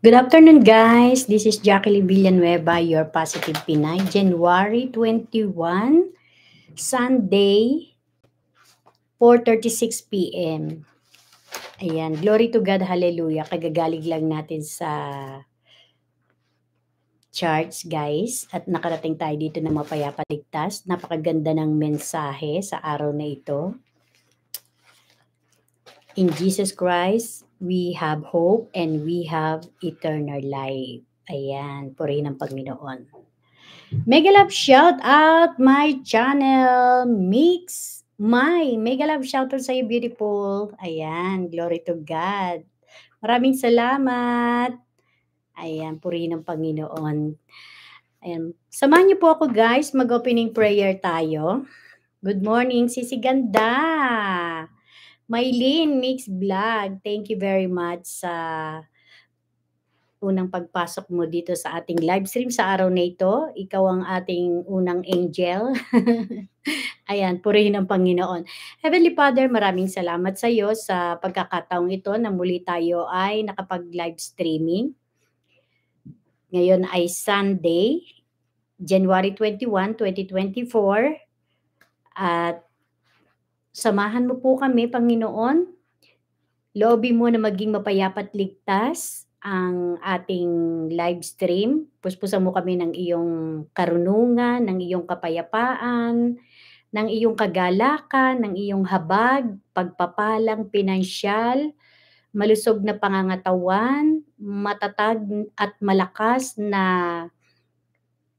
Good afternoon, guys. This is Jacqueline Villanueva, your Positive Pinay, January 21, Sunday, 4.36 p.m. Ayan, glory to God, hallelujah. Kagagalig lang natin sa charts, guys. At nakarating tayo dito na mapayapaligtas. Napakaganda ng mensahe sa araw na ito. In Jesus Christ, we have hope and we have eternal life. Ayan, purihin ang Panginoon. Mega love shout out my channel Mix My. Mega love shout out sa iyo beautiful. Ayan, glory to God. Maraming salamat. Ayan, purihin ang Panginoon. Ayan. Samahan niyo po ako guys, mag-opening prayer tayo. Good morning, Sisi Ganda. Mylene makes vlog. Thank you very much sa unang pagpasok mo dito sa ating live stream sa araw na ito. Ikaw ang ating unang angel. Ayan, purihin ang Panginoon. Heavenly Father, maraming salamat sa iyo sa pagkakataong ito na muli tayo ay nakapag-live streaming. Ngayon ay Sunday, January 21, 2024. At Samahan mo po kami, Panginoon. Lobby mo na maging mapayapat ligtas ang ating live stream. Puspusan mo kami ng iyong karunungan, ng iyong kapayapaan, ng iyong kagalakan, ng iyong habag, pagpapalang pinansyal, malusog na pangangatawan, matatag at malakas na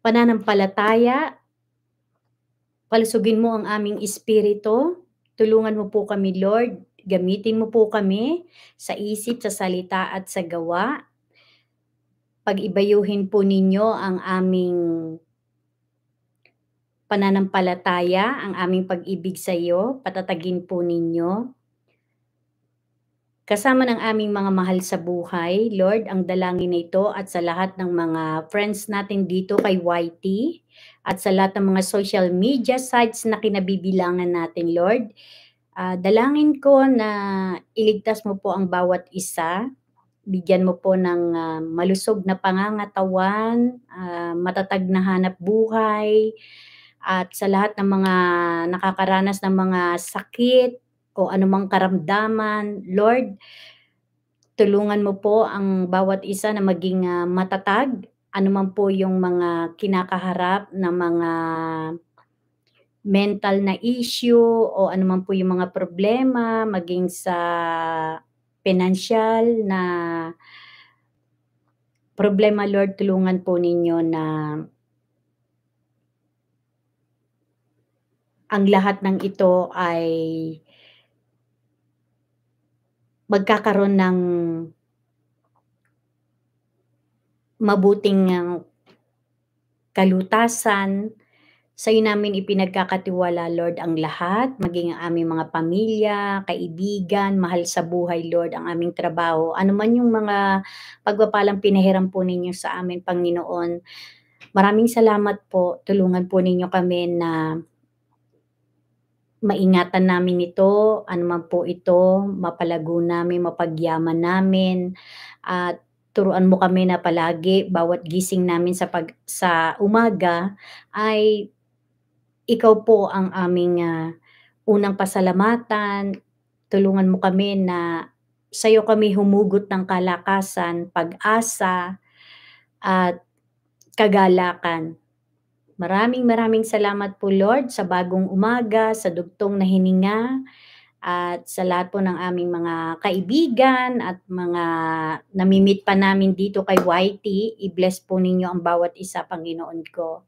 pananampalataya. Palusugin mo ang aming espiritu Tulungan mo po kami, Lord. Gamitin mo po kami sa isip, sa salita at sa gawa. Pag-ibayuhin po ninyo ang aming pananampalataya, ang aming pag-ibig sa iyo, patatagin po ninyo. Kasama ng aming mga mahal sa buhay, Lord, ang dalangin na ito at sa lahat ng mga friends natin dito kay YT at sa lahat ng mga social media sites na kinabibilangan natin, Lord. Uh, dalangin ko na iligtas mo po ang bawat isa. Bigyan mo po ng uh, malusog na pangangatawan, uh, matatag na hanap buhay, at sa lahat ng mga nakakaranas ng mga sakit o anumang karamdaman, Lord, tulungan mo po ang bawat isa na maging uh, matatag ano man po yung mga kinakaharap na mga mental na issue o ano man po yung mga problema maging sa financial na problema Lord tulungan po ninyo na ang lahat ng ito ay magkakaroon ng mabuting um, kalutasan. Sa iyo namin ipinagkakatiwala, Lord, ang lahat, maging ang aming mga pamilya, kaibigan, mahal sa buhay, Lord, ang aming trabaho. Ano man yung mga pagpapalang pinahiram po ninyo sa amin, Panginoon. Maraming salamat po. Tulungan po ninyo kami na maingatan namin ito, ano man po ito, mapalago namin, mapagyaman namin, at turuan mo kami na palagi bawat gising namin sa pag sa umaga ay ikaw po ang aming uh, unang pasalamatan. Tulungan mo kami na sa iyo kami humugot ng kalakasan, pag-asa at kagalakan. Maraming maraming salamat po Lord sa bagong umaga, sa dugtong na hininga, at sa lahat po ng aming mga kaibigan at mga namimit pa namin dito kay YT, i-bless po ninyo ang bawat isa, Panginoon ko.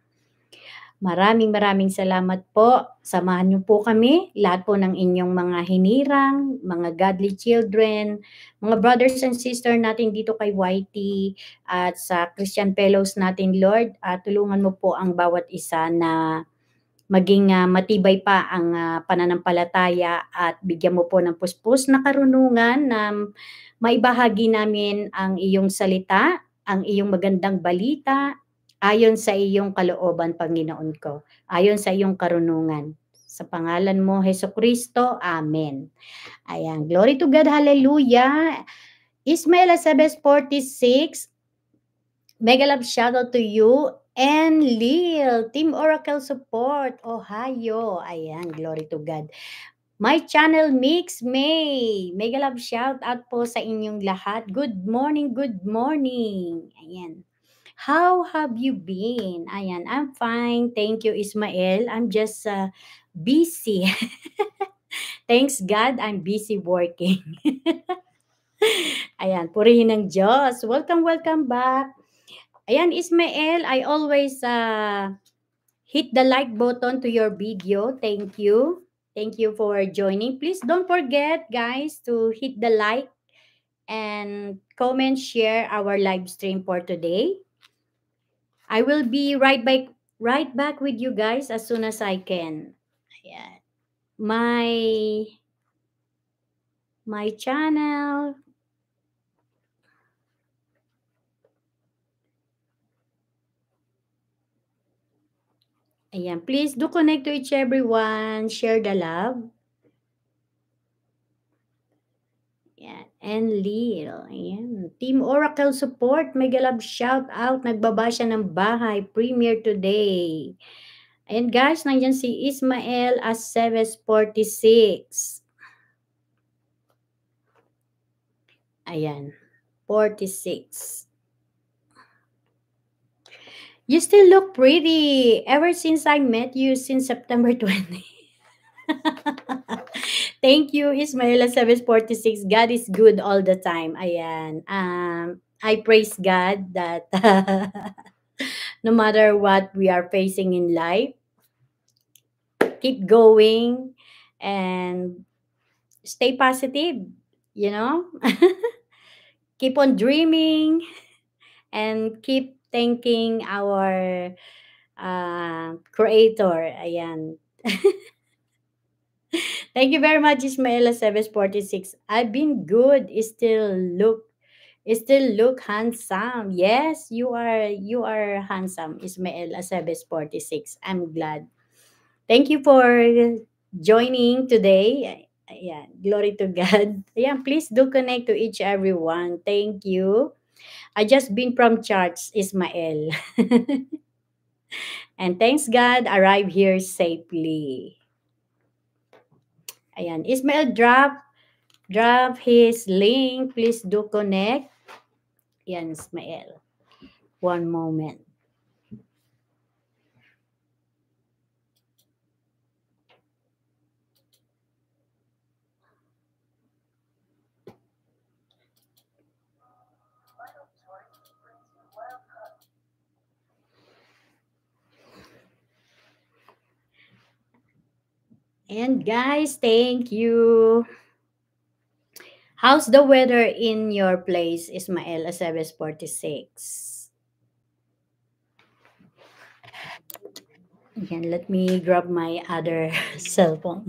Maraming maraming salamat po. Samahan niyo po kami, lahat po ng inyong mga hinirang, mga godly children, mga brothers and sisters natin dito kay YT at sa Christian Fellows natin, Lord. At tulungan mo po ang bawat isa na maging uh, matibay pa ang uh, pananampalataya at bigyan mo po ng puspos na karunungan na maibahagi namin ang iyong salita, ang iyong magandang balita ayon sa iyong kalooban, Panginoon ko, ayon sa iyong karunungan. Sa pangalan mo, Heso Kristo. Amen. Ayan. Glory to God. Hallelujah. Ismael Aceves 46. Mega love shout out to you and Lil, Team Oracle Support, Ohio. Ayan, glory to God. My channel Mix May. Mega love shout out po sa inyong lahat. Good morning, good morning. Ayan. How have you been? Ayan, I'm fine. Thank you, Ismael. I'm just uh, busy. Thanks God, I'm busy working. Ayan, purihin ng Diyos. Welcome, welcome back. Ayan, Ismael, I always uh, hit the like button to your video. Thank you. Thank you for joining. Please don't forget, guys, to hit the like and comment, share our live stream for today. I will be right back, right back with you guys as soon as I can. Yeah, My, my channel, Ayan. Please do connect to each everyone. Share the love. Ayan. And Lil. Ayan. Team Oracle support. Mega love shout out. Nagbaba siya ng bahay. Premier today. And guys. Nandiyan si Ismael as 746. Ayan. 46. You still look pretty ever since I met you since September 20. Thank you, Ismaela 746. God is good all the time. Ayan. Um, I praise God that no matter what we are facing in life, keep going and stay positive, you know? keep on dreaming and keep thanking our uh, creator. Ayan. Thank you very much, Ismaela 746. I've been good. Still look, still look handsome. Yes, you are. You are handsome, Ismaela 746. I'm glad. Thank you for joining today. Yeah, glory to God. Yeah, please do connect to each everyone. Thank you. I just been from church, Ismael. and thanks God, arrive here safely. Ayan, Ismael, drop, drop his link. Please do connect. Yan, Ismael. One moment. And guys, thank you. How's the weather in your place, Ismael Aceves 46? Again, let me grab my other cell phone.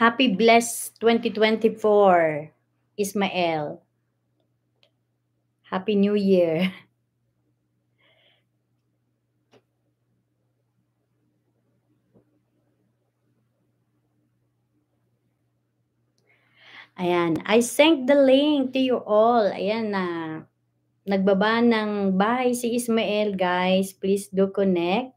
Happy blessed 2024. Ismael. Happy New Year. Ayan, I sent the link to you all. Ayan na. nagbaba ng bahay si Ismael, guys. Please do connect.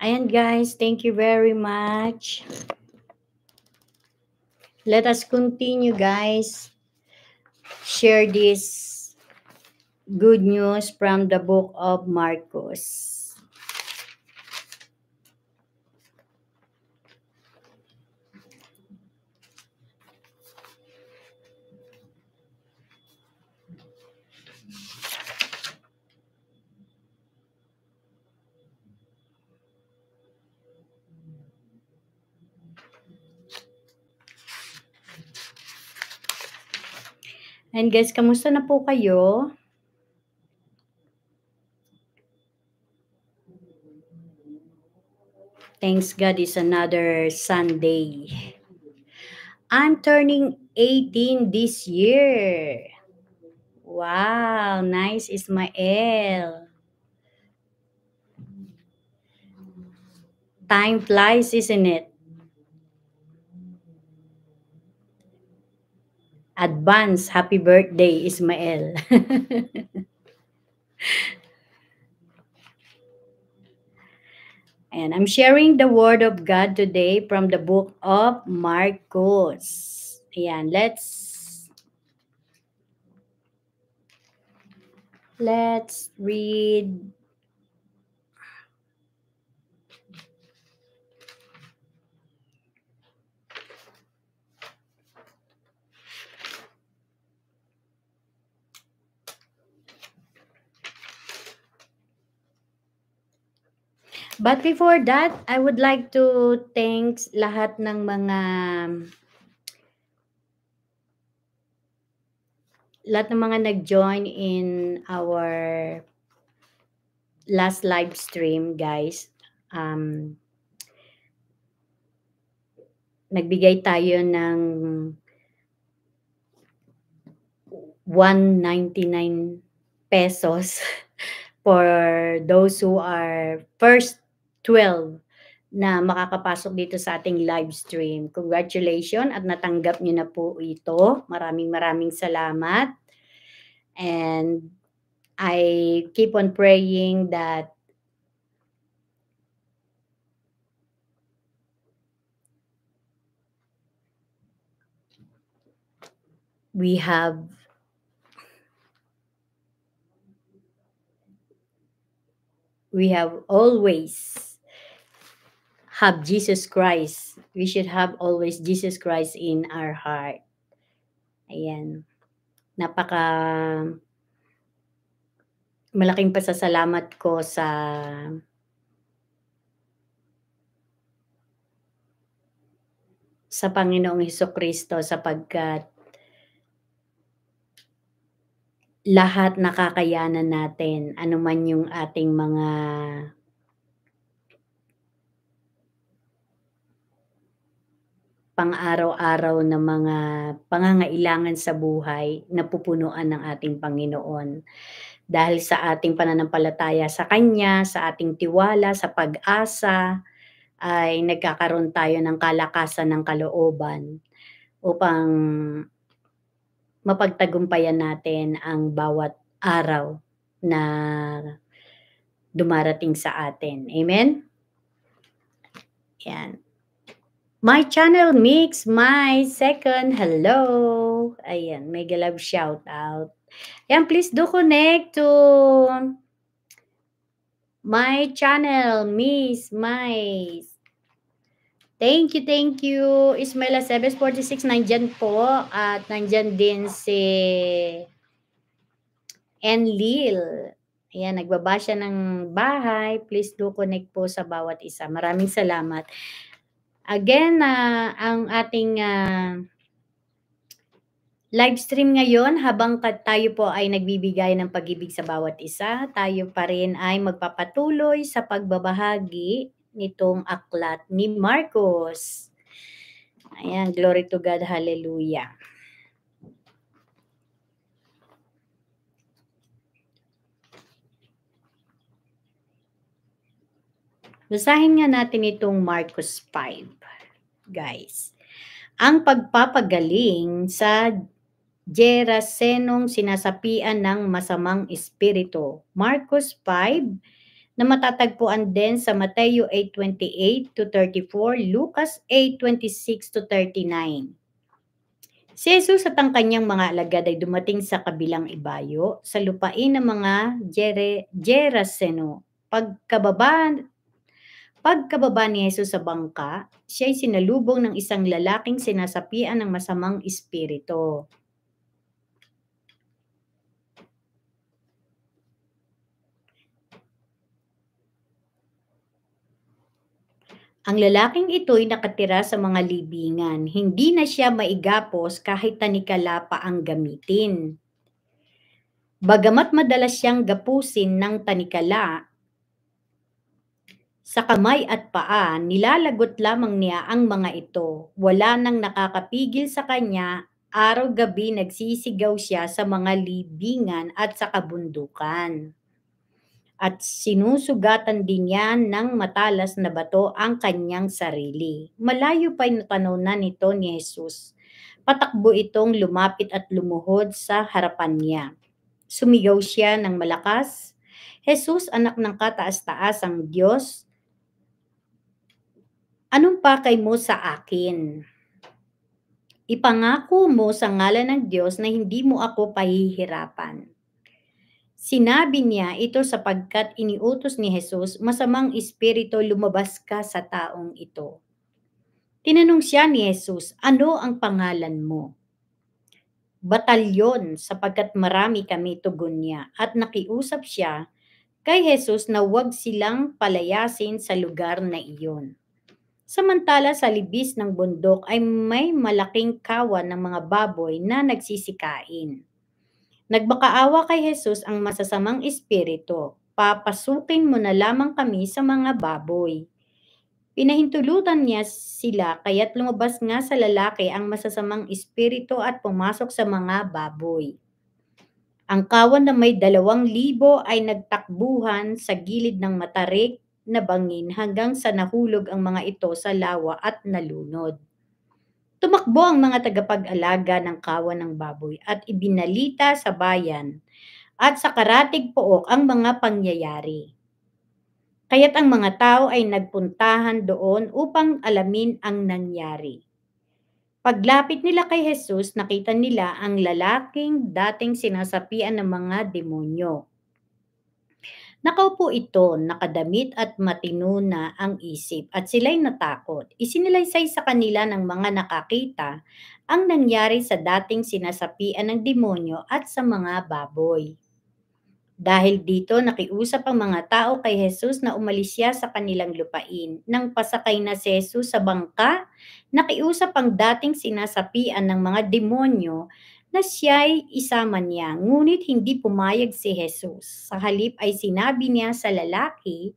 Ayan guys, thank you very much. Let us continue guys. Share this good news from the book of Marcos. And guys, kamusta na po kayo? Thanks God is another Sunday. I'm turning 18 this year. Wow, nice is my Ismael. Time flies, isn't it? Advance happy birthday, Ismael. and I'm sharing the word of God today from the book of Marcos. and let's let's read But before that, I would like to thanks lahat ng mga lahat ng mga nag-join in our last live stream, guys. Um, nagbigay tayo ng 199 pesos for those who are first 12 na makakapasok dito sa ating live stream. Congratulations at natanggap niyo na po ito. Maraming maraming salamat. And I keep on praying that we have we have always have Jesus Christ. We should have always Jesus Christ in our heart. Ayan. Napaka malaking pasasalamat ko sa sa Panginoong Heso Kristo sapagkat lahat nakakayanan natin anuman yung ating mga pang-araw-araw na mga pangangailangan sa buhay na pupunuan ng ating Panginoon. Dahil sa ating pananampalataya sa Kanya, sa ating tiwala, sa pag-asa, ay nagkakaroon tayo ng kalakasan ng kalooban upang mapagtagumpayan natin ang bawat araw na dumarating sa atin. Amen? Yan. My channel mix, my second hello. Ayan, mega love shout out. Ayan, please do connect to my channel, Miss My. Thank you, thank you. Ismaila 746, nandyan po. At nandyan din si Enlil. Ayan, nagbaba siya ng bahay. Please do connect po sa bawat isa. Maraming salamat. Again, uh, ang ating uh, live stream ngayon habang tayo po ay nagbibigay ng pagibig sa bawat isa, tayo pa rin ay magpapatuloy sa pagbabahagi nitong aklat ni Marcos. Ayan, glory to God, hallelujah. Basahin nga natin itong Marcos 5, guys. Ang pagpapagaling sa Gerasenong sinasapian ng masamang espiritu. Marcos 5, na matatagpuan din sa Mateo 8.28 to 34, Lucas 8.26 to 39. Si Jesus at ang kanyang mga alagad ay dumating sa kabilang ibayo sa lupain ng mga Gere, Geraseno. Pagkababa Pagkababa ni Jesus sa bangka, siya'y sinalubong ng isang lalaking sinasapian ng masamang espiritu. Ang lalaking ito'y nakatira sa mga libingan. Hindi na siya maigapos kahit tanikala pa ang gamitin. Bagamat madalas siyang gapusin ng tanikala, sa kamay at paa, nilalagot lamang niya ang mga ito. Wala nang nakakapigil sa kanya, araw-gabi nagsisigaw siya sa mga libingan at sa kabundukan. At sinusugatan din niya ng matalas na bato ang kanyang sarili. Malayo pa'y natanaw nito ni Jesus. Patakbo itong lumapit at lumuhod sa harapan niya. Sumigaw siya ng malakas, Jesus, anak ng kataas-taas ang Diyos, Anong pakay mo sa akin? Ipangako mo sa ngalan ng Diyos na hindi mo ako pahihirapan. Sinabi niya ito sapagkat iniutos ni Jesus, masamang espiritu lumabas ka sa taong ito. Tinanong siya ni Jesus, ano ang pangalan mo? Batalyon sapagkat marami kami tugon niya at nakiusap siya kay Jesus na huwag silang palayasin sa lugar na iyon. Samantala sa libis ng bundok ay may malaking kawan ng mga baboy na nagsisikain. Nagbakaawa kay Jesus ang masasamang espiritu. Papasukin mo na lamang kami sa mga baboy. Pinahintulutan niya sila kaya't lumabas nga sa lalaki ang masasamang espiritu at pumasok sa mga baboy. Ang kawan na may dalawang libo ay nagtakbuhan sa gilid ng matarik na bangin hanggang sa nahulog ang mga ito sa lawa at nalunod. Tumakbo ang mga tagapag-alaga ng kawa ng baboy at ibinalita sa bayan at sa karatig pook ang mga pangyayari. Kaya't ang mga tao ay nagpuntahan doon upang alamin ang nangyari. Paglapit nila kay Jesus, nakita nila ang lalaking dating sinasapian ng mga demonyo. Nakaupo ito, nakadamit at matino na ang isip at sila'y natakot. Isinilaysay sa kanila ng mga nakakita ang nangyari sa dating sinasapian ng demonyo at sa mga baboy. Dahil dito nakiusap ang mga tao kay Jesus na umalis siya sa kanilang lupain. Nang pasakay na si Jesus sa bangka, nakiusap ang dating sinasapian ng mga demonyo na siya'y isama niya, ngunit hindi pumayag si Jesus. Sa halip ay sinabi niya sa lalaki,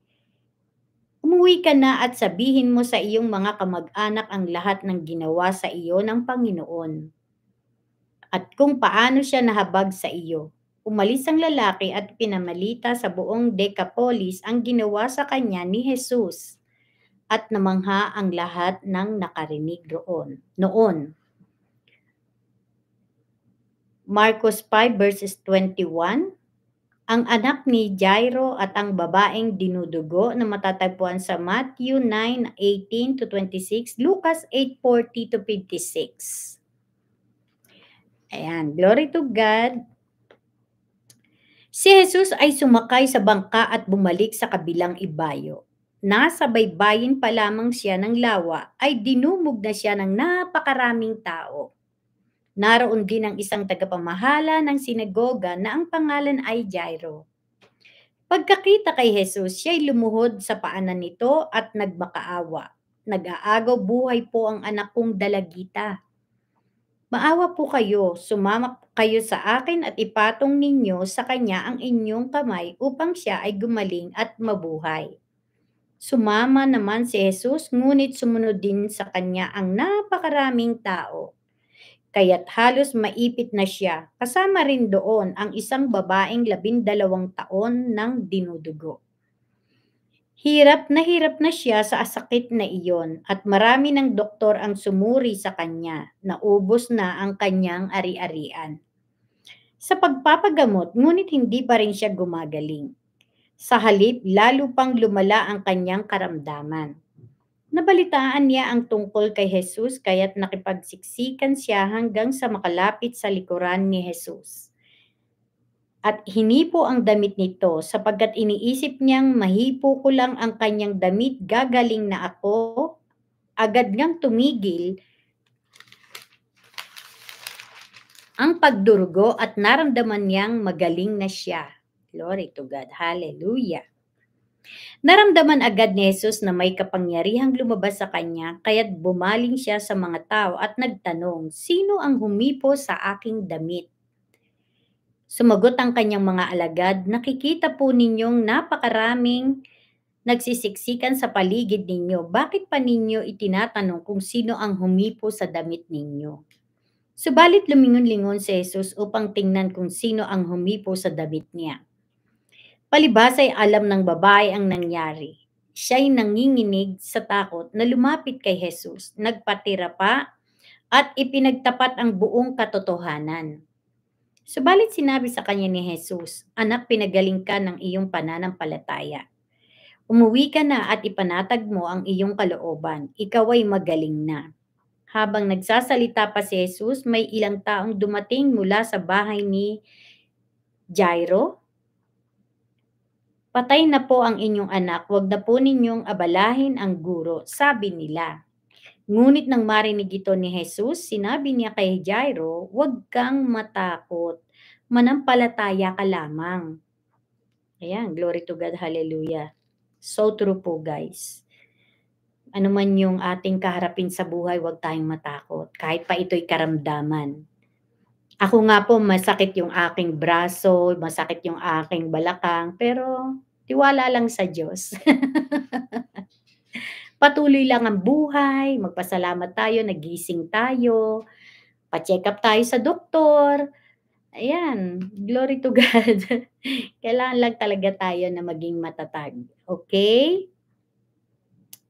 Umuwi ka na at sabihin mo sa iyong mga kamag-anak ang lahat ng ginawa sa iyo ng Panginoon. At kung paano siya nahabag sa iyo. Umalis ang lalaki at pinamalita sa buong Decapolis ang ginawa sa kanya ni Jesus at namangha ang lahat ng nakarinig roon. Noon, Marcos 5 verses 21, ang anak ni Jairo at ang babaeng dinudugo na matatagpuan sa Matthew 9:18 to 26, Lucas 8:40 to 56. Ayan, glory to God. Si Jesus ay sumakay sa bangka at bumalik sa kabilang ibayo. Nasa baybayin pa lamang siya ng lawa ay dinumog na siya ng napakaraming tao Naroon din ang isang tagapamahala ng sinagoga na ang pangalan ay Jairo. Pagkakita kay Jesus, siya'y lumuhod sa paanan nito at nagmakaawa. Nag-aagaw buhay po ang anak kong dalagita. Maawa po kayo, sumama kayo sa akin at ipatong ninyo sa kanya ang inyong kamay upang siya ay gumaling at mabuhay. Sumama naman si Jesus, ngunit sumunod din sa kanya ang napakaraming tao kaya't halos maipit na siya. Kasama rin doon ang isang babaeng labindalawang taon ng dinudugo. Hirap na hirap na siya sa asakit na iyon at marami ng doktor ang sumuri sa kanya na ubos na ang kanyang ari-arian. Sa pagpapagamot, ngunit hindi pa rin siya gumagaling. Sa halip, lalo pang lumala ang kanyang karamdaman. Nabalitaan niya ang tungkol kay Jesus kaya't nakipagsiksikan siya hanggang sa makalapit sa likuran ni Jesus. At hinipo ang damit nito sapagkat iniisip niyang mahipo ko lang ang kanyang damit, gagaling na ako. Agad ngang tumigil ang pagdurugo at naramdaman niyang magaling na siya. Glory to God. Hallelujah. Naramdaman agad ni Jesus na may kapangyarihang lumabas sa kanya kaya't bumaling siya sa mga tao at nagtanong, Sino ang humipo sa aking damit? Sumagot ang kanyang mga alagad, nakikita po ninyong napakaraming nagsisiksikan sa paligid ninyo. Bakit pa ninyo itinatanong kung sino ang humipo sa damit ninyo? Subalit lumingon-lingon si Jesus upang tingnan kung sino ang humipo sa damit niya. Palibas ay alam ng babae ang nangyari. Siya'y nanginginig sa takot na lumapit kay Jesus, nagpatira pa at ipinagtapat ang buong katotohanan. Subalit sinabi sa kanya ni Jesus, Anak, pinagaling ka ng iyong pananampalataya. Umuwi ka na at ipanatag mo ang iyong kalooban. Ikaw ay magaling na. Habang nagsasalita pa si Jesus, may ilang taong dumating mula sa bahay ni Jairo, Patay na po ang inyong anak, huwag na po ninyong abalahin ang guro, sabi nila. Ngunit nang marinig ito ni Jesus, sinabi niya kay Jairo, huwag kang matakot, manampalataya ka lamang. Ayan, glory to God, hallelujah. So true po guys. Ano man yung ating kaharapin sa buhay, huwag tayong matakot. Kahit pa ito'y karamdaman. Ako nga po, masakit yung aking braso, masakit yung aking balakang, pero tiwala lang sa Diyos. Patuloy lang ang buhay, magpasalamat tayo, nagising tayo, pa-check up tayo sa doktor. Ayan, glory to God. Kailangan lang talaga tayo na maging matatag. Okay?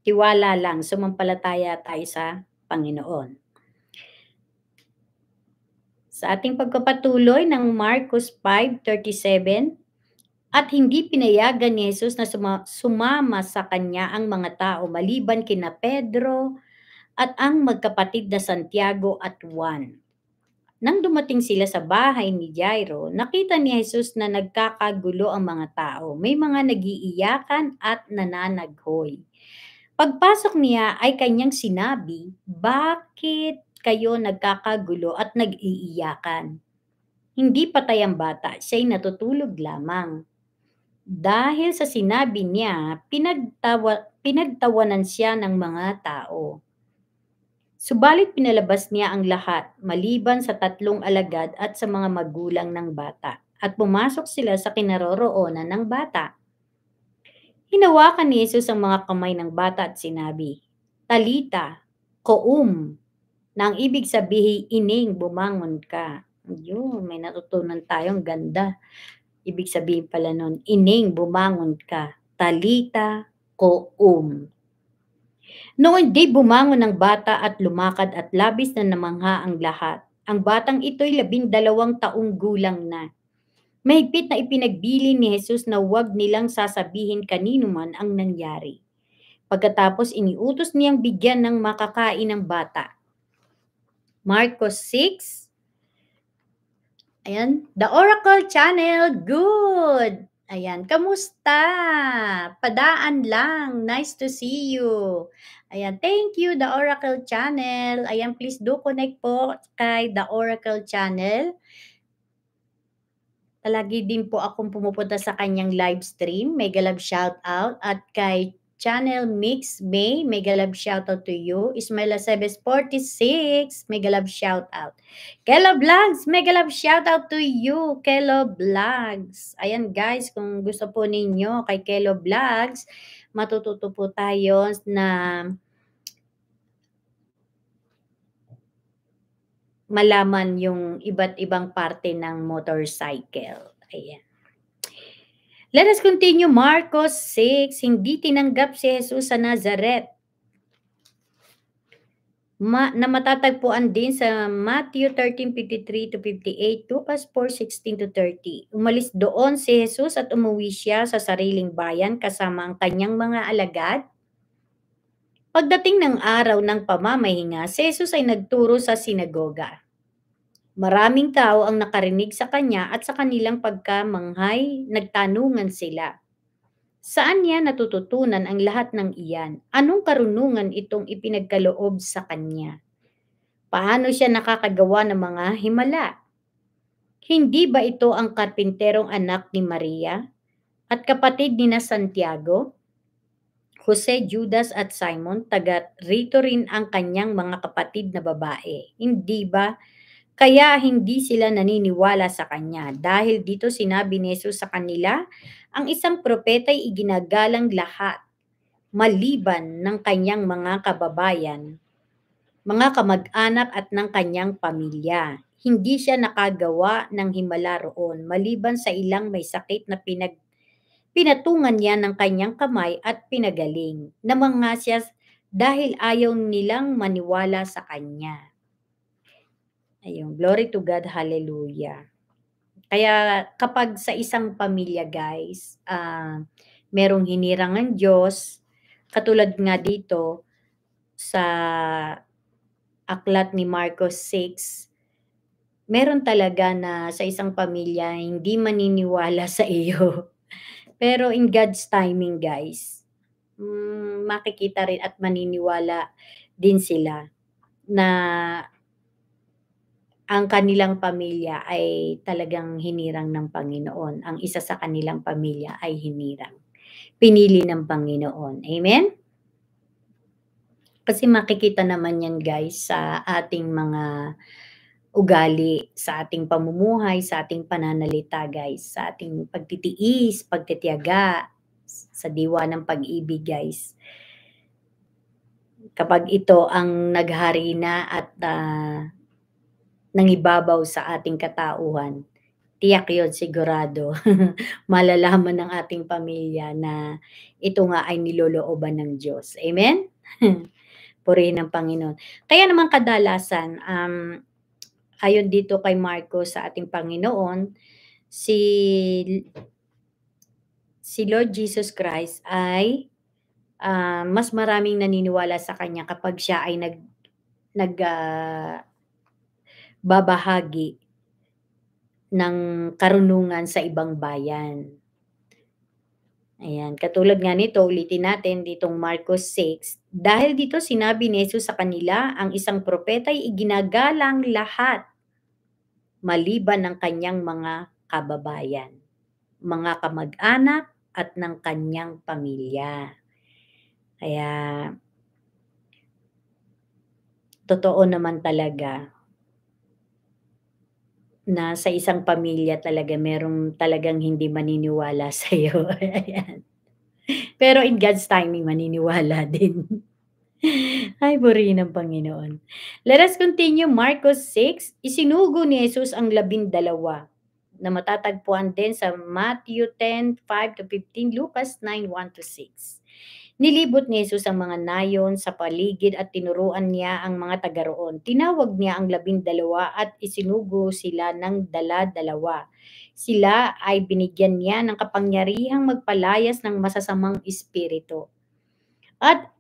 Tiwala lang, sumampalataya tayo sa Panginoon sa ating pagkapatuloy ng Marcos 5.37 at hindi pinayagan ni Jesus na suma- sumama sa kanya ang mga tao maliban kina Pedro at ang magkapatid na Santiago at Juan. Nang dumating sila sa bahay ni Jairo, nakita ni Jesus na nagkakagulo ang mga tao. May mga nagiiyakan at nananaghoy. Pagpasok niya ay kanyang sinabi, Bakit kayo nagkakagulo at nag-iiyakan. Hindi patay ang bata, siya'y natutulog lamang. Dahil sa sinabi niya, pinagtawa, pinagtawanan siya ng mga tao. Subalit pinalabas niya ang lahat maliban sa tatlong alagad at sa mga magulang ng bata at pumasok sila sa kinaroroonan ng bata. Hinawakan ni Jesus ang mga kamay ng bata at sinabi, Talita, koum, na ang ibig sabihin, ining, bumangon ka. Yun, may natutunan tayong ganda. Ibig sabihin pala nun, ining, bumangon ka. Talita, ko um. Noong hindi bumangon ang bata at lumakad at labis na namangha ang lahat. Ang batang ito'y labing dalawang taong gulang na. Mahigpit na ipinagbili ni Jesus na huwag nilang sasabihin kanino man ang nangyari. Pagkatapos iniutos niyang bigyan ng makakain ng bata Marcos 6. Ayan, The Oracle Channel, good! Ayan, kamusta? Padaan lang. Nice to see you. Ayan, thank you, The Oracle Channel. Ayan, please do connect po kay The Oracle Channel. Palagi din po akong pumupunta sa kanyang live stream. Mega love shout out. At kay Channel Mix Bay, mega love shout out to you. Ismail Aceves 46, mega love shout out. Kelo Vlogs, mega love shout out to you, Kelo Vlogs. Ayan guys, kung gusto po ninyo kay Kelo Vlogs, matututo po tayo na malaman yung iba't ibang parte ng motorcycle. Ayan. Let us continue Marcos 6, hindi tinanggap si Jesus sa Nazareth. Ma, na matatagpuan din sa Matthew 13:53 to 58, Lucas 4:16 to 30. Umalis doon si Jesus at umuwi siya sa sariling bayan kasama ang kanyang mga alagad. Pagdating ng araw ng pamamahinga, si Jesus ay nagturo sa sinagoga. Maraming tao ang nakarinig sa kanya at sa kanilang pagkamanghay, nagtanungan sila. Saan niya natututunan ang lahat ng iyan? Anong karunungan itong ipinagkaloob sa kanya? Paano siya nakakagawa ng mga himala? Hindi ba ito ang karpinterong anak ni Maria at kapatid ni na Santiago? Jose, Judas at Simon, taga rito rin ang kanyang mga kapatid na babae. Hindi ba kaya hindi sila naniniwala sa kanya dahil dito sinabi ni Jesus sa kanila, ang isang propeta ay iginagalang lahat maliban ng kanyang mga kababayan, mga kamag-anak at ng kanyang pamilya. Hindi siya nakagawa ng himala roon maliban sa ilang may sakit na pinag pinatungan niya ng kanyang kamay at pinagaling. Namanga siya dahil ayaw nilang maniwala sa kanya. Ayun, glory to God, hallelujah. Kaya kapag sa isang pamilya, guys, uh, merong hinirangan Diyos, katulad nga dito sa aklat ni Marcos 6, meron talaga na sa isang pamilya hindi maniniwala sa iyo. Pero in God's timing, guys, mm, makikita rin at maniniwala din sila na ang kanilang pamilya ay talagang hinirang ng Panginoon. Ang isa sa kanilang pamilya ay hinirang. Pinili ng Panginoon. Amen? Kasi makikita naman yan guys sa ating mga ugali, sa ating pamumuhay, sa ating pananalita guys, sa ating pagtitiis, pagtitiyaga, sa diwa ng pag-ibig guys. Kapag ito ang naghari na at uh, nangibabaw sa ating katauhan. Tiyak yun, sigurado. Malalaman ng ating pamilya na ito nga ay nilolooban ng Diyos. Amen? Purihin ng Panginoon. Kaya naman kadalasan, um, ayon dito kay Marcos sa ating Panginoon, si si Lord Jesus Christ ay uh, mas maraming naniniwala sa kanya kapag siya ay nag nag uh, babahagi ng karunungan sa ibang bayan. Ayan, katulad nga nito, ulitin natin ditong Marcos 6. Dahil dito sinabi ni Jesus sa kanila, ang isang propeta ay iginagalang lahat maliban ng kanyang mga kababayan, mga kamag-anak at ng kanyang pamilya. Kaya, totoo naman talaga na sa isang pamilya talaga merong talagang hindi maniniwala sa iyo. Ayan. Pero in God's timing maniniwala din. Ay, buri ng Panginoon. Let us continue Marcos 6. Isinugo ni Jesus ang labindalawa na matatagpuan din sa Matthew 10:5 to 15, Lucas 9:1 to 6. Nilibot ni Jesus ang mga nayon sa paligid at tinuruan niya ang mga taga Tinawag niya ang labindalawa at isinugo sila ng dala-dalawa. Sila ay binigyan niya ng kapangyarihang magpalayas ng masasamang espiritu. At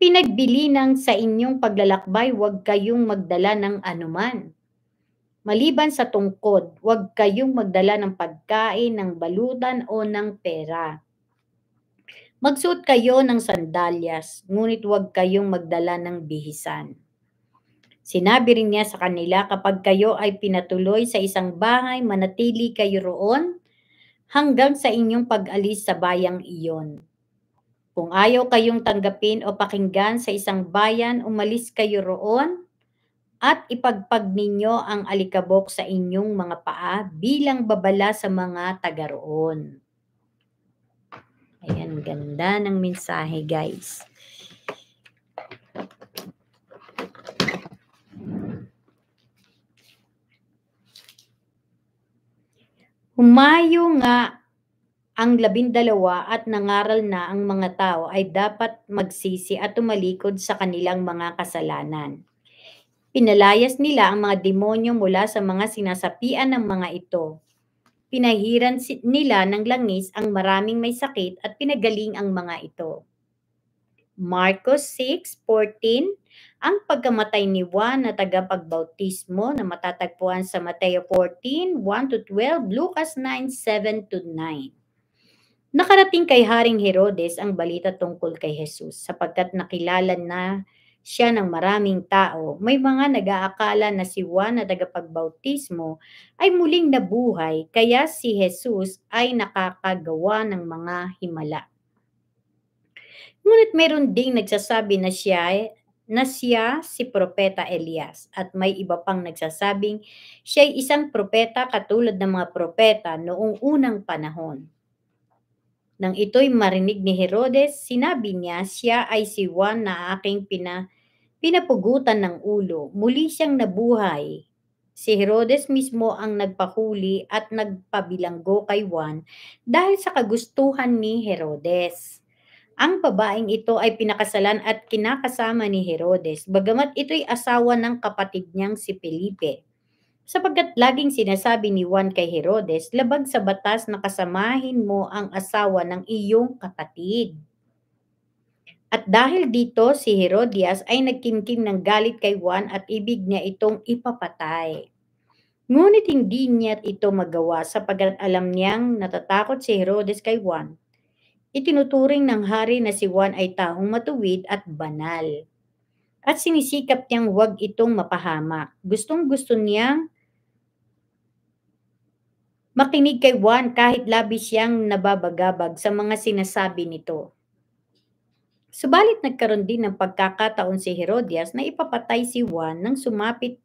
pinagbili ng sa inyong paglalakbay, huwag kayong magdala ng anuman. Maliban sa tungkod, huwag kayong magdala ng pagkain, ng balutan o ng pera Magsuot kayo ng sandalyas, ngunit huwag kayong magdala ng bihisan. Sinabi rin niya sa kanila, kapag kayo ay pinatuloy sa isang bahay, manatili kayo roon hanggang sa inyong pag-alis sa bayang iyon. Kung ayaw kayong tanggapin o pakinggan sa isang bayan, umalis kayo roon at ipagpag ninyo ang alikabok sa inyong mga paa bilang babala sa mga taga roon. Ayan, ganda ng mensahe guys. Humayo nga ang labindalawa at nangaral na ang mga tao ay dapat magsisi at tumalikod sa kanilang mga kasalanan. Pinalayas nila ang mga demonyo mula sa mga sinasapian ng mga ito Pinahiran nila ng langis ang maraming may sakit at pinagaling ang mga ito. Marcos 6:14 Ang pagkamatay ni Juan na tagapagbautismo na matatagpuan sa Mateo 14:1 to 12, Lucas 9:7 to 9. Nakarating kay Haring Herodes ang balita tungkol kay Jesus sapagkat nakilala na siya ng maraming tao, may mga nag-aakala na si Juan na tagapagbautismo ay muling nabuhay kaya si Jesus ay nakakagawa ng mga himala. Ngunit meron ding nagsasabi na siya na siya si Propeta Elias at may iba pang nagsasabing siya ay isang propeta katulad ng mga propeta noong unang panahon. Nang ito'y marinig ni Herodes, sinabi niya siya ay si Juan na aking pina, pinapugutan ng ulo. Muli siyang nabuhay. Si Herodes mismo ang nagpahuli at nagpabilanggo kay Juan dahil sa kagustuhan ni Herodes. Ang babaeng ito ay pinakasalan at kinakasama ni Herodes, bagamat ito'y asawa ng kapatid niyang si Felipe. Sapagkat laging sinasabi ni Juan kay Herodes, labag sa batas na kasamahin mo ang asawa ng iyong kapatid. At dahil dito si Herodias ay nagkimkim ng galit kay Juan at ibig niya itong ipapatay. Ngunit hindi niya ito magawa sapagkat alam niyang natatakot si Herodes kay Juan. Itinuturing ng hari na si Juan ay taong matuwid at banal. At sinisikap niyang wag itong mapahama. Gustong gusto niyang Makinig kay Juan kahit labis siyang nababagabag sa mga sinasabi nito. Subalit nagkaroon din ng pagkakataon si Herodias na ipapatay si Juan nang sumapit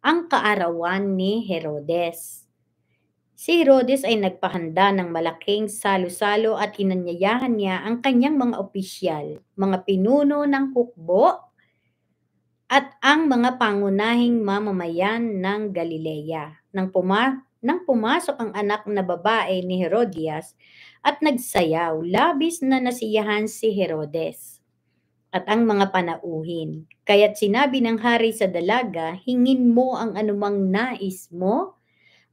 ang kaarawan ni Herodes. Si Herodes ay nagpahanda ng malaking salo-salo at inanyayahan niya ang kanyang mga opisyal, mga pinuno ng hukbo at ang mga pangunahing mamamayan ng Galilea nang puma nang pumasok ang anak na babae ni Herodias at nagsayaw, labis na nasiyahan si Herodes at ang mga panauhin. Kaya't sinabi ng hari sa dalaga, hingin mo ang anumang nais mo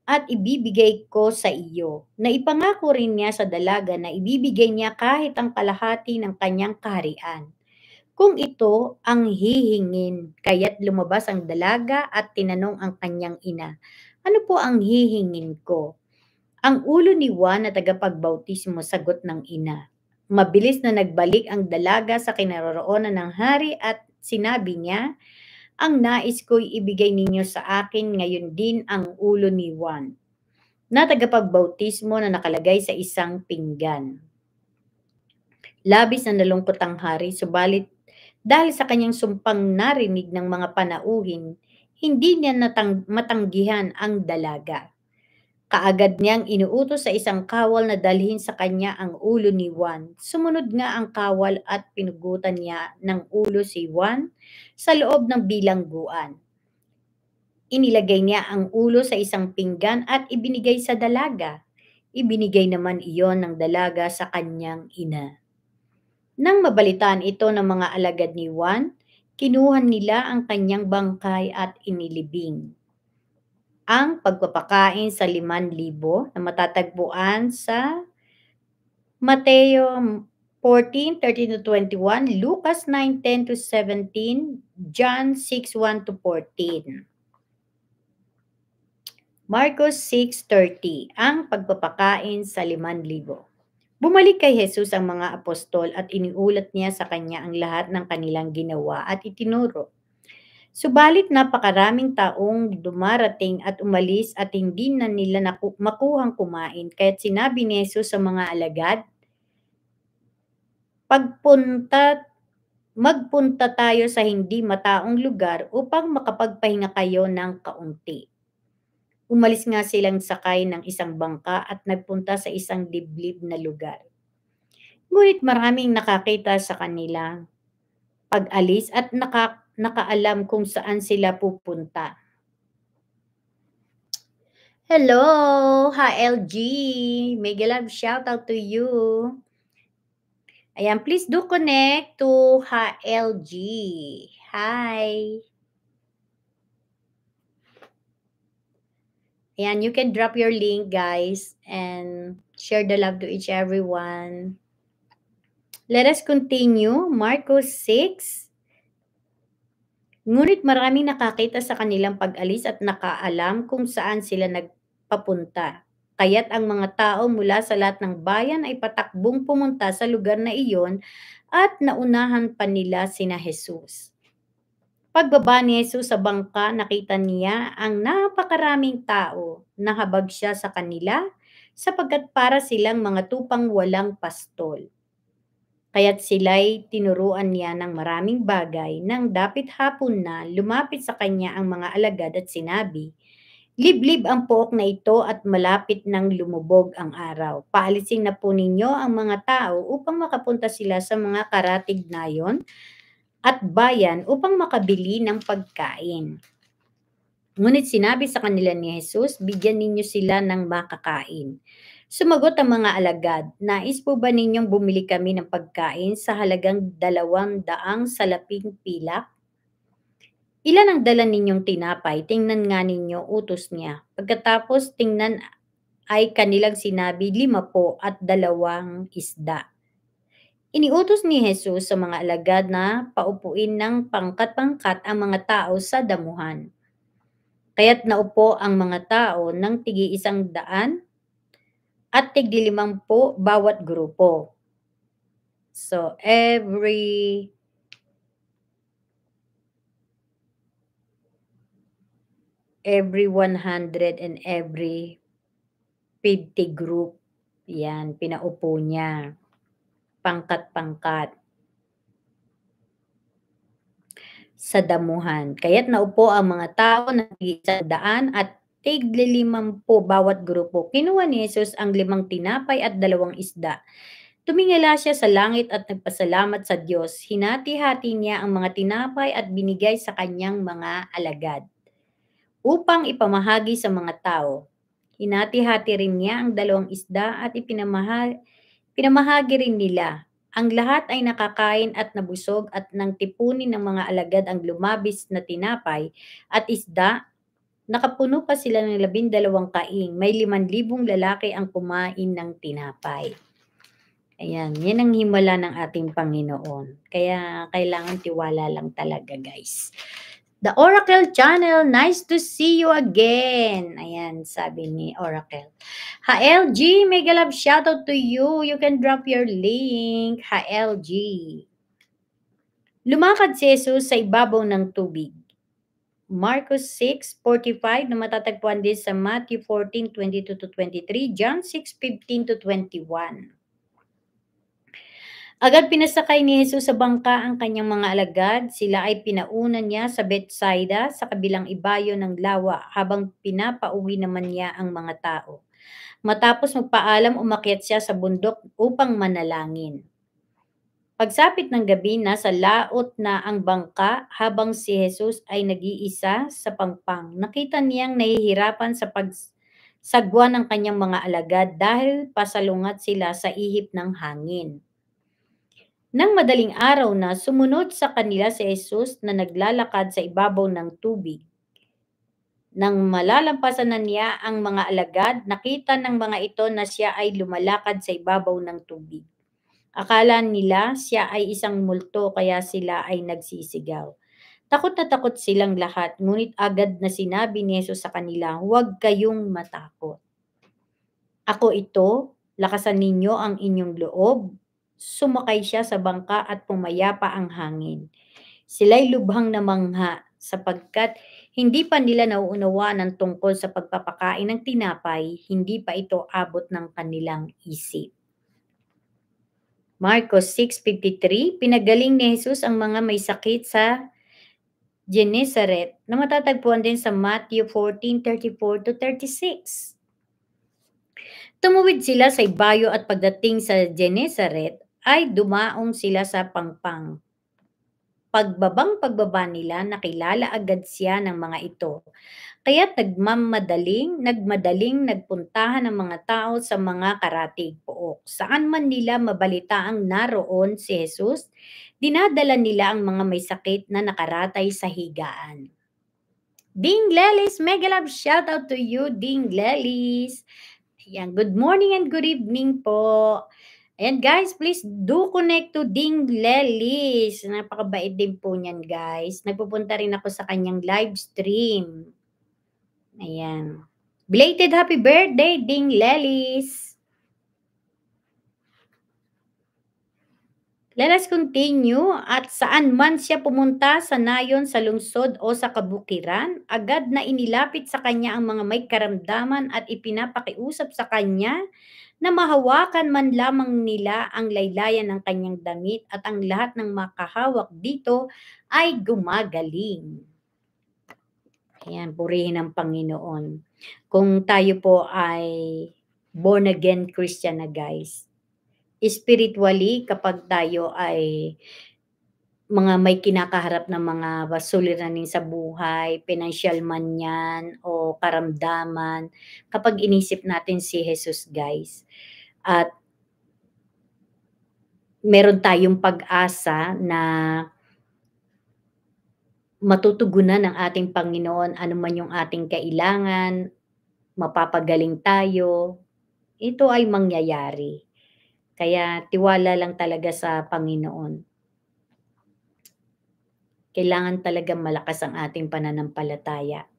at ibibigay ko sa iyo. Na ipangako rin niya sa dalaga na ibibigay niya kahit ang kalahati ng kanyang kaharian. Kung ito ang hihingin, kaya't lumabas ang dalaga at tinanong ang kanyang ina, ano po ang hihingin ko? Ang ulo ni Juan na tagapagbautismo sagot ng ina. Mabilis na nagbalik ang dalaga sa kinaroroonan ng hari at sinabi niya, ang nais ko'y ibigay ninyo sa akin ngayon din ang ulo ni Juan na tagapagbautismo na nakalagay sa isang pinggan. Labis na nalungkot ang hari, subalit dahil sa kanyang sumpang narinig ng mga panauhin, hindi niya natang- matanggihan ang dalaga. Kaagad niyang inuutos sa isang kawal na dalhin sa kanya ang ulo ni Juan. Sumunod nga ang kawal at pinugutan niya ng ulo si Juan sa loob ng bilangguan. Inilagay niya ang ulo sa isang pinggan at ibinigay sa dalaga. Ibinigay naman iyon ng dalaga sa kanyang ina. Nang mabalitaan ito ng mga alagad ni Juan, Kinuhan nila ang kanyang bangkay at inilibing. Ang pagpapakain sa liman libo na matatagpuan sa Mateo 14:13-21, Lucas 9:10-17, John 6:1-14. Marcos 6:30, ang pagpapakain sa liman libo. Bumalik kay Jesus ang mga apostol at iniulat niya sa kanya ang lahat ng kanilang ginawa at itinuro. Subalit napakaraming taong dumarating at umalis at hindi na nila naku- makuhang kumain kaya't sinabi ni Jesus sa mga alagad, Pagpunta, magpunta tayo sa hindi mataong lugar upang makapagpahinga kayo ng kaunti. Umalis nga silang sakay ng isang bangka at nagpunta sa isang diblib na lugar. Ngunit maraming nakakita sa kanila pag-alis at naka, nakaalam kung saan sila pupunta. Hello, HLG. Mega love shout out to you. Ayan, please do connect to HLG. Hi. Ayan, you can drop your link, guys, and share the love to each everyone. Let us continue. Marcos 6. Ngunit maraming nakakita sa kanilang pag-alis at nakaalam kung saan sila nagpapunta. Kaya't ang mga tao mula sa lahat ng bayan ay patakbong pumunta sa lugar na iyon at naunahan pa nila sina Jesus pagbaba ni Jesus sa bangka, nakita niya ang napakaraming tao. Nahabag siya sa kanila sapagkat para silang mga tupang walang pastol. Kaya't sila'y tinuruan niya ng maraming bagay nang dapit hapon na lumapit sa kanya ang mga alagad at sinabi, Liblib ang pook na ito at malapit nang lumubog ang araw. Paalisin na po ninyo ang mga tao upang makapunta sila sa mga karatig na yon at bayan upang makabili ng pagkain. Ngunit sinabi sa kanila ni Jesus, bigyan ninyo sila ng makakain. Sumagot ang mga alagad, nais po ba ninyong bumili kami ng pagkain sa halagang dalawang daang salaping pilak? Ilan ang dala ninyong tinapay? Tingnan nga ninyo utos niya. Pagkatapos tingnan ay kanilang sinabi lima po at dalawang isda. Iniutos ni Jesus sa mga alagad na paupuin ng pangkat-pangkat ang mga tao sa damuhan. Kaya't naupo ang mga tao ng tigi isang daan at tigdi po bawat grupo. So, every every 100 and every 50 group. Yan, pinaupo niya pangkat-pangkat sa damuhan. Kaya't naupo ang mga tao na sa daan at tiglilimang po bawat grupo. Kinuha ni Jesus ang limang tinapay at dalawang isda. Tumingala siya sa langit at nagpasalamat sa Diyos. Hinati-hati niya ang mga tinapay at binigay sa kanyang mga alagad upang ipamahagi sa mga tao. Hinati-hati rin niya ang dalawang isda at ipinamahagi Pinamahagi rin nila, ang lahat ay nakakain at nabusog at nang tipunin ng mga alagad ang lumabis na tinapay at isda, nakapuno pa sila ng labindalawang kaing. May liman libong lalaki ang kumain ng tinapay. Ayan, yan ang himala ng ating Panginoon. Kaya kailangan tiwala lang talaga guys. The Oracle Channel, nice to see you again. Ayan, sabi ni Oracle. HLG, mega love shoutout to you. You can drop your link, HLG. Lumakad si Jesus sa ibabaw ng tubig. Marcos 6:45 na matatagpuan din sa Matthew 14:22 to 23, John 6:15 to 21. Agad pinasakay ni Jesus sa bangka ang kanyang mga alagad. Sila ay pinauna niya sa Bethsaida sa kabilang ibayo ng lawa habang pinapauwi naman niya ang mga tao. Matapos magpaalam, umakyat siya sa bundok upang manalangin. Pagsapit ng gabi, nasa laot na ang bangka habang si Jesus ay nag-iisa sa pangpang. Nakita niyang nahihirapan sa pagsagwa ng kanyang mga alagad dahil pasalungat sila sa ihip ng hangin. Nang madaling araw na, sumunod sa kanila si Jesus na naglalakad sa ibabaw ng tubig. Nang malalampasan na niya ang mga alagad, nakita ng mga ito na siya ay lumalakad sa ibabaw ng tubig. Akala nila siya ay isang multo kaya sila ay nagsisigaw. Takot na takot silang lahat, ngunit agad na sinabi ni Jesus sa kanila, huwag kayong matakot. Ako ito, lakasan ninyo ang inyong loob, sumakay siya sa bangka at pumayapa ang hangin. Sila'y lubhang namangha sapagkat hindi pa nila nauunawaan ang tungkol sa pagpapakain ng tinapay, hindi pa ito abot ng kanilang isip. Marcos 6.53, pinagaling ni Jesus ang mga may sakit sa Genesaret na matatagpuan din sa Matthew 14.34 to 36. Tumawid sila sa ibayo at pagdating sa Genesaret ay dumaong sila sa pangpang. Pagbabang-pagbaba nila, nakilala agad siya ng mga ito. Kaya't nagmamadaling, nagmadaling nagpuntahan ng mga tao sa mga karatig pook. Saan man nila mabalita ang naroon si Jesus, dinadala nila ang mga may sakit na nakaratay sa higaan. Ding Lelis, mega love shout out to you, Ding Lelis. Ayan, good morning and good evening po. Ayan guys, please do connect to Ding Lelis. Napakabait din po niyan guys. Nagpupunta rin ako sa kanyang live stream. Ayan. Belated happy birthday, Ding Lelis. Let us continue. At saan man siya pumunta, sa nayon, sa lungsod o sa kabukiran, agad na inilapit sa kanya ang mga may karamdaman at ipinapakiusap sa kanya na mahawakan man lamang nila ang laylayan ng kanyang damit at ang lahat ng makahawak dito ay gumagaling. Ayan, purihin ang Panginoon. Kung tayo po ay born again Christian na guys, spiritually kapag tayo ay mga may kinakaharap na mga suliranin sa buhay, financial man yan o karamdaman, kapag inisip natin si Jesus guys, at meron tayong pag-asa na matutugunan ng ating Panginoon anuman yung ating kailangan, mapapagaling tayo, ito ay mangyayari. Kaya tiwala lang talaga sa Panginoon. Kailangan talaga malakas ang ating pananampalataya.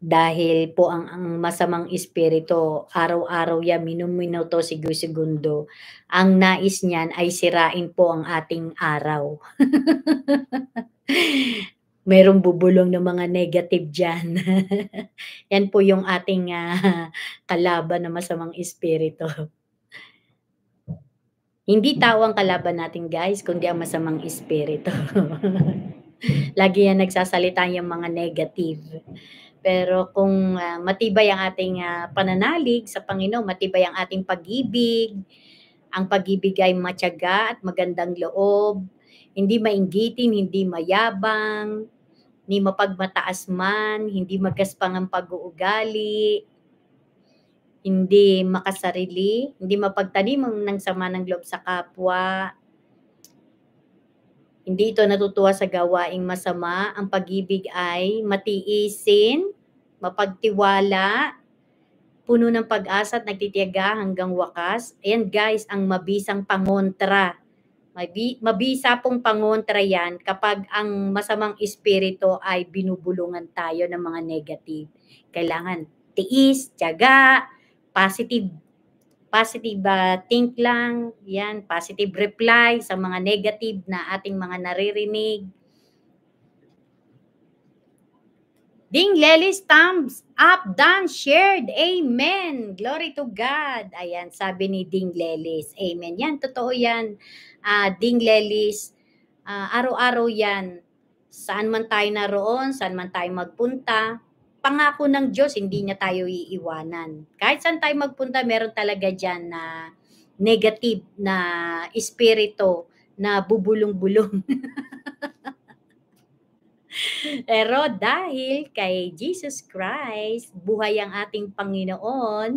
Dahil po ang, ang masamang espiritu, araw-araw yan, minuminuto, sigo-segundo, ang nais niyan ay sirain po ang ating araw. merong bubulong ng mga negative dyan. Yan po yung ating uh, kalaban ng masamang espiritu. Hindi tao ang kalaban natin guys, kundi ang masamang espiritu. Lagi yan nagsasalita yung mga negative. Pero kung uh, matibay ang ating uh, pananalig sa Panginoon, matibay ang ating pag-ibig, ang pag-ibig ay matyaga at magandang loob, hindi mainggitin, hindi mayabang, ni mapagmataas man, hindi magkaspang ang pag-uugali, hindi makasarili, hindi mapagtanim ng sama ng loob sa kapwa. Hindi ito natutuwa sa gawaing masama. Ang pag-ibig ay matiisin, mapagtiwala, puno ng pag-asa at nagtitiyaga hanggang wakas. Ayan guys, ang mabisang pangontra. mabisa pong pangontra yan kapag ang masamang espiritu ay binubulungan tayo ng mga negative. Kailangan tiis, tiyaga, positive positive uh, think lang, yan, positive reply sa mga negative na ating mga naririnig. Ding Lelis, thumbs up, done, shared, amen. Glory to God. Ayan, sabi ni Ding Lelis, amen. Yan, totoo yan, uh, Ding Lelis. Uh, ah, araw-araw yan, saan man tayo naroon, saan man tayo magpunta, pangako ng Diyos, hindi niya tayo iiwanan. Kahit saan tayo magpunta, meron talaga dyan na negative na espirito na bubulong-bulong. Pero dahil kay Jesus Christ, buhay ang ating Panginoon,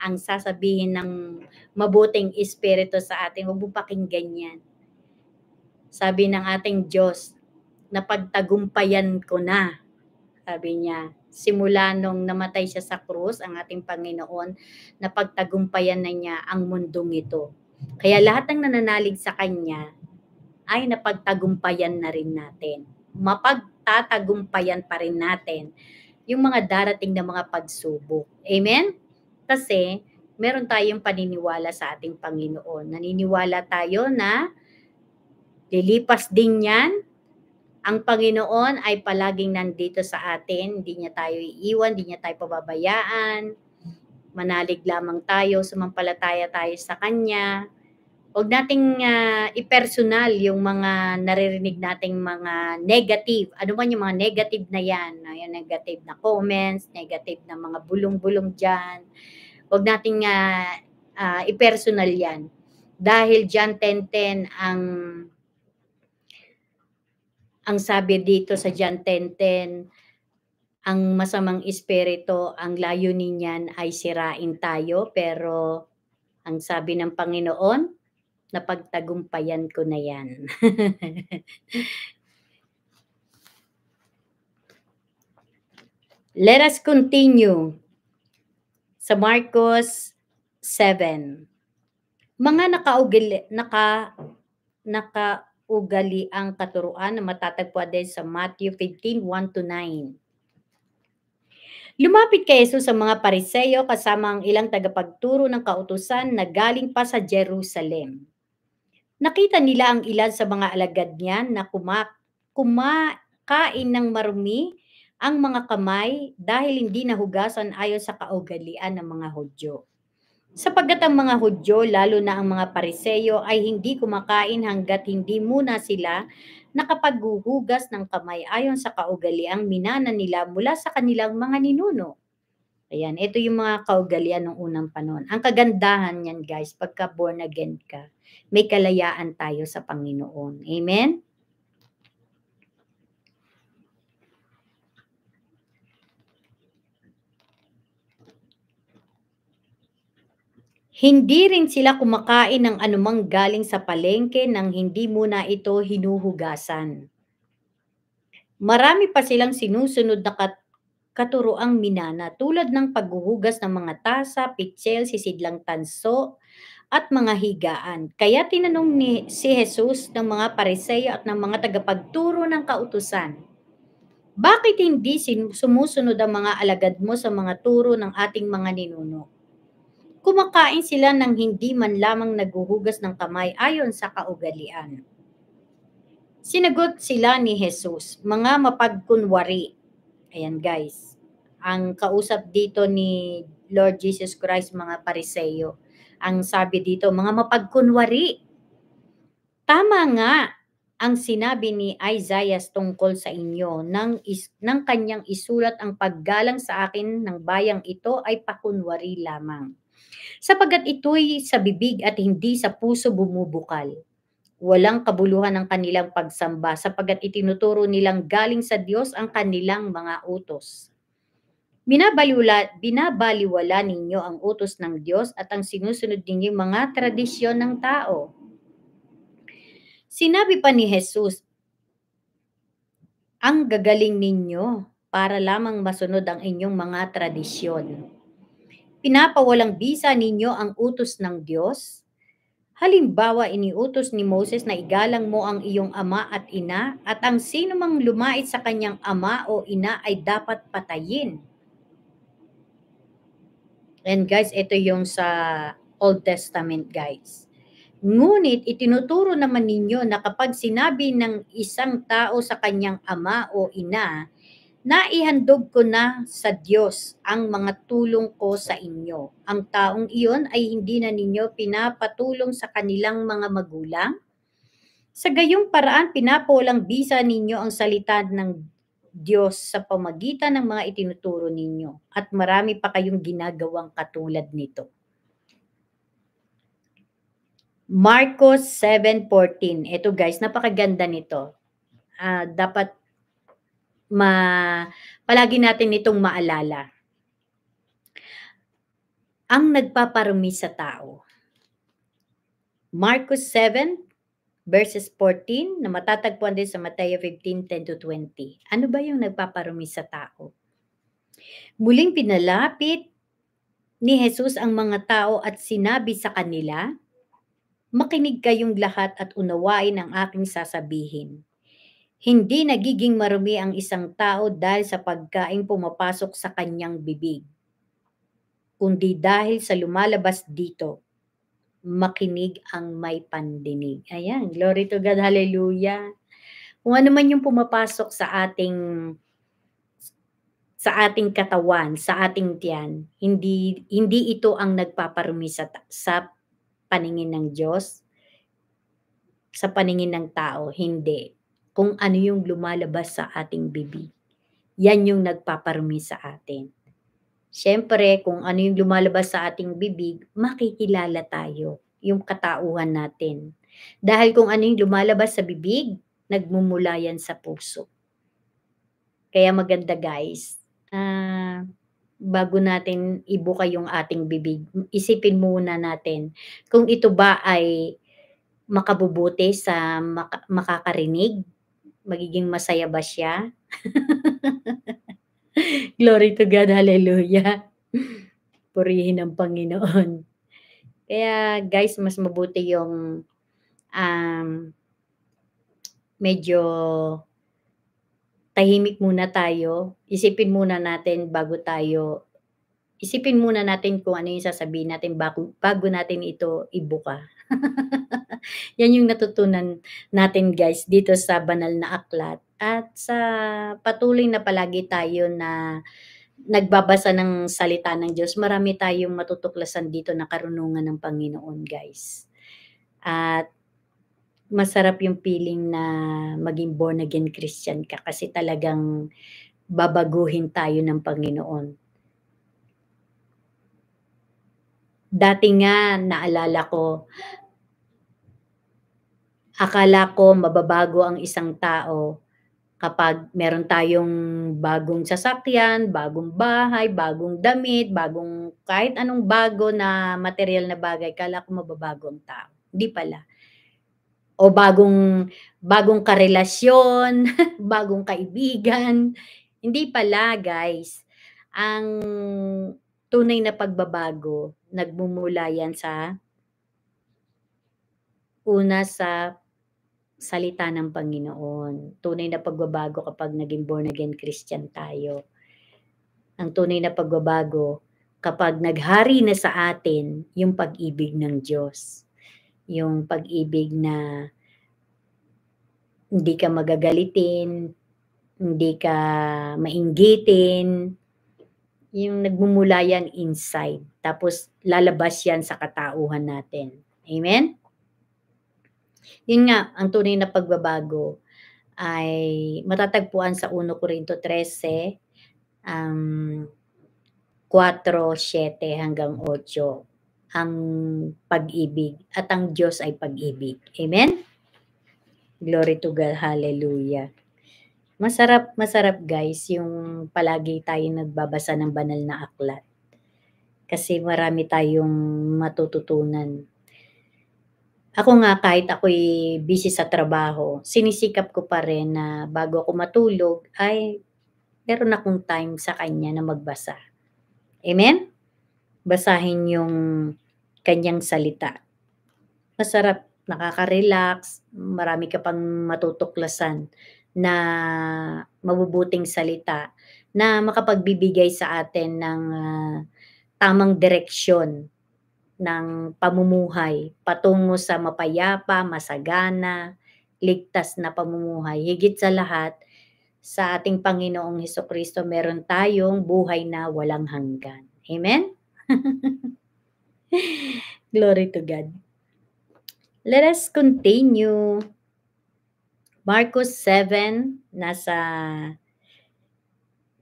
ang sasabihin ng mabuting espiritu sa atin, huwag mo pakinggan yan. Sabi ng ating Diyos, napagtagumpayan ko na. Sabi niya, simula nung namatay siya sa krus, ang ating Panginoon, na pagtagumpayan na niya ang mundong ito. Kaya lahat ng nananalig sa Kanya ay napagtagumpayan na rin natin. Mapagtatagumpayan pa rin natin yung mga darating na mga pagsubok. Amen? Kasi meron tayong paniniwala sa ating Panginoon. Naniniwala tayo na lilipas din yan ang Panginoon ay palaging nandito sa atin. Hindi niya tayo iiwan, hindi niya tayo pababayaan. Manalig lamang tayo, sumampalataya tayo sa Kanya. Huwag nating uh, ipersonal yung mga naririnig nating mga negative. Ano man yung mga negative na yan? Yung negative na comments, negative na mga bulong-bulong dyan. Huwag nating uh, uh, ipersonal yan. Dahil dyan 10-10 ang ang sabi dito sa John 10.10, ang masamang espiritu, ang layunin niyan ay sirain tayo, pero ang sabi ng Panginoon, napagtagumpayan ko na yan. Let us continue sa Marcos 7. Mga nakaugil, naka, naka ugali ang katuruan na matatagpuan din sa Matthew 15:1 to 9. Lumapit kay Jesus sa mga pariseyo kasama ang ilang tagapagturo ng kautusan na galing pa sa Jerusalem. Nakita nila ang ilan sa mga alagad niya na kumak kumakain ng marumi ang mga kamay dahil hindi nahugasan ayon sa kaugalian ng mga Hudyo. Sapagkat ang mga Hudyo, lalo na ang mga Pariseyo, ay hindi kumakain hanggat hindi muna sila nakapaghuhugas ng kamay ayon sa kaugaliang minana nila mula sa kanilang mga ninuno. Ayan, ito yung mga kaugalian ng unang panon. Ang kagandahan niyan guys, pagka born again ka, may kalayaan tayo sa Panginoon. Amen? Hindi rin sila kumakain ng anumang galing sa palengke nang hindi muna ito hinuhugasan. Marami pa silang sinusunod na kat- katuroang minana tulad ng paghuhugas ng mga tasa, pitsel, sisidlang tanso, at mga higaan. Kaya tinanong ni si Jesus ng mga pariseyo at ng mga tagapagturo ng kautusan, Bakit hindi sumusunod ang mga alagad mo sa mga turo ng ating mga ninuno? kumakain sila ng hindi man lamang naguhugas ng kamay ayon sa kaugalian. Sinagot sila ni Jesus, mga mapagkunwari. Ayan guys, ang kausap dito ni Lord Jesus Christ mga pariseyo. Ang sabi dito, mga mapagkunwari. Tama nga ang sinabi ni Isaiah tungkol sa inyo nang, is, nang kanyang isulat ang paggalang sa akin ng bayang ito ay pakunwari lamang sapagkat ito'y sa bibig at hindi sa puso bumubukal. Walang kabuluhan ang kanilang pagsamba sapagkat itinuturo nilang galing sa Diyos ang kanilang mga utos. Binabaliwala, binabaliwala ninyo ang utos ng Diyos at ang sinusunod ninyo mga tradisyon ng tao. Sinabi pa ni Jesus, ang gagaling ninyo para lamang masunod ang inyong mga tradisyon. Pinapawalang bisa ninyo ang utos ng Diyos? Halimbawa, iniutos ni Moses na igalang mo ang iyong ama at ina at ang sino mang lumait sa kanyang ama o ina ay dapat patayin. And guys, ito yung sa Old Testament guys. Ngunit itinuturo naman ninyo na kapag sinabi ng isang tao sa kanyang ama o ina Naihandog ko na sa Diyos ang mga tulong ko sa inyo. Ang taong iyon ay hindi na ninyo pinapatulong sa kanilang mga magulang. Sa gayong paraan, pinapulang bisa ninyo ang salita ng Diyos sa pamagitan ng mga itinuturo ninyo at marami pa kayong ginagawang katulad nito. Marcos 7.14. Ito guys, napakaganda nito. Uh, dapat ma palagi natin itong maalala. Ang nagpaparumi sa tao. Marcos 7 verses 14 na matatagpuan din sa Mateo 15:10 to 20. Ano ba yung nagpaparumi sa tao? Muling pinalapit ni Jesus ang mga tao at sinabi sa kanila, Makinig kayong lahat at unawain ang aking sasabihin hindi nagiging marumi ang isang tao dahil sa pagkain pumapasok sa kanyang bibig, kundi dahil sa lumalabas dito, makinig ang may pandinig. Ayan, glory to God, hallelujah. Kung ano man yung pumapasok sa ating sa ating katawan, sa ating tiyan, hindi hindi ito ang nagpaparumi sa, sa paningin ng Diyos, sa paningin ng tao, hindi kung ano yung lumalabas sa ating bibig. Yan yung nagpaparumi sa atin. Siyempre, kung ano yung lumalabas sa ating bibig, makikilala tayo yung katauhan natin. Dahil kung ano yung lumalabas sa bibig, nagmumula yan sa puso. Kaya maganda guys, uh, bago natin ibuka yung ating bibig, isipin muna natin kung ito ba ay makabubuti sa mak- makakarinig Magiging masaya ba siya? Glory to God, hallelujah. Purihin ang Panginoon. Kaya guys, mas mabuti yung um, medyo tahimik muna tayo. Isipin muna natin bago tayo isipin muna natin kung ano yung sasabihin natin bago, bago natin ito ibuka. Yan yung natutunan natin guys dito sa banal na aklat at sa patuloy na palagi tayo na nagbabasa ng salita ng Diyos. Marami tayong matutuklasan dito na karunungan ng Panginoon guys. At masarap yung feeling na maging born again Christian ka kasi talagang babaguhin tayo ng Panginoon. dati nga naalala ko akala ko mababago ang isang tao kapag meron tayong bagong sasakyan, bagong bahay, bagong damit, bagong kahit anong bago na material na bagay, kala ko mababago ang tao. Hindi pala. O bagong bagong karelasyon, bagong kaibigan. Hindi pala, guys. Ang tunay na pagbabago, nagmumula yan sa una sa salita ng Panginoon. Tunay na pagbabago kapag naging born again Christian tayo. Ang tunay na pagbabago kapag naghari na sa atin yung pag-ibig ng Diyos. Yung pag-ibig na hindi ka magagalitin, hindi ka mainggitin, yung nagmumula yan inside. Tapos lalabas yan sa katauhan natin. Amen? Yun nga, ang tunay na pagbabago ay matatagpuan sa 1 Corinto 13, um, 4, 7 hanggang 8 ang pag-ibig at ang Diyos ay pag-ibig. Amen? Glory to God. Hallelujah. Masarap, masarap guys yung palagi tayo nagbabasa ng banal na aklat. Kasi marami tayong matututunan ako nga kahit ako'y busy sa trabaho, sinisikap ko pa rin na bago ako matulog ay meron akong time sa Kanya na magbasa. Amen? Basahin yung Kanyang salita. Masarap, nakaka-relax, marami ka pang matutuklasan na mabubuting salita na makapagbibigay sa atin ng uh, tamang direksyon ng pamumuhay patungo sa mapayapa, masagana, ligtas na pamumuhay. Higit sa lahat, sa ating Panginoong Heso Kristo, meron tayong buhay na walang hanggan. Amen? Glory to God. Let us continue. Marcos 7, nasa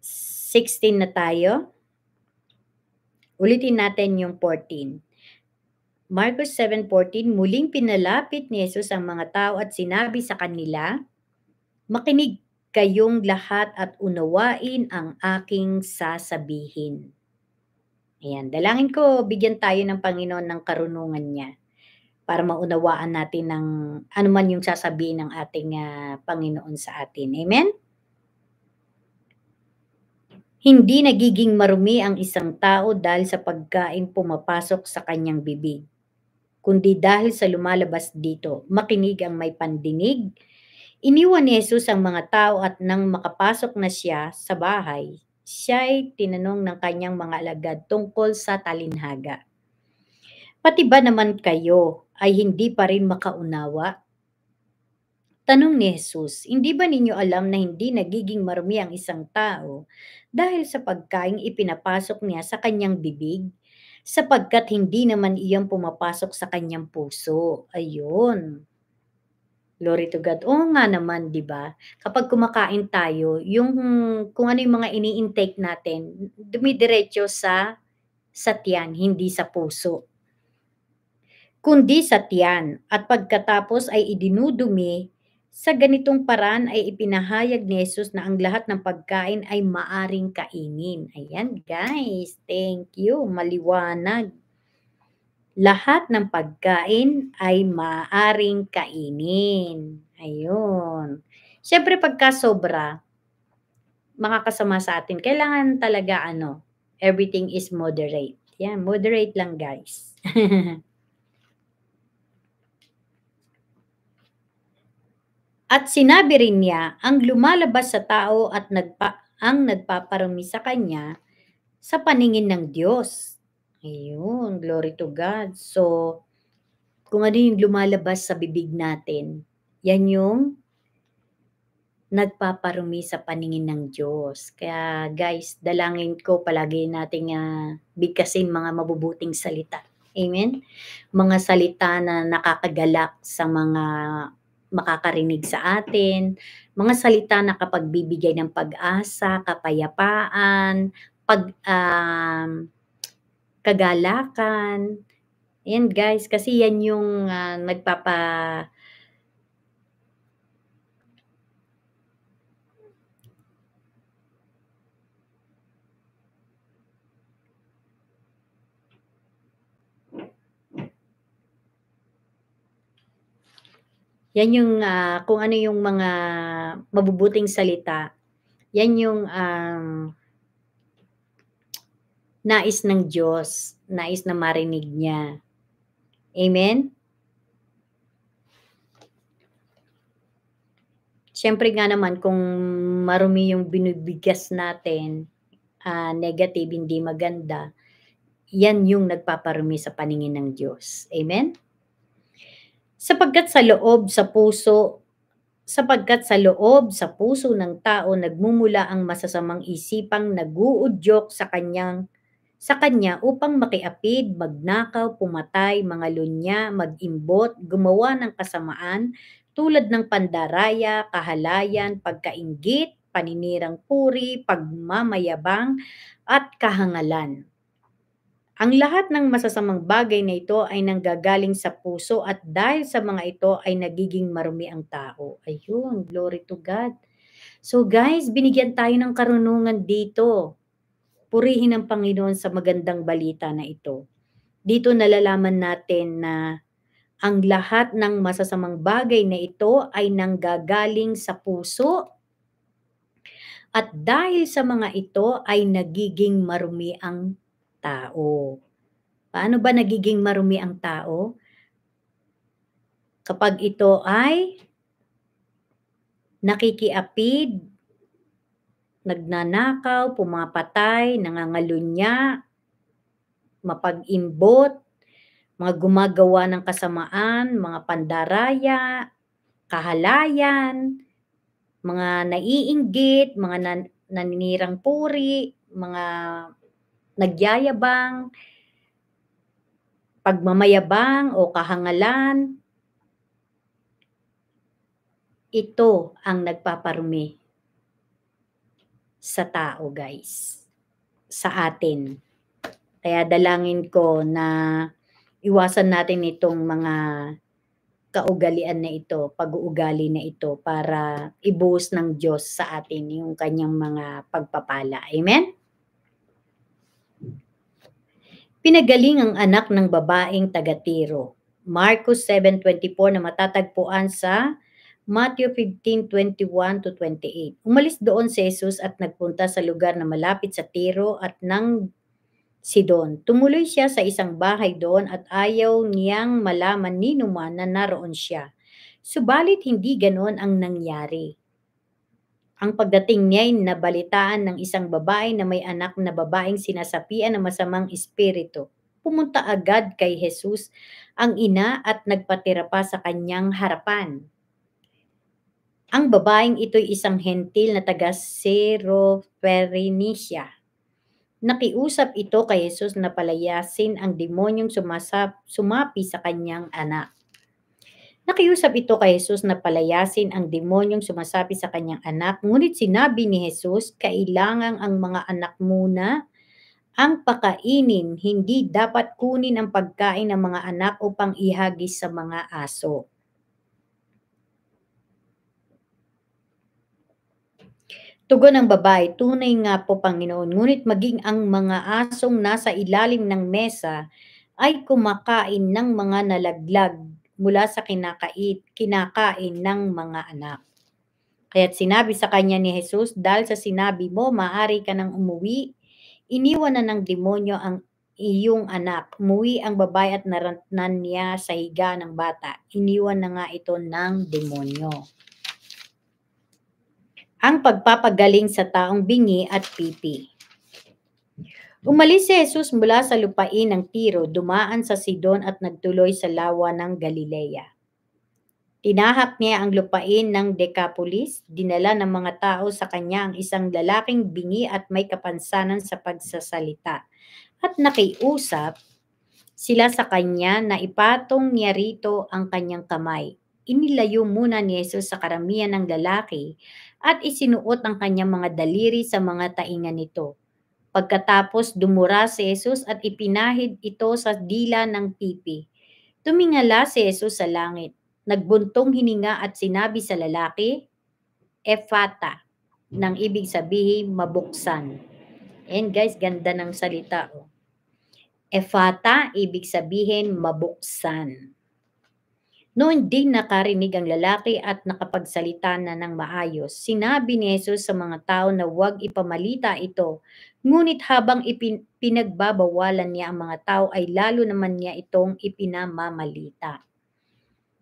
16 na tayo. Ulitin natin yung 14. Marcos 7.14, muling pinalapit ni Jesus ang mga tao at sinabi sa kanila, Makinig kayong lahat at unawain ang aking sasabihin. Ayan, dalangin ko bigyan tayo ng Panginoon ng karunungan niya para maunawaan natin ng anuman yung sasabihin ng ating uh, Panginoon sa atin. Amen? Hindi nagiging marumi ang isang tao dahil sa pagkain pumapasok sa kanyang bibig kundi dahil sa lumalabas dito, makinig ang may pandinig. Iniwan ni Jesus ang mga tao at nang makapasok na siya sa bahay, siya'y tinanong ng kanyang mga alagad tungkol sa talinhaga. Pati ba naman kayo ay hindi pa rin makaunawa? Tanong ni Jesus, hindi ba ninyo alam na hindi nagiging marumi ang isang tao dahil sa pagkain ipinapasok niya sa kanyang bibig? sapagkat hindi naman iyon pumapasok sa kanyang puso. Ayun. Glory to God. Oo nga naman, di ba? Kapag kumakain tayo, yung kung ano yung mga ini-intake natin, dumidiretso sa sa tiyan, hindi sa puso. Kundi sa tiyan at pagkatapos ay idinudumi sa ganitong paraan ay ipinahayag ni Jesus na ang lahat ng pagkain ay maaring kainin. Ayan guys, thank you. Maliwanag. Lahat ng pagkain ay maaring kainin. Ayun. Siyempre pagka sobra, makakasama sa atin. Kailangan talaga ano, everything is moderate. Yan, moderate lang guys. At sinabi rin niya, ang lumalabas sa tao at nagpa, ang nagpaparami sa kanya sa paningin ng Diyos. Ayun, glory to God. So, kung ano yung lumalabas sa bibig natin, yan yung nagpaparumi sa paningin ng Diyos. Kaya guys, dalangin ko palagi nating uh, bigkasin mga mabubuting salita. Amen? Mga salita na nakakagalak sa mga makakarinig sa atin, mga salita na kapag bibigay ng pag-asa, kapayapaan, pag um, kagalakan. Ayan guys, kasi yan yung uh, nagpapa Yan yung uh, kung ano yung mga mabubuting salita. Yan yung um, nais ng Diyos, nais na marinig niya. Amen? Siyempre nga naman, kung marumi yung binubigas natin, uh, negative, hindi maganda, yan yung nagpaparumi sa paningin ng Diyos. Amen? sapagkat sa loob sa puso sapagkat sa loob sa puso ng tao nagmumula ang masasamang isipang naguudyok sa kanyang sa kanya upang makiapid, magnakaw, pumatay, mangalunya, magimbot, gumawa ng kasamaan tulad ng pandaraya, kahalayan, pagkaingit, paninirang puri, pagmamayabang at kahangalan. Ang lahat ng masasamang bagay na ito ay nanggagaling sa puso at dahil sa mga ito ay nagiging marumi ang tao. Ayun, glory to God. So guys, binigyan tayo ng karunungan dito. Purihin ang Panginoon sa magandang balita na ito. Dito nalalaman natin na ang lahat ng masasamang bagay na ito ay nanggagaling sa puso at dahil sa mga ito ay nagiging marumi ang tao. Paano ba nagiging marumi ang tao? Kapag ito ay nakikiapid, nagnanakaw, pumapatay, nangangalunya, mapag-imbot, mga gumagawa ng kasamaan, mga pandaraya, kahalayan, mga naiinggit, mga nan- naninirang puri, mga nagyayabang, pagmamayabang o kahangalan, ito ang nagpaparumi sa tao, guys. Sa atin. Kaya dalangin ko na iwasan natin itong mga kaugalian na ito, pag-uugali na ito para ibuhos ng Diyos sa atin yung kanyang mga pagpapala. Amen? Pinagaling ang anak ng babaeng taga-Tiro. Marcos 7.24 na matatagpuan sa Matthew 15.21 to 28. Umalis doon si Jesus at nagpunta sa lugar na malapit sa Tiro at nang Sidon. Tumuloy siya sa isang bahay doon at ayaw niyang malaman ni Numa na naroon siya. Subalit hindi ganoon ang nangyari ang pagdating niya ay nabalitaan ng isang babae na may anak na babaeng sinasapian ng masamang espiritu. Pumunta agad kay Jesus ang ina at nagpatira pa sa kanyang harapan. Ang babaeng ito'y isang hentil na taga Syrophoenicia. Nakiusap ito kay Jesus na palayasin ang demonyong sumasap, sumapi sa kanyang anak. Nakiusap ito kay Jesus na palayasin ang demonyong sumasabi sa kanyang anak, ngunit sinabi ni Jesus, kailangan ang mga anak muna ang pakainin, hindi dapat kunin ang pagkain ng mga anak upang ihagis sa mga aso. Tugon ng babae, tunay nga po Panginoon, ngunit maging ang mga asong nasa ilalim ng mesa ay kumakain ng mga nalaglag mula sa kinakait, kinakain ng mga anak. Kaya't sinabi sa kanya ni Jesus, dahil sa sinabi mo, maari ka nang umuwi, iniwan na ng demonyo ang iyong anak. Umuwi ang babae at narantnan niya sa higa ng bata. Iniwan na nga ito ng demonyo. Ang pagpapagaling sa taong bingi at pipi. Umalis si Jesus mula sa lupain ng Tiro, dumaan sa Sidon at nagtuloy sa lawa ng Galilea. Tinahak niya ang lupain ng Decapolis, dinala ng mga tao sa kanya ang isang lalaking bingi at may kapansanan sa pagsasalita. At nakiusap sila sa kanya na ipatong niya rito ang kanyang kamay inilayo muna ni Jesus sa karamihan ng lalaki at isinuot ang kanyang mga daliri sa mga tainga nito. Pagkatapos dumura si Jesus at ipinahid ito sa dila ng pipi. Tumingala si Jesus sa langit. Nagbuntong hininga at sinabi sa lalaki, Efata, nang ibig sabihin mabuksan. And guys, ganda ng salita. Oh. Efata, ibig sabihin mabuksan. Noon din nakarinig ang lalaki at nakapagsalita na ng maayos. Sinabi ni Jesus sa mga tao na huwag ipamalita ito. Ngunit habang ipinagbabawalan niya ang mga tao ay lalo naman niya itong ipinamamalita.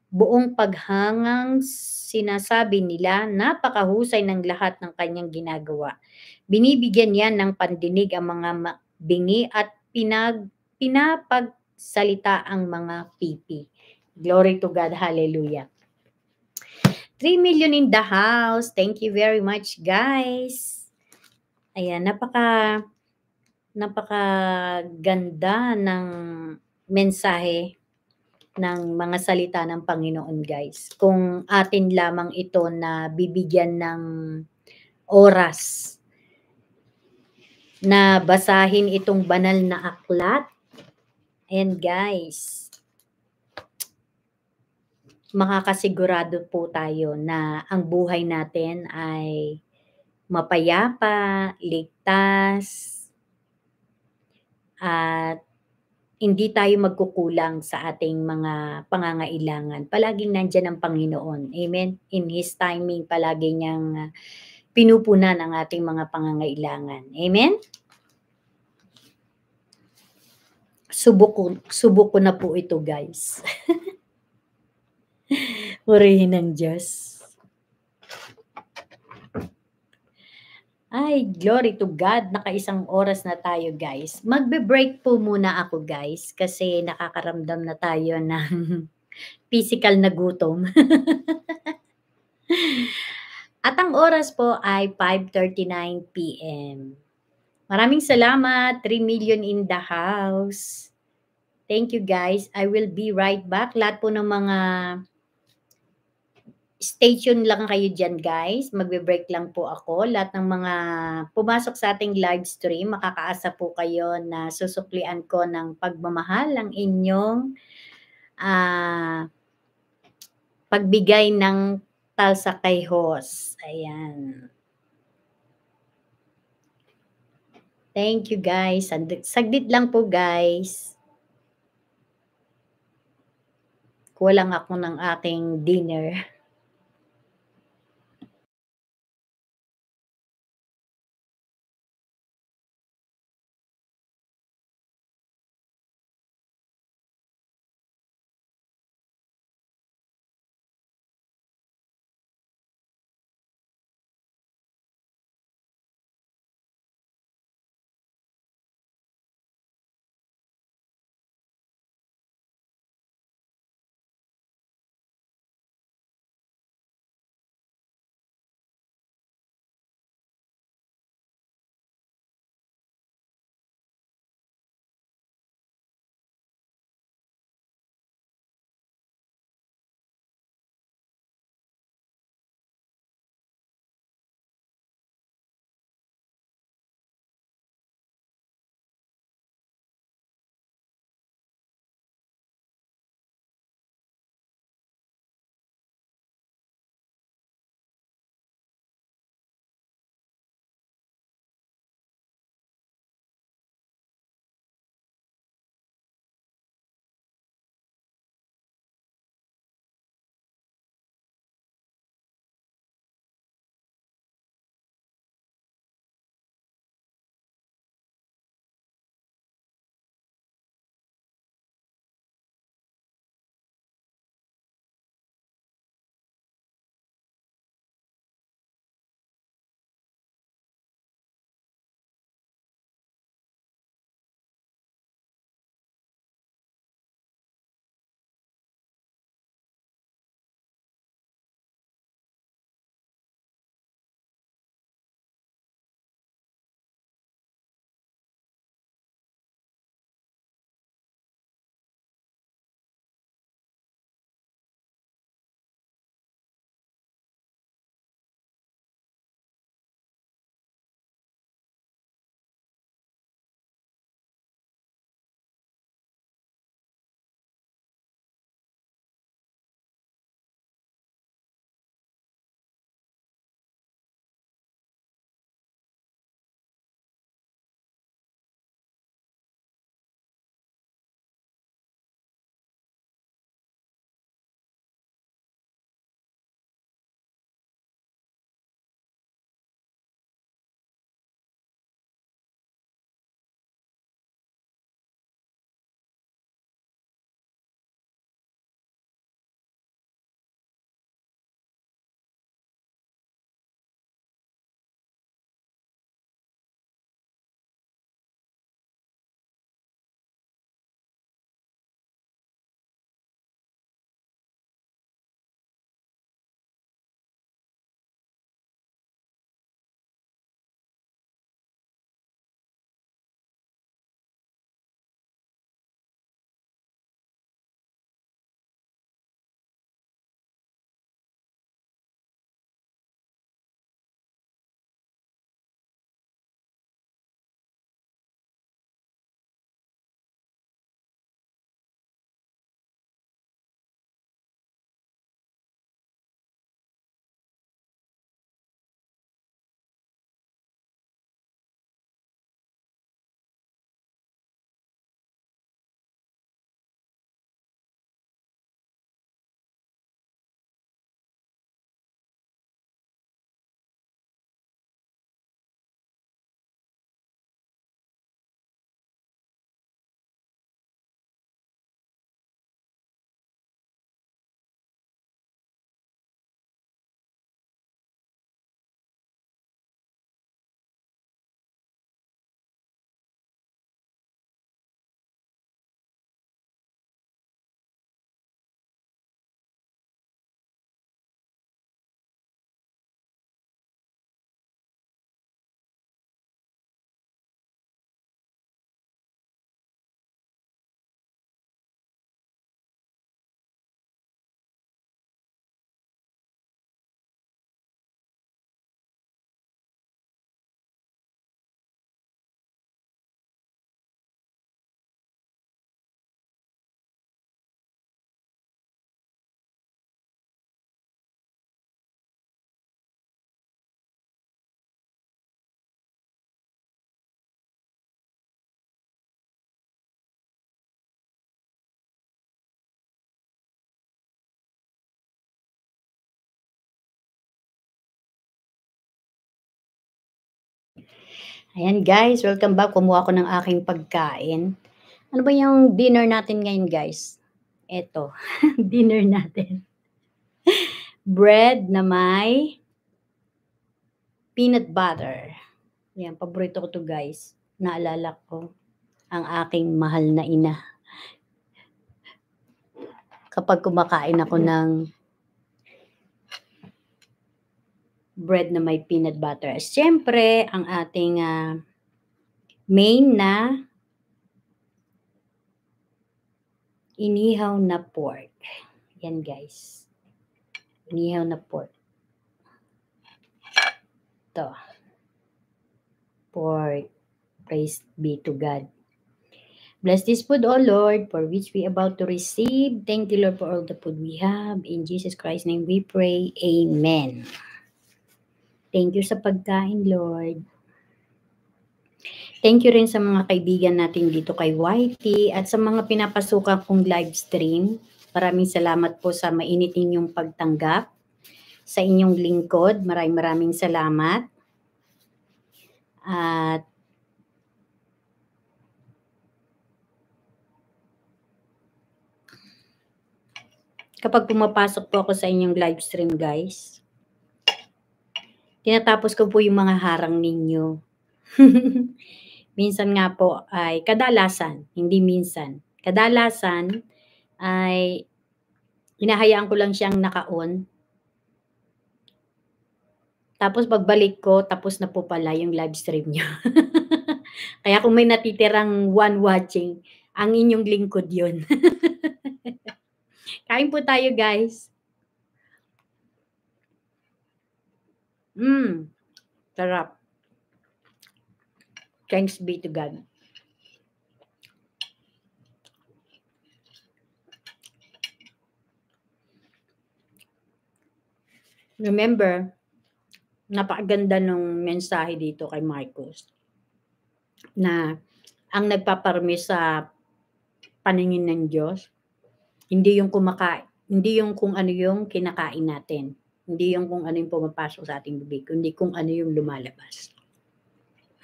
Buong paghangang sinasabi nila, napakahusay ng lahat ng kanyang ginagawa. Binibigyan niya ng pandinig ang mga bingi at pinag, pinapagsalita ang mga pipi. Glory to God. Hallelujah. 3 million in the house. Thank you very much, guys. Ayan, napaka napaka ganda ng mensahe ng mga salita ng Panginoon, guys. Kung atin lamang ito na bibigyan ng oras na basahin itong banal na aklat. And guys, makakasigurado po tayo na ang buhay natin ay mapayapa, ligtas, at hindi tayo magkukulang sa ating mga pangangailangan. Palaging nandyan ang Panginoon. Amen? In His timing, palagi niyang ah, pinupunan ang ating mga pangangailangan. Amen? Subok ko, na po ito, guys. Purihin ng Diyos. Ay, glory to God. Nakaisang oras na tayo, guys. Magbe-break po muna ako, guys, kasi nakakaramdam na tayo ng physical na gutom. At ang oras po ay 5.39 p.m. Maraming salamat. 3 million in the house. Thank you guys. I will be right back. Lahat po ng mga stay tuned lang kayo dyan guys. Magbe-break lang po ako. Lahat ng mga pumasok sa ating live stream, makakaasa po kayo na susuklian ko ng pagmamahal ang inyong uh, pagbigay ng talsa kay host. Ayan. Thank you guys. Saglit lang po guys. Kulang ako ng aking dinner. Ayan guys, welcome back. Kumuha ko ng aking pagkain. Ano ba yung dinner natin ngayon guys? Eto, dinner natin. Bread na may peanut butter. Yan, paborito ko to guys. Naalala ko ang aking mahal na ina. Kapag kumakain ako ng bread na may peanut butter. syempre, ang ating uh, main na inihaw na pork. Yan guys. Inihaw na pork. to Pork. Praise be to God. Bless this food, O Lord, for which we about to receive. Thank you, Lord, for all the food we have. In Jesus Christ's name we pray. Amen. Thank you sa pagkain, Lord. Thank you rin sa mga kaibigan natin dito kay YT at sa mga pinapasukan kong live stream. Maraming salamat po sa mainit ninyong pagtanggap sa inyong lingkod. Maraming maraming salamat. At kapag pumapasok po ako sa inyong live stream, guys, tinatapos ko po yung mga harang ninyo. minsan nga po ay kadalasan, hindi minsan. Kadalasan ay hinahayaan ko lang siyang naka-on. Tapos pagbalik ko, tapos na po pala yung live stream niyo. Kaya kung may natitirang one watching, ang inyong lingkod yun. Kain po tayo guys. Mm, sarap. Thanks be to God. Remember, napaganda ng mensahe dito kay Marcos na ang nagpaparmi sa paningin ng Diyos, hindi yung kumakain, hindi yung kung ano yung kinakain natin hindi yung kung ano yung pumapasok sa ating bibig, kundi kung ano yung lumalabas.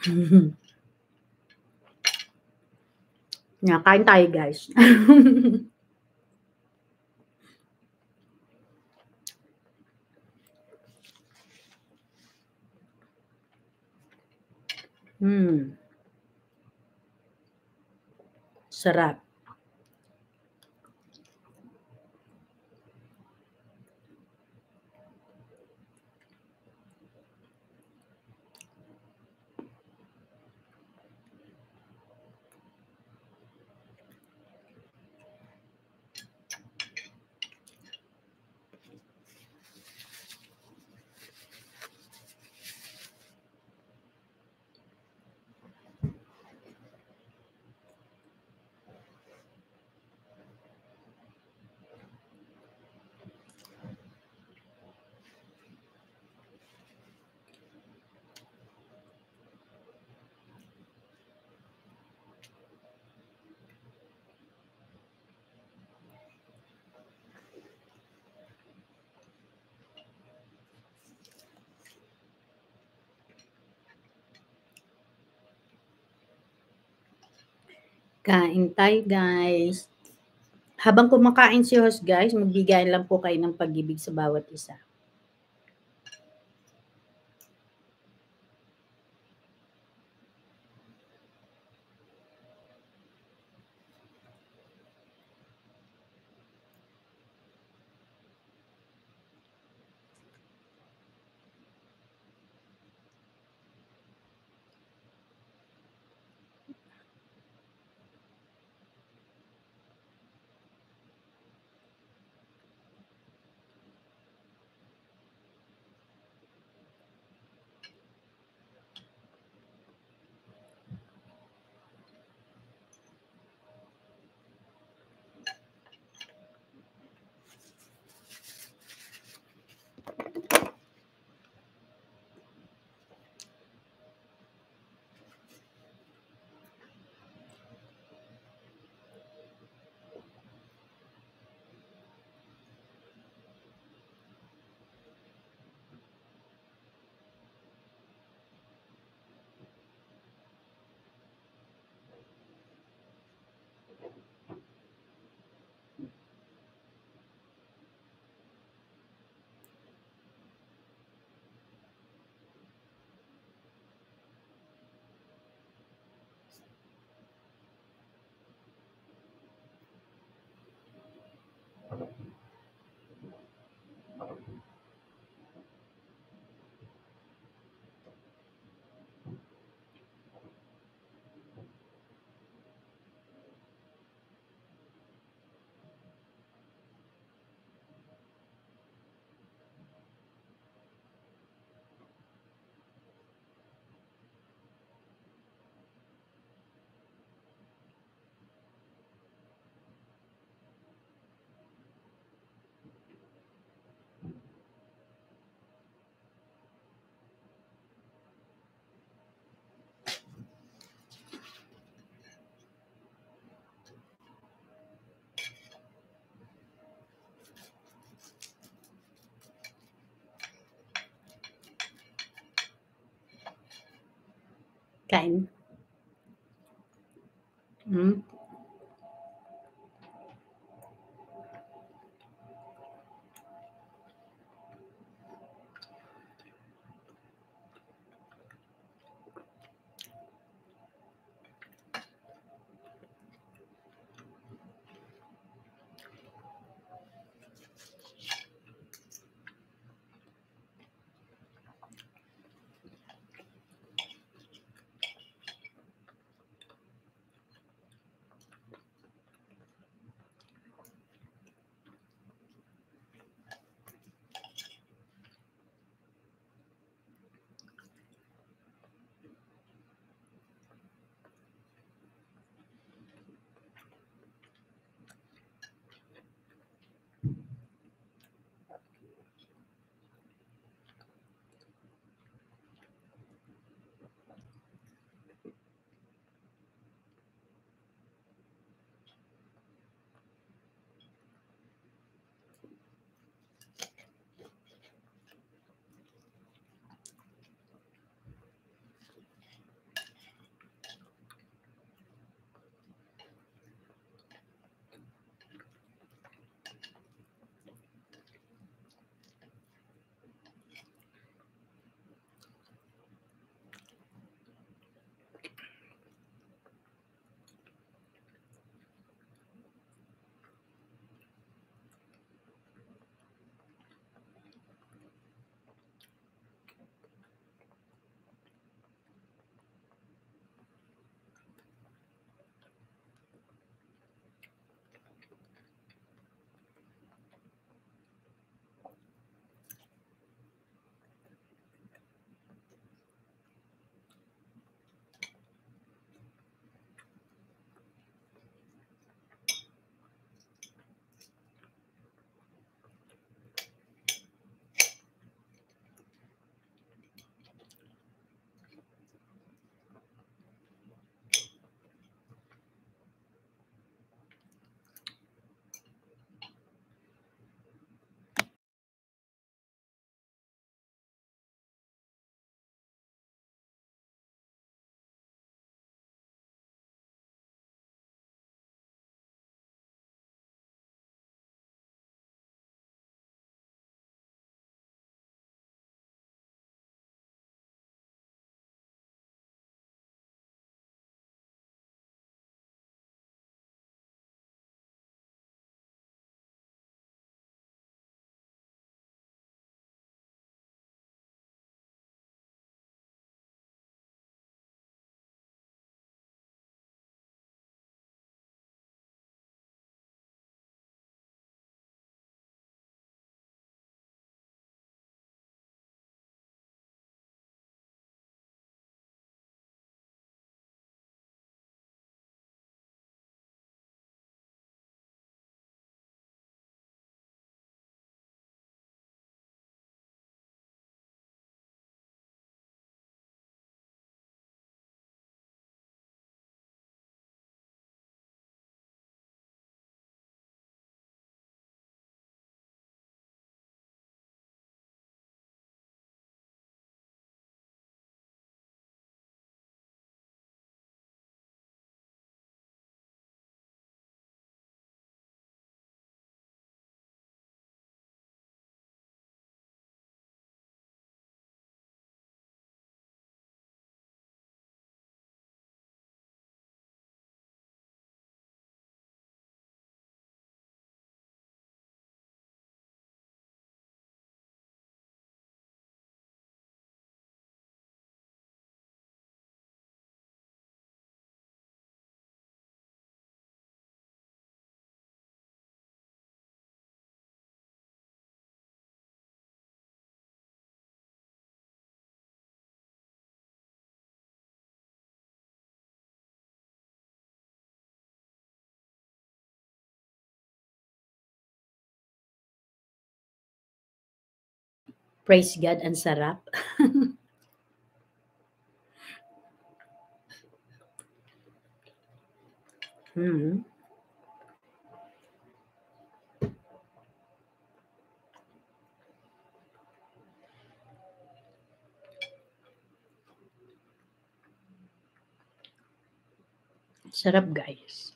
Nga, kain tayo guys. hmm. Sarap. Kain tayo, guys. Habang kumakain si host, guys, magbigay lang po kayo ng pag-ibig sa bawat isa. cạnh ừ. Praise God, ang sarap. hmm. Sarap guys.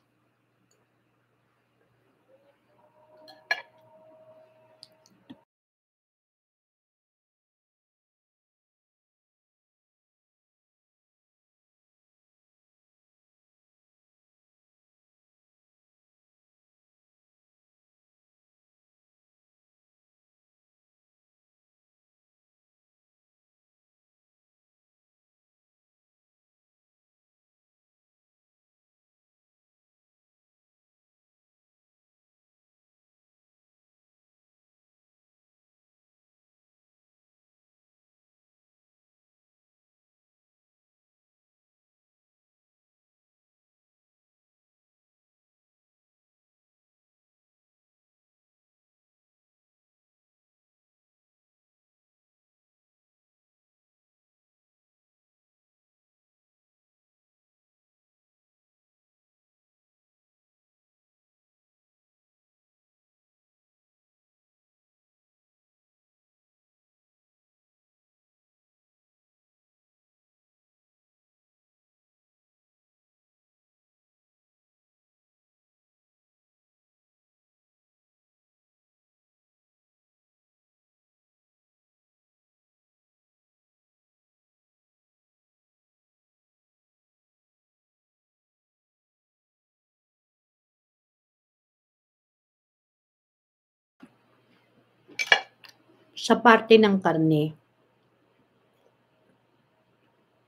sa parte ng karne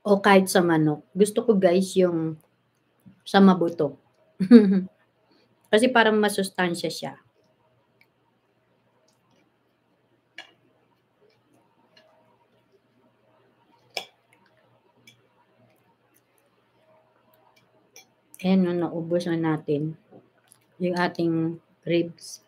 o kahit sa manok. Gusto ko guys yung sa mabuto. Kasi parang masustansya siya. Ayan, no, naubos na natin yung ating ribs.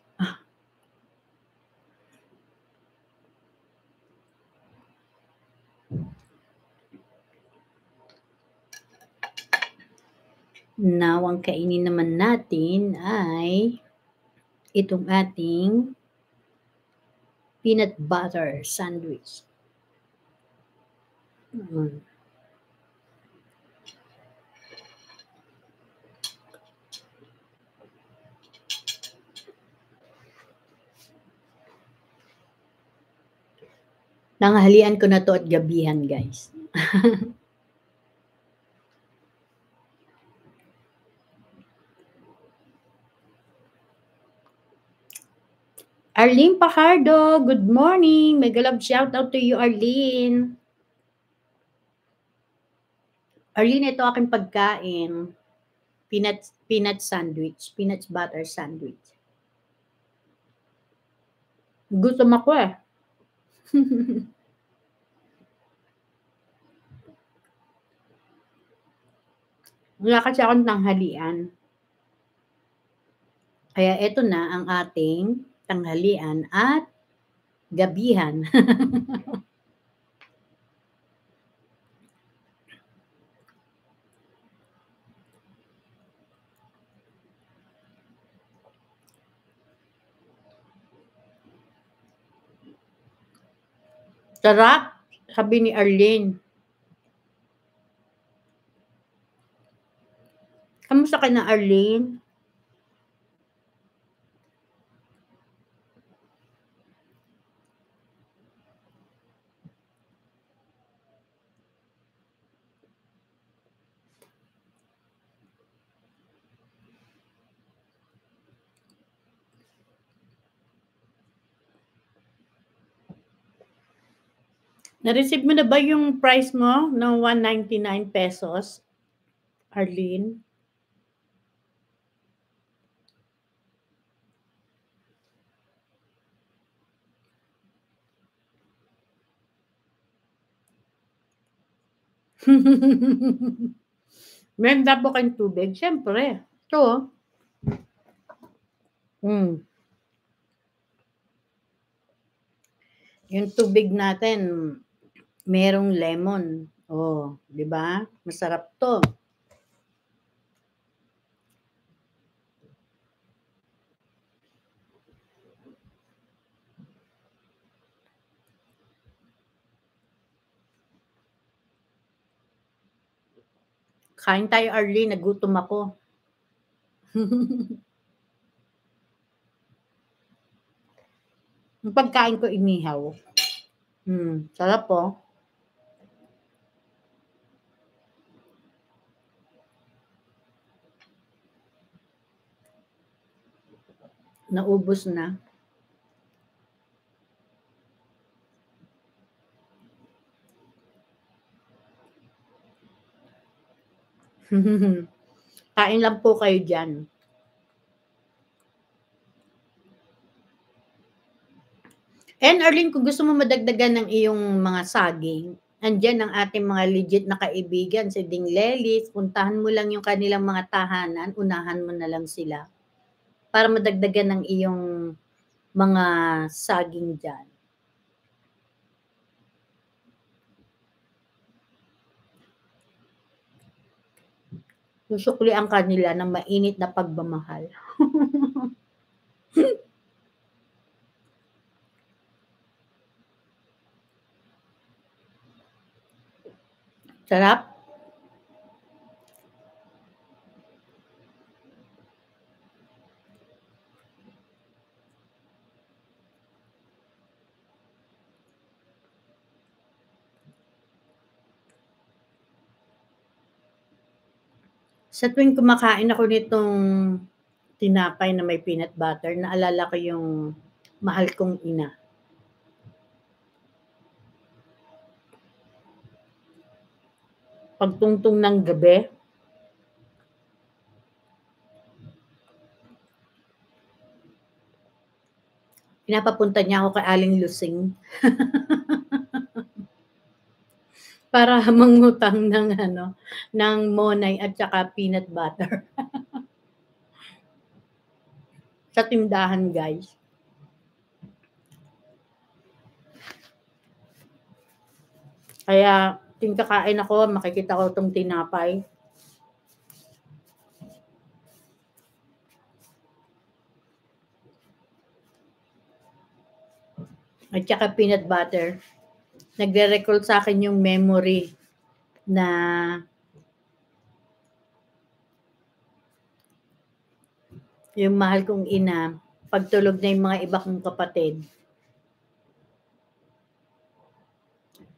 Now, ang kainin naman natin ay itong ating peanut butter sandwich. Mm. Nanghalian ko na to at gabihan, guys. Arlene Pacardo, good morning. May galab shout out to you, Arlene. Arlene, ito aking pagkain. Peanut, peanut sandwich. Peanut butter sandwich. Gutom ako eh. Wala kasi akong tanghalian. Kaya ito na ang ating tanghalian at gabihan. Sarap, sabi ni Arlene. Kamusta ka na, Arlene? Na-receive mo na ba yung price mo ng 199 pesos, Arlene? Meron dapo kayong tubig? Siyempre. Ito. Oh. Hmm. Yung tubig natin, Merong lemon. Oh, 'di ba? Masarap 'to. Kain tayo, Arlene. Nagutom ako. Yung pagkain ko inihaw. Hmm, sarap po. Oh. naubos na. Kain lang po kayo dyan. And Arlene, kung gusto mo madagdagan ng iyong mga saging, andyan ang ating mga legit na kaibigan, si Ding Lelis, puntahan mo lang yung kanilang mga tahanan, unahan mo na lang sila para madagdagan ng iyong mga saging dyan. susukli ang kanila ng mainit na pagmamahal. Sarap? Sa tuwing kumakain ako nitong tinapay na may peanut butter, naalala ko yung mahal kong ina. Pagtungtong ng gabi, pinapapunta niya ako kay Aling Lusing. para mangutang ng ano, ng monay at saka peanut butter. sa tindahan, guys. Kaya, ting kakain ako, makikita ko tong tinapay. At saka peanut butter nagre-recall sa akin yung memory na yung mahal kong ina, pagtulog na yung mga iba kong kapatid.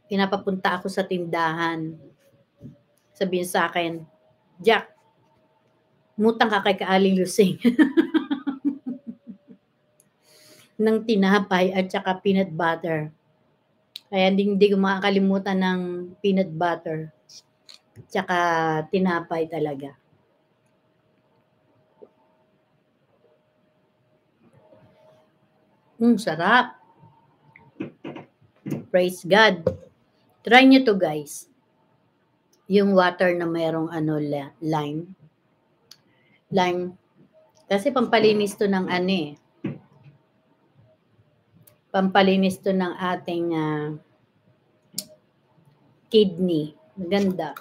Pinapapunta ako sa tindahan. Sabihin sa akin, Jack, mutang ka kay Kaaling Lusing. ng tinapay at saka peanut butter. Kaya hindi ko makakalimutan ng peanut butter. Tsaka tinapay talaga. Mm, sarap. Praise God. Try nyo to guys. Yung water na mayroong ano, lime. Lime. Kasi pampalinis to ng ano eh, pampalinis to ng ating uh, kidney. Maganda.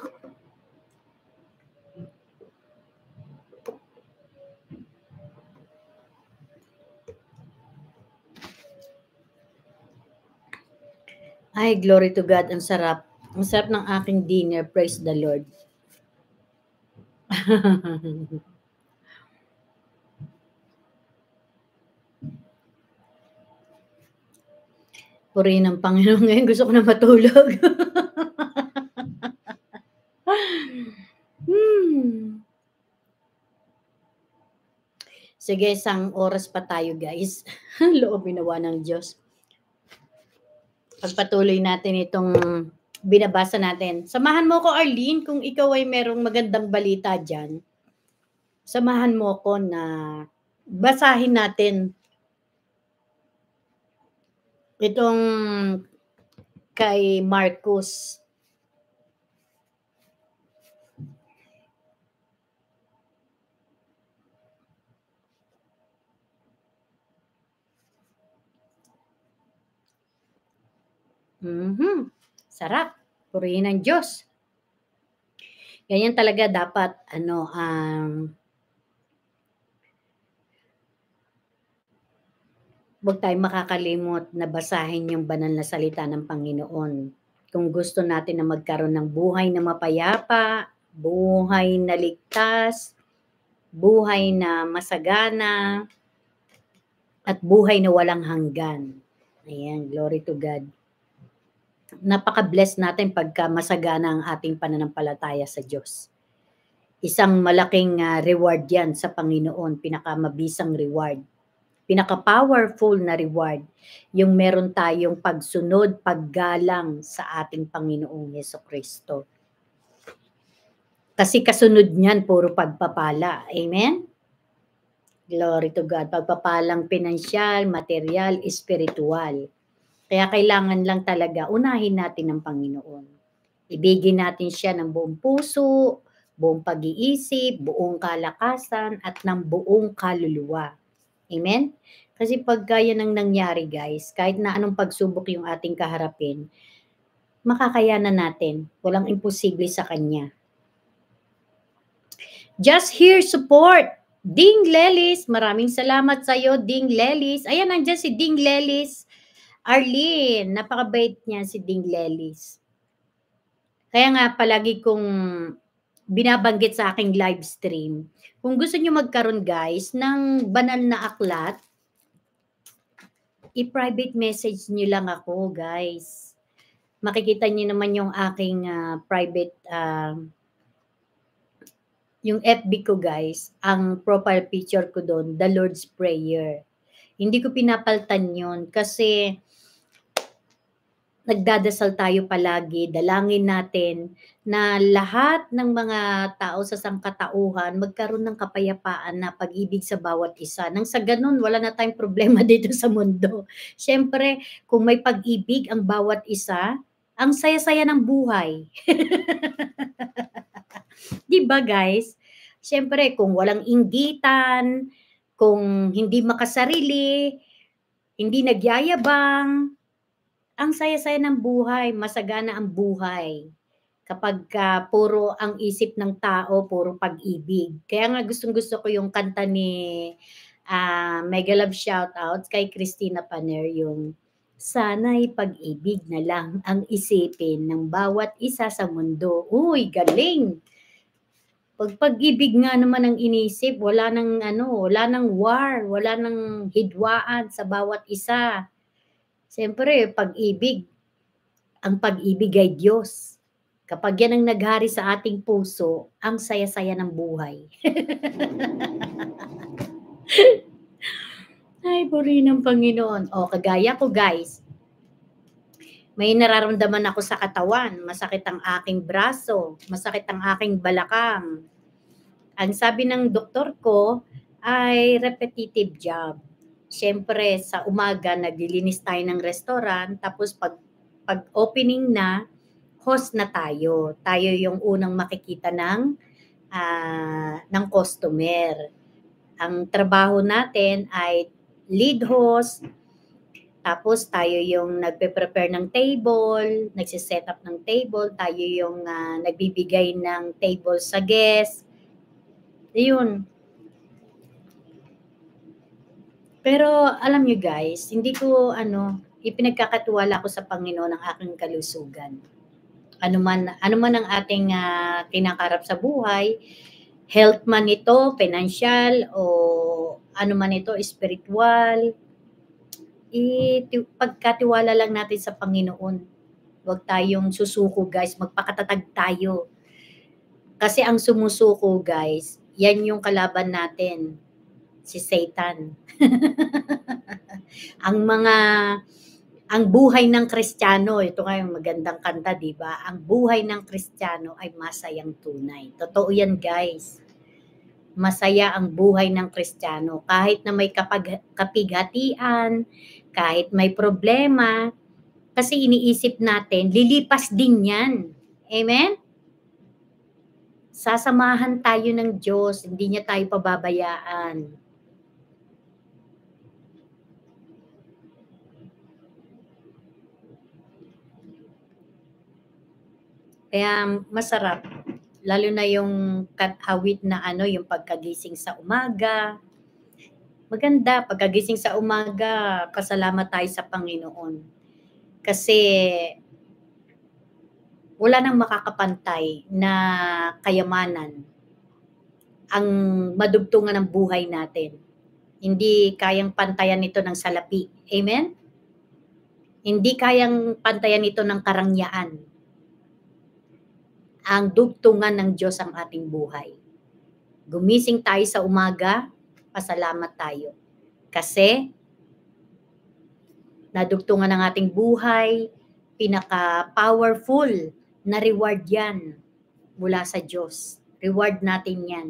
Ay, glory to God. Ang sarap. Ang sarap ng aking dinner. Praise the Lord. Puri ng Panginoon ngayon. Gusto ko na matulog. hmm. Sige, isang oras pa tayo guys. Loob binawa ng Diyos. Pagpatuloy natin itong binabasa natin. Samahan mo ko Arlene kung ikaw ay merong magandang balita dyan. Samahan mo ko na basahin natin Itong kay Marcus. Mm-hmm. Sarap. Purihin ng Diyos. Ganyan talaga dapat ano um, huwag tayong makakalimot na basahin yung banal na salita ng Panginoon. Kung gusto natin na magkaroon ng buhay na mapayapa, buhay na ligtas, buhay na masagana, at buhay na walang hanggan. Ayan, glory to God. Napaka-bless natin pagka masagana ang ating pananampalataya sa Diyos. Isang malaking uh, reward yan sa Panginoon, pinakamabisang reward pinaka-powerful na reward, yung meron tayong pagsunod, paggalang sa ating Panginoong Yeso Kristo. Kasi kasunod niyan, puro pagpapala. Amen? Glory to God. Pagpapalang pinansyal, material, espiritual. Kaya kailangan lang talaga unahin natin ang Panginoon. Ibigin natin siya ng buong puso, buong pag-iisip, buong kalakasan, at ng buong kaluluwa. Amen? Kasi pag gaya nang nangyari guys, kahit na anong pagsubok yung ating kaharapin, makakayanan natin. Walang imposible sa Kanya. Just here support. Ding Lelis, maraming salamat sa iyo Ding Lelis. Ayan, nandiyan si Ding Lelis. Arlene, napakabait niya si Ding Lelis. Kaya nga palagi kong binabanggit sa aking live stream. Kung gusto nyo magkaroon guys ng banal na aklat, i-private message nyo lang ako guys. Makikita nyo naman yung aking uh, private, uh, yung FB ko guys, ang profile picture ko doon, The Lord's Prayer. Hindi ko pinapaltan yun kasi nagdadasal tayo palagi, dalangin natin na lahat ng mga tao sa sangkatauhan magkaroon ng kapayapaan na pag-ibig sa bawat isa. Nang sa ganun, wala na tayong problema dito sa mundo. Siyempre, kung may pag-ibig ang bawat isa, ang saya-saya ng buhay. 'Di ba, guys? Siyempre, kung walang inggitan, kung hindi makasarili, hindi nagyayabang, ang saya-saya ng buhay, masagana ang buhay. Kapag uh, puro ang isip ng tao, puro pag-ibig. Kaya nga gustong-gusto ko yung kanta ni uh, Mega Love Shoutouts kay Christina Paner, yung Sana'y pag-ibig na lang ang isipin ng bawat isa sa mundo. Uy, galing! Pag pag-ibig nga naman ang inisip, wala nang ano, wala nang war, wala nang hidwaan sa bawat isa Siyempre, pag-ibig. Ang pag-ibig ay Diyos. Kapag yan ang naghari sa ating puso, ang saya-saya ng buhay. ay, puri ng Panginoon. O, kagaya ko guys, may nararamdaman ako sa katawan. Masakit ang aking braso, masakit ang aking balakang. Ang sabi ng doktor ko ay repetitive job syempre sa umaga naglilinis tayo ng restaurant tapos pag pag opening na host na tayo. Tayo yung unang makikita ng uh, ng customer. Ang trabaho natin ay lead host, tapos tayo yung nagpe-prepare ng table, nagsiset up ng table, tayo yung uh, nagbibigay ng table sa guest. Yun, Pero alam niyo guys, hindi ko ano, ipinagkakatiwala ko sa Panginoon ang aking kalusugan. Ano man, ano man ang ating uh, kinakarap sa buhay, health man ito, financial, o ano man ito, spiritual, pagkatiwala lang natin sa Panginoon. Huwag tayong susuko guys, magpakatatag tayo. Kasi ang sumusuko guys, yan yung kalaban natin si Satan. ang mga ang buhay ng Kristiyano, ito nga yung magandang kanta, di ba? Ang buhay ng Kristiyano ay masayang tunay. Totoo yan, guys. Masaya ang buhay ng Kristiyano. Kahit na may kapag, kapighatian, kahit may problema, kasi iniisip natin, lilipas din yan. Amen? Sasamahan tayo ng Diyos, hindi niya tayo pababayaan Kaya masarap. Lalo na yung awit na ano, yung pagkagising sa umaga. Maganda, pagkagising sa umaga, pasalamat tayo sa Panginoon. Kasi wala nang makakapantay na kayamanan ang madugtungan ng buhay natin. Hindi kayang pantayan ito ng salapi. Amen? Hindi kayang pantayan ito ng karangyaan ang dugtungan ng Diyos ang ating buhay. Gumising tayo sa umaga, pasalamat tayo. Kasi nadugtungan ng ating buhay, pinaka-powerful na reward yan mula sa Diyos. Reward natin yan.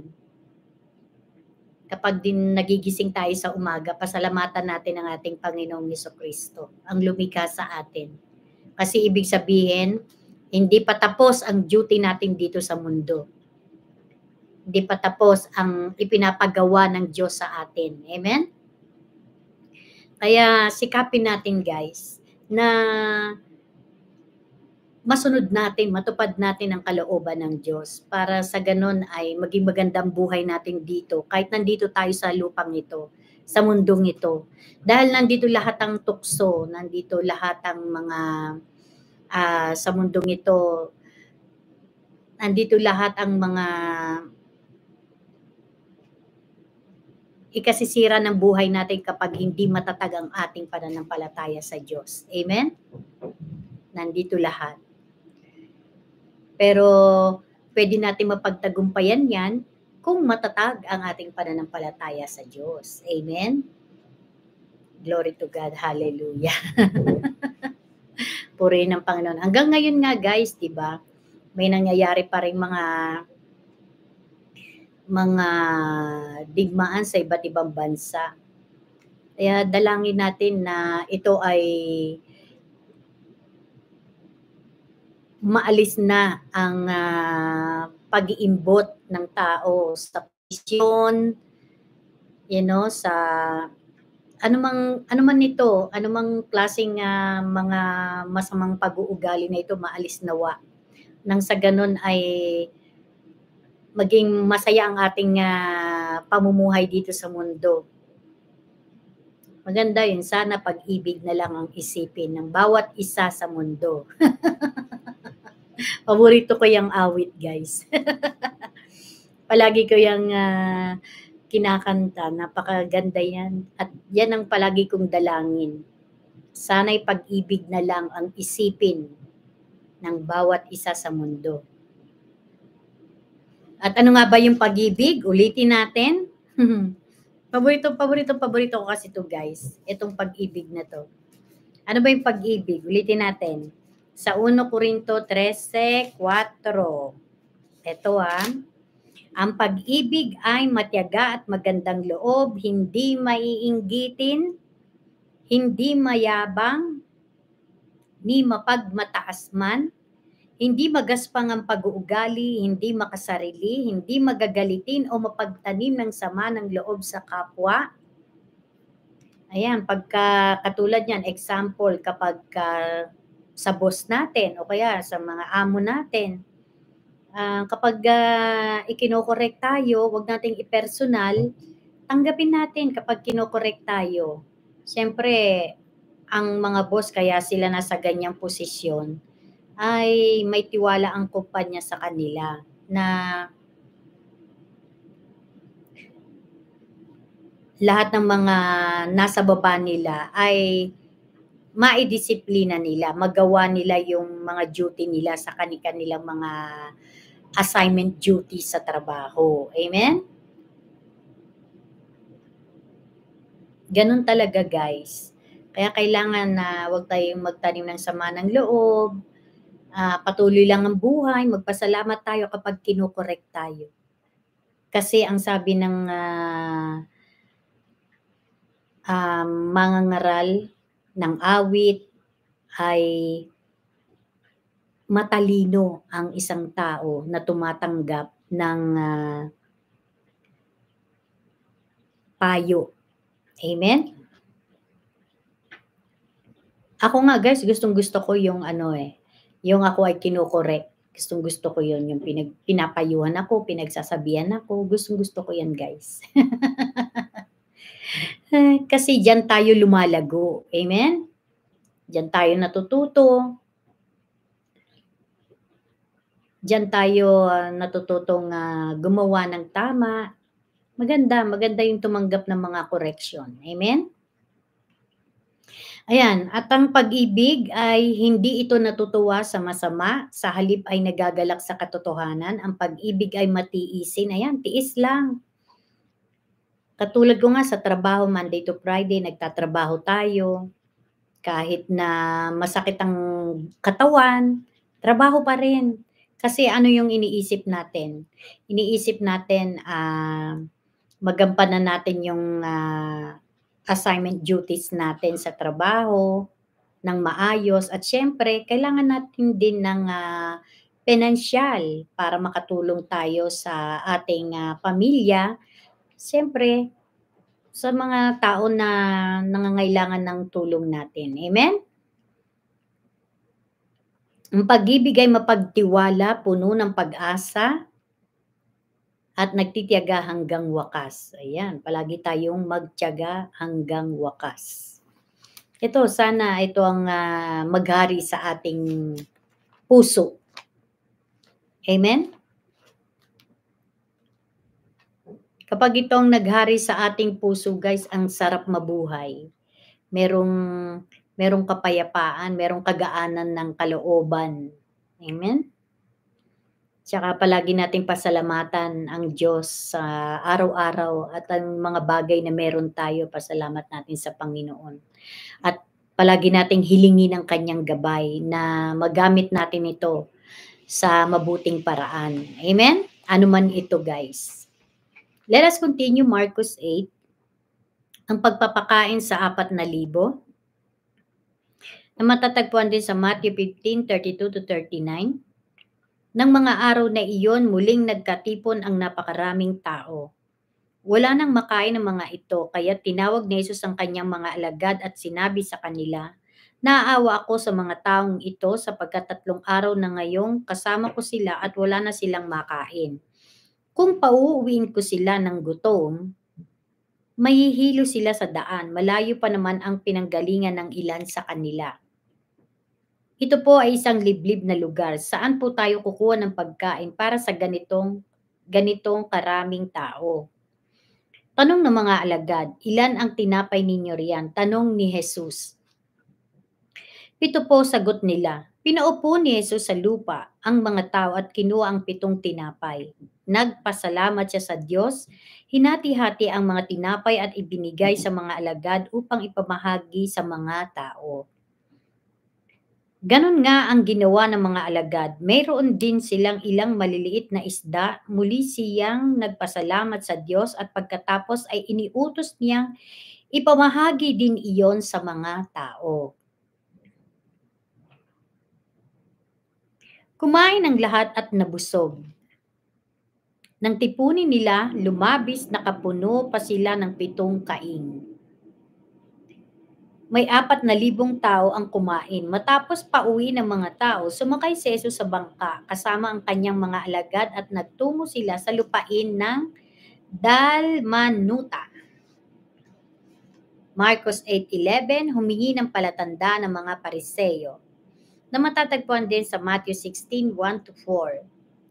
Kapag din nagigising tayo sa umaga, pasalamatan natin ang ating Panginoong Yeso Kristo, ang lumikha sa atin. Kasi ibig sabihin, hindi pa tapos ang duty natin dito sa mundo. Hindi pa tapos ang ipinapagawa ng Diyos sa atin. Amen? Kaya sikapin natin guys na masunod natin, matupad natin ang kalooban ng Diyos para sa ganun ay maging magandang buhay natin dito kahit nandito tayo sa lupang ito, sa mundong ito. Dahil nandito lahat ang tukso, nandito lahat ang mga uh, sa mundong ito, nandito lahat ang mga ikasisira ng buhay natin kapag hindi matatag ang ating pananampalataya sa Diyos. Amen? Nandito lahat. Pero pwede natin mapagtagumpayan yan kung matatag ang ating pananampalataya sa Diyos. Amen? Glory to God. Hallelujah. purihin ng Panginoon. Hanggang ngayon nga guys, 'di ba? May nangyayari pa rin mga mga digmaan sa iba't ibang bansa. Kaya dalangin natin na ito ay maalis na ang uh, pag-iimbot ng tao sa posisyon, you know, sa anumang anuman nito, anumang klasing uh, ah, mga masamang pag-uugali na ito maalis nawa. Nang sa ganun ay maging masaya ang ating uh, pamumuhay dito sa mundo. Maganda yun. Sana pag-ibig na lang ang isipin ng bawat isa sa mundo. Paborito ko 'yang awit, guys. Palagi ko 'yang uh, ah, kinakanta. Napakaganda yan. At yan ang palagi kong dalangin. Sana'y pag-ibig na lang ang isipin ng bawat isa sa mundo. At ano nga ba yung pag-ibig? Ulitin natin. paborito, paborito, paborito ko kasi to guys. Itong pag-ibig na to. Ano ba yung pag-ibig? Ulitin natin. Sa 1 Corinto 13.4. Ito ah ang pag-ibig ay matyaga at magandang loob, hindi maiinggitin, hindi mayabang, ni mapagmataas man, hindi magaspang ang pag-uugali, hindi makasarili, hindi magagalitin o mapagtanim ng sama ng loob sa kapwa. Ayan, pagka katulad niyan, example, kapag uh, sa boss natin o kaya sa mga amo natin, Ah, kapag uh, ikinokorek tayo, wag nating ipersonal, tanggapin natin kapag kinokorek tayo. Siyempre, ang mga boss kaya sila nasa ganyang posisyon ay may tiwala ang kumpanya sa kanila na lahat ng mga nasa baba nila ay maidisiplina nila, magawa nila yung mga duty nila sa kanilang mga assignment duty sa trabaho. Amen? Ganun talaga guys. Kaya kailangan na huwag tayong magtanim ng sama ng loob, uh, patuloy lang ang buhay, magpasalamat tayo kapag kinokorek tayo. Kasi ang sabi ng uh, uh, mga ngaral ng awit ay matalino ang isang tao na tumatanggap ng uh, payo. Amen? Ako nga guys, gustong gusto ko yung ano eh, yung ako ay kinokorek. Gustong gusto ko yun, yung pinag, pinapayuhan ako, pinagsasabihan ako. Gustong gusto ko yan guys. Kasi diyan tayo lumalago. Amen? Diyan tayo natututo, Diyan tayo uh, natututong uh, gumawa ng tama. Maganda, maganda yung tumanggap ng mga correction. Amen? Ayan, at ang pag-ibig ay hindi ito natutuwa sa masama, sa halip ay nagagalak sa katotohanan. Ang pag-ibig ay matiisin. Ayan, tiis lang. Katulad ko nga sa trabaho, Monday to Friday, nagtatrabaho tayo. Kahit na masakit ang katawan, trabaho pa rin. Kasi ano yung iniisip natin? Iniisip natin uh, magampanan natin yung uh, assignment duties natin sa trabaho ng maayos at syempre kailangan natin din ng uh, ah, pinansyal para makatulong tayo sa ating uh, pamilya. Siyempre, sa mga tao na nangangailangan ng tulong natin. Amen. Ang pagibig ay mapagtiwala, puno ng pag-asa, at nagtitiyaga hanggang wakas. Ayan, palagi tayong magtiyaga hanggang wakas. Ito, sana ito ang uh, maghari sa ating puso. Amen? Kapag itong naghari sa ating puso, guys, ang sarap mabuhay. Merong merong kapayapaan, merong kagaanan ng kalooban. Amen? Tsaka palagi nating pasalamatan ang Diyos sa uh, araw-araw at ang mga bagay na meron tayo, pasalamat natin sa Panginoon. At palagi nating hilingin ang kanyang gabay na magamit natin ito sa mabuting paraan. Amen? Ano man ito, guys. Let us continue Marcos 8. Ang pagpapakain sa apat na libo na matatagpuan din sa Matthew 15:32 to 39. Nang mga araw na iyon, muling nagkatipon ang napakaraming tao. Wala nang makain ng mga ito, kaya tinawag ni Jesus ang kanyang mga alagad at sinabi sa kanila, Naaawa ako sa mga taong ito sapagkat tatlong araw na ngayong kasama ko sila at wala na silang makain. Kung pauuwiin ko sila ng gutom, mahihilo sila sa daan, malayo pa naman ang pinanggalingan ng ilan sa kanila. Ito po ay isang liblib na lugar. Saan po tayo kukuha ng pagkain para sa ganitong ganitong karaming tao? Tanong ng mga alagad, ilan ang tinapay ninyo riyan? Tanong ni Jesus. Pito po sagot nila. Pinaupo ni Jesus sa lupa ang mga tao at kinuha ang pitong tinapay. Nagpasalamat siya sa Diyos, hinati-hati ang mga tinapay at ibinigay mm-hmm. sa mga alagad upang ipamahagi sa mga tao. Ganon nga ang ginawa ng mga alagad. Mayroon din silang ilang maliliit na isda. Muli siyang nagpasalamat sa Diyos at pagkatapos ay iniutos niyang ipamahagi din iyon sa mga tao. Kumain ang lahat at nabusog. Nang tipunin nila, lumabis na kapuno pa sila ng pitong kaing may apat na libong tao ang kumain. Matapos pauwi ng mga tao, sumakay si Jesus sa bangka kasama ang kanyang mga alagad at nagtungo sila sa lupain ng Dalmanuta. Marcos 8.11, humingi ng palatanda ng mga pariseyo na matatagpuan din sa Matthew 161 4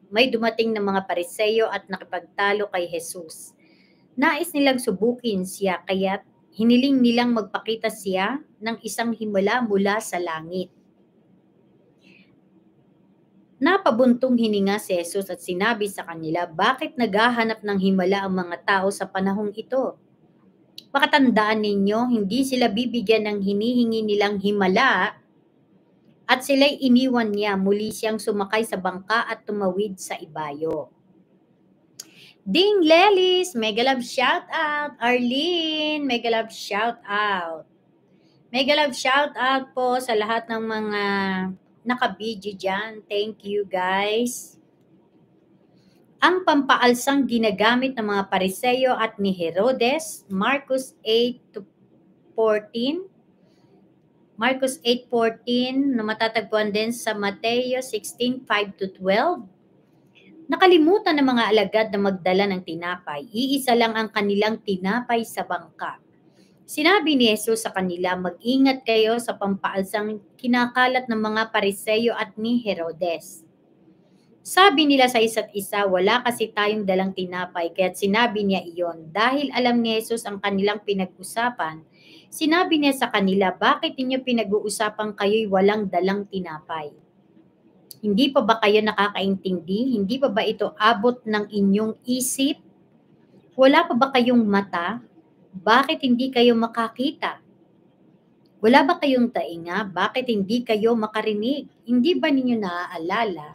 May dumating ng mga pariseyo at nakipagtalo kay Jesus. Nais nilang subukin siya kaya't Hiniling nilang magpakita siya ng isang himala mula sa langit. Napabuntong hininga si Jesus at sinabi sa kanila, bakit naghahanap ng himala ang mga tao sa panahong ito? Makatandaan ninyo, hindi sila bibigyan ng hinihingi nilang himala at sila'y iniwan niya muli siyang sumakay sa bangka at tumawid sa ibayo. Ding Lelis, mega love shout out. Arlene, mega love shout out. Mega love shout out po sa lahat ng mga nakabidyo dyan. Thank you guys. Ang pampaalsang ginagamit ng mga pariseyo at ni Herodes, Marcos 8 to 14, Marcos 8.14 na matatagpuan din sa Mateo 16.5 to 12, Nakalimutan ng mga alagad na magdala ng tinapay. Iisa lang ang kanilang tinapay sa bangka. Sinabi ni Jesus sa kanila, mag-ingat kayo sa pampaalsang kinakalat ng mga pariseyo at ni Herodes. Sabi nila sa isa't isa, wala kasi tayong dalang tinapay, kaya sinabi niya iyon. Dahil alam ni Jesus ang kanilang pinag-usapan, sinabi niya sa kanila, bakit ninyo pinag-uusapan kayo'y walang dalang tinapay? Hindi pa ba kayo nakakaintindi? Hindi pa ba ito abot ng inyong isip? Wala pa ba kayong mata? Bakit hindi kayo makakita? Wala ba kayong tainga? Bakit hindi kayo makarinig? Hindi ba ninyo naaalala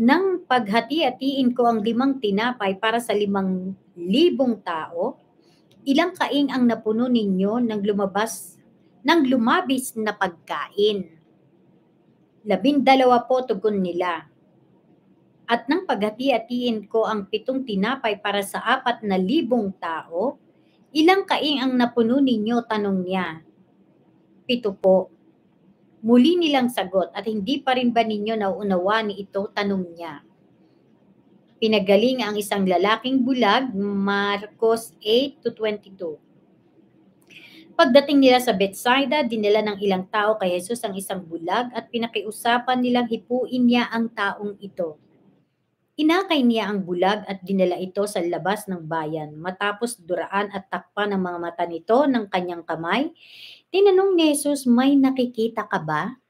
nang paghati-hatiin ko ang limang tinapay para sa limang libong tao? Ilang kaing ang napuno ninyo nang lumabas, ng lumabis na pagkain? labindalawa po tugon nila. At nang paghati-hatiin ko ang pitong tinapay para sa apat na libong tao, ilang kain ang napuno ninyo tanong niya. Pito po. Muli nilang sagot at hindi pa rin ba ninyo nauunawaan ito tanong niya. Pinagaling ang isang lalaking bulag, Marcos 8 to 22. Pagdating nila sa Bethsaida, dinala ng ilang tao kay Jesus ang isang bulag at pinakiusapan nilang hipuin niya ang taong ito. Inakay niya ang bulag at dinala ito sa labas ng bayan. Matapos duraan at takpan ng mga mata nito ng kanyang kamay, tinanong ni Jesus, may nakikita ka ba?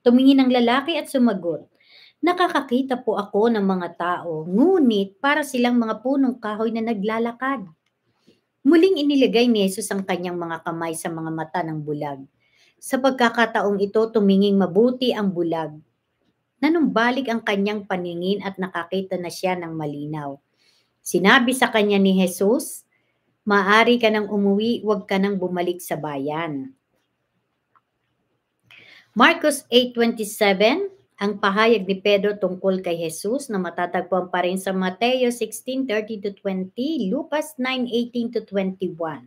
Tumingin ang lalaki at sumagot, Nakakakita po ako ng mga tao, ngunit para silang mga punong kahoy na naglalakad. Muling inilagay ni Jesus ang kanyang mga kamay sa mga mata ng bulag. Sa pagkakataong ito, tuminging mabuti ang bulag. Nanumbalik ang kanyang paningin at nakakita na siya ng malinaw. Sinabi sa kanya ni Jesus, Maari ka nang umuwi, huwag ka nang bumalik sa bayan. Marcos 8.27 ang pahayag ni Pedro tungkol kay Jesus na matatagpuan pa rin sa Mateo 16:30-20, Lucas 9:18-21.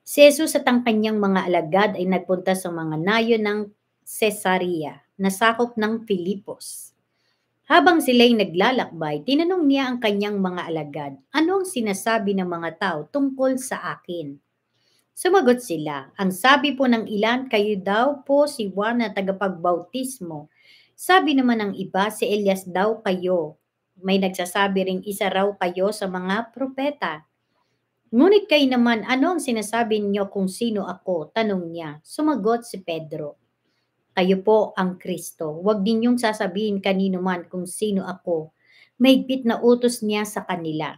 Si Jesus at ang kanyang mga alagad ay nagpunta sa mga nayo ng Cesarea, na sakop ng Filipos. Habang sila'y naglalakbay, tinanong niya ang kanyang mga alagad, ano ang sinasabi ng mga tao tungkol sa akin? Sumagot sila, ang sabi po ng ilan, kayo daw po si Juan na tagapagbautismo sabi naman ng iba, si Elias daw kayo. May nagsasabi ring isa raw kayo sa mga propeta. Ngunit kay naman, ano ang sinasabi niyo kung sino ako? Tanong niya. Sumagot si Pedro. Kayo po ang Kristo. Huwag ninyong sasabihin kanino man kung sino ako. Maigpit na utos niya sa kanila.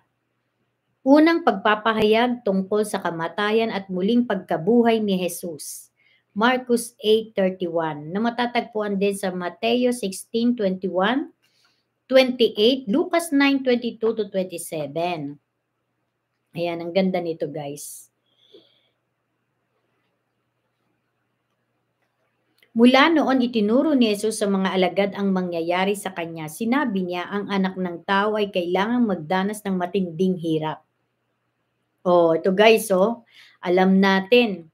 Unang pagpapahayag tungkol sa kamatayan at muling pagkabuhay ni Jesus. Marcos 8.31 na matatagpuan din sa Mateo 16.21, 28, Lucas 9.22 to 27. Ayan, ang ganda nito guys. Mula noon itinuro ni Jesus sa mga alagad ang mangyayari sa kanya. Sinabi niya ang anak ng tao ay kailangang magdanas ng matinding hirap. Oh, ito guys, oh, alam natin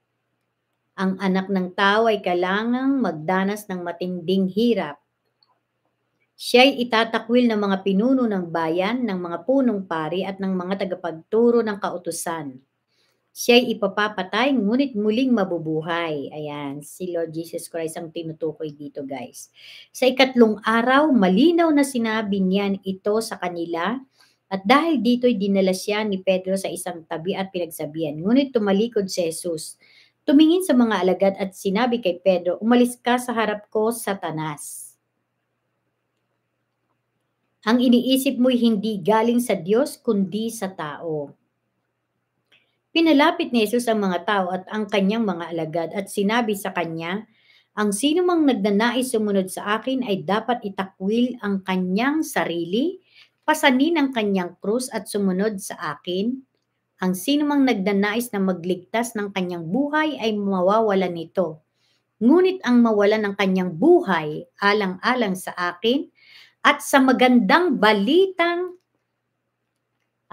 ang anak ng tao ay kailangang magdanas ng matinding hirap. Siya'y itatakwil ng mga pinuno ng bayan, ng mga punong pari at ng mga tagapagturo ng kautusan. Siya'y ipapapatay ngunit muling mabubuhay. Ayan, si Lord Jesus Christ ang tinutukoy dito guys. Sa ikatlong araw, malinaw na sinabi niyan ito sa kanila at dahil dito'y dinala siya ni Pedro sa isang tabi at pinagsabihan. Ngunit tumalikod si Jesus Tumingin sa mga alagad at sinabi kay Pedro, umalis ka sa harap ko, Satanas. Ang iniisip mo'y hindi galing sa Diyos kundi sa tao. Pinalapit ni Jesus ang mga tao at ang kanyang mga alagad at sinabi sa kanya, ang sino mang nagnanais sumunod sa akin ay dapat itakwil ang kanyang sarili, pasanin ang kanyang krus at sumunod sa akin. Ang sinumang nagdanais na magligtas ng kanyang buhay ay mawawala nito. Ngunit ang mawala ng kanyang buhay alang-alang sa akin at sa magandang balitang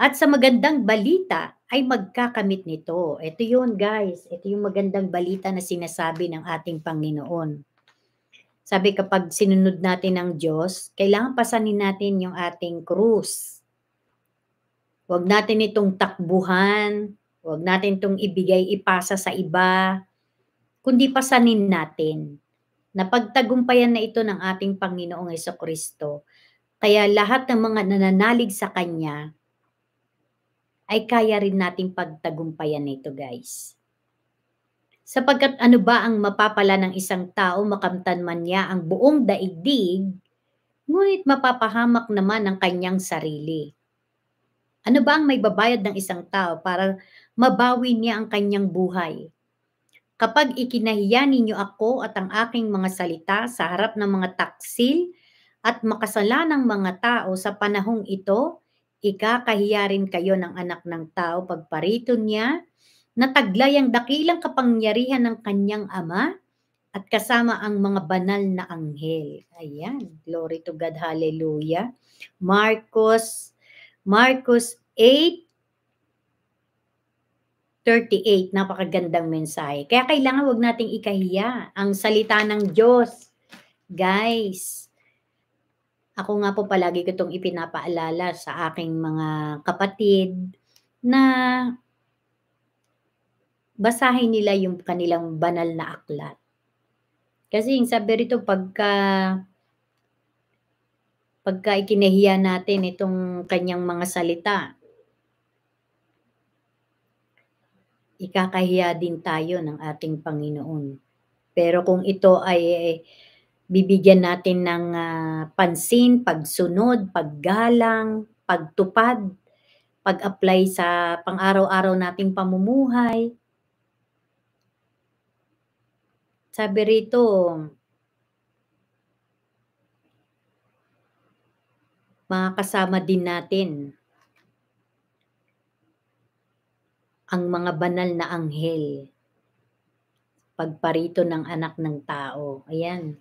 at sa magandang balita ay magkakamit nito. Ito yun guys, ito yung magandang balita na sinasabi ng ating Panginoon. Sabi kapag sinunod natin ang Diyos, kailangan pasanin natin yung ating krus. Huwag natin itong takbuhan, huwag natin itong ibigay, ipasa sa iba, kundi pasanin natin na pagtagumpayan na ito ng ating Panginoong Yeso Kristo. Kaya lahat ng mga nananalig sa Kanya ay kaya rin nating pagtagumpayan nito guys. Sapagkat ano ba ang mapapala ng isang tao makamtan man niya ang buong daigdig, ngunit mapapahamak naman ang kanyang sarili. Ano ba ang may babayad ng isang tao para mabawi niya ang kanyang buhay? Kapag ikinahiya ninyo ako at ang aking mga salita sa harap ng mga taksil at makasalanang mga tao sa panahong ito, ikakahiya rin kayo ng anak ng tao pagparito niya na taglay ang dakilang kapangyarihan ng kanyang ama at kasama ang mga banal na anghel. Ayan, glory to God, hallelujah. Marcos Marcos 8:38. napakagandang mensahe. Kaya kailangan wag nating ikahiya ang salita ng Diyos. Guys, ako nga po palagi ko itong ipinapaalala sa aking mga kapatid na basahin nila yung kanilang banal na aklat. Kasi yung sabi rito, pagka pagka ikinahiya natin itong kanyang mga salita. Ikakahiya din tayo ng ating Panginoon. Pero kung ito ay, eh, bibigyan natin ng uh, pansin, pagsunod, paggalang, pagtupad, pag-apply sa pang-araw-araw nating pamumuhay. Sabi rito, mga kasama din natin ang mga banal na anghel. Pagparito ng anak ng tao. Ayan.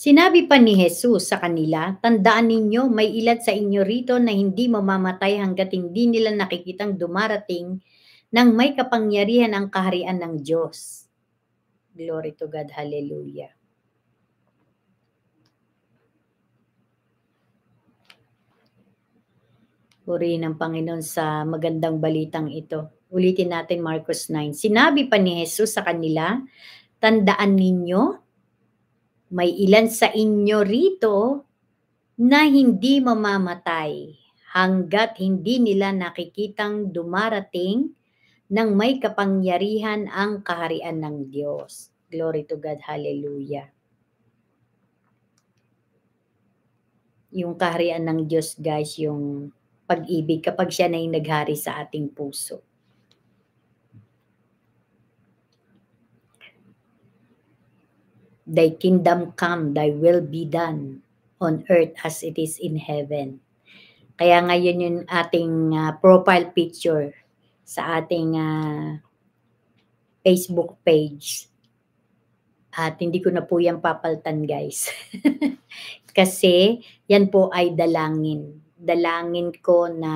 Sinabi pa ni Jesus sa kanila, Tandaan ninyo, may ilat sa inyo rito na hindi mamamatay hanggat hindi nila nakikitang dumarating nang may kapangyarihan ang kaharian ng Diyos. Glory to God. Hallelujah. Puri ng Panginoon sa magandang balitang ito. Ulitin natin Marcos 9. Sinabi pa ni Jesus sa kanila, tandaan ninyo, may ilan sa inyo rito na hindi mamamatay hanggat hindi nila nakikitang dumarating nang may kapangyarihan ang kaharian ng Diyos. Glory to God. Hallelujah. Yung kaharian ng Diyos, guys, yung pag-ibig kapag siya na yung naghari sa ating puso. Thy kingdom come, thy will be done on earth as it is in heaven. Kaya ngayon yung ating uh, profile picture sa ating uh, Facebook page at hindi ko na po yan papaltan guys. Kasi yan po ay dalangin. Dalangin ko na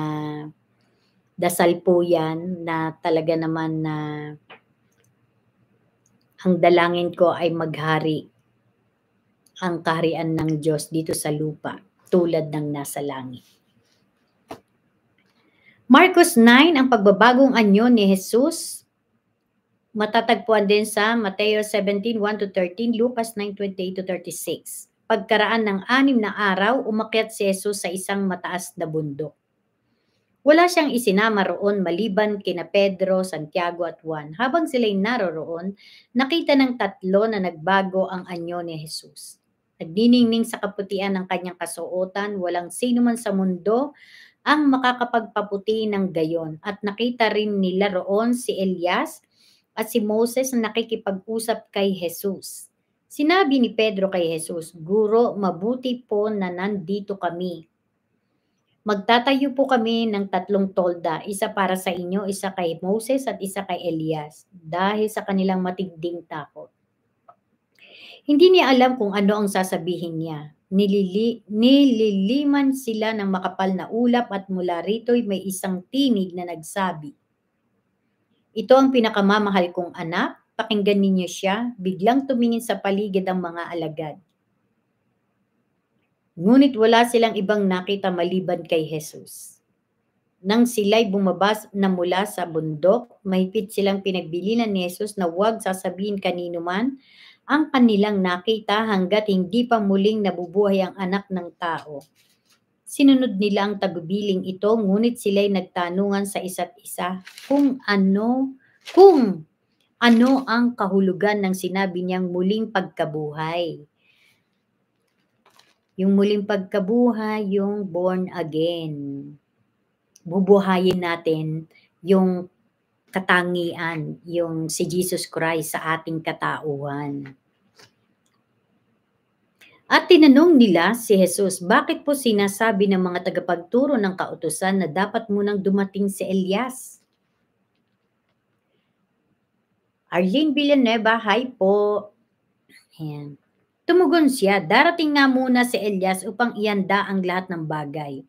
dasal po yan na talaga naman na ang dalangin ko ay maghari ang kaharian ng Diyos dito sa lupa tulad ng nasa langit. Marcos 9, ang pagbabagong anyo ni Jesus Matatagpuan din sa Mateo 17:1 to 13, Lucas 9:28 to 36. Pagkaraan ng anim na araw, umakyat si Jesus sa isang mataas na bundok. Wala siyang isinama roon maliban kina Pedro, Santiago at Juan. Habang sila'y naroroon, nakita ng tatlo na nagbago ang anyo ni Jesus. Nagdiningning sa kaputian ng kanyang kasuotan, walang sino man sa mundo ang makakapagpaputi ng gayon. At nakita rin nila roon si Elias, at si Moses na nakikipag-usap kay Jesus. Sinabi ni Pedro kay Jesus, Guro, mabuti po na nandito kami. Magtatayo po kami ng tatlong tolda, isa para sa inyo, isa kay Moses at isa kay Elias, dahil sa kanilang matigding takot. Hindi niya alam kung ano ang sasabihin niya. Nilili, nililiman sila ng makapal na ulap at mula rito'y may isang tinig na nagsabi, ito ang pinakamamahal kong anak. Pakinggan ninyo siya. Biglang tumingin sa paligid ang mga alagad. Ngunit wala silang ibang nakita maliban kay Jesus. Nang sila'y bumabas na mula sa bundok, mahigpit silang pinagbilinan ni Jesus na huwag sasabihin kanino man ang kanilang nakita hanggat hindi pa muling nabubuhay ang anak ng tao. Sinunod nila ang tagubiling ito, ngunit sila'y nagtanungan sa isa't isa kung ano, kung ano ang kahulugan ng sinabi niyang muling pagkabuhay. Yung muling pagkabuhay, yung born again. Bubuhayin natin yung katangian, yung si Jesus Christ sa ating katauhan. At tinanong nila si Jesus, bakit po sinasabi ng mga tagapagturo ng kautosan na dapat munang dumating si Elias? Arlene Villanueva, hi po. Ayan. Tumugon siya, darating nga muna si Elias upang ianda ang lahat ng bagay.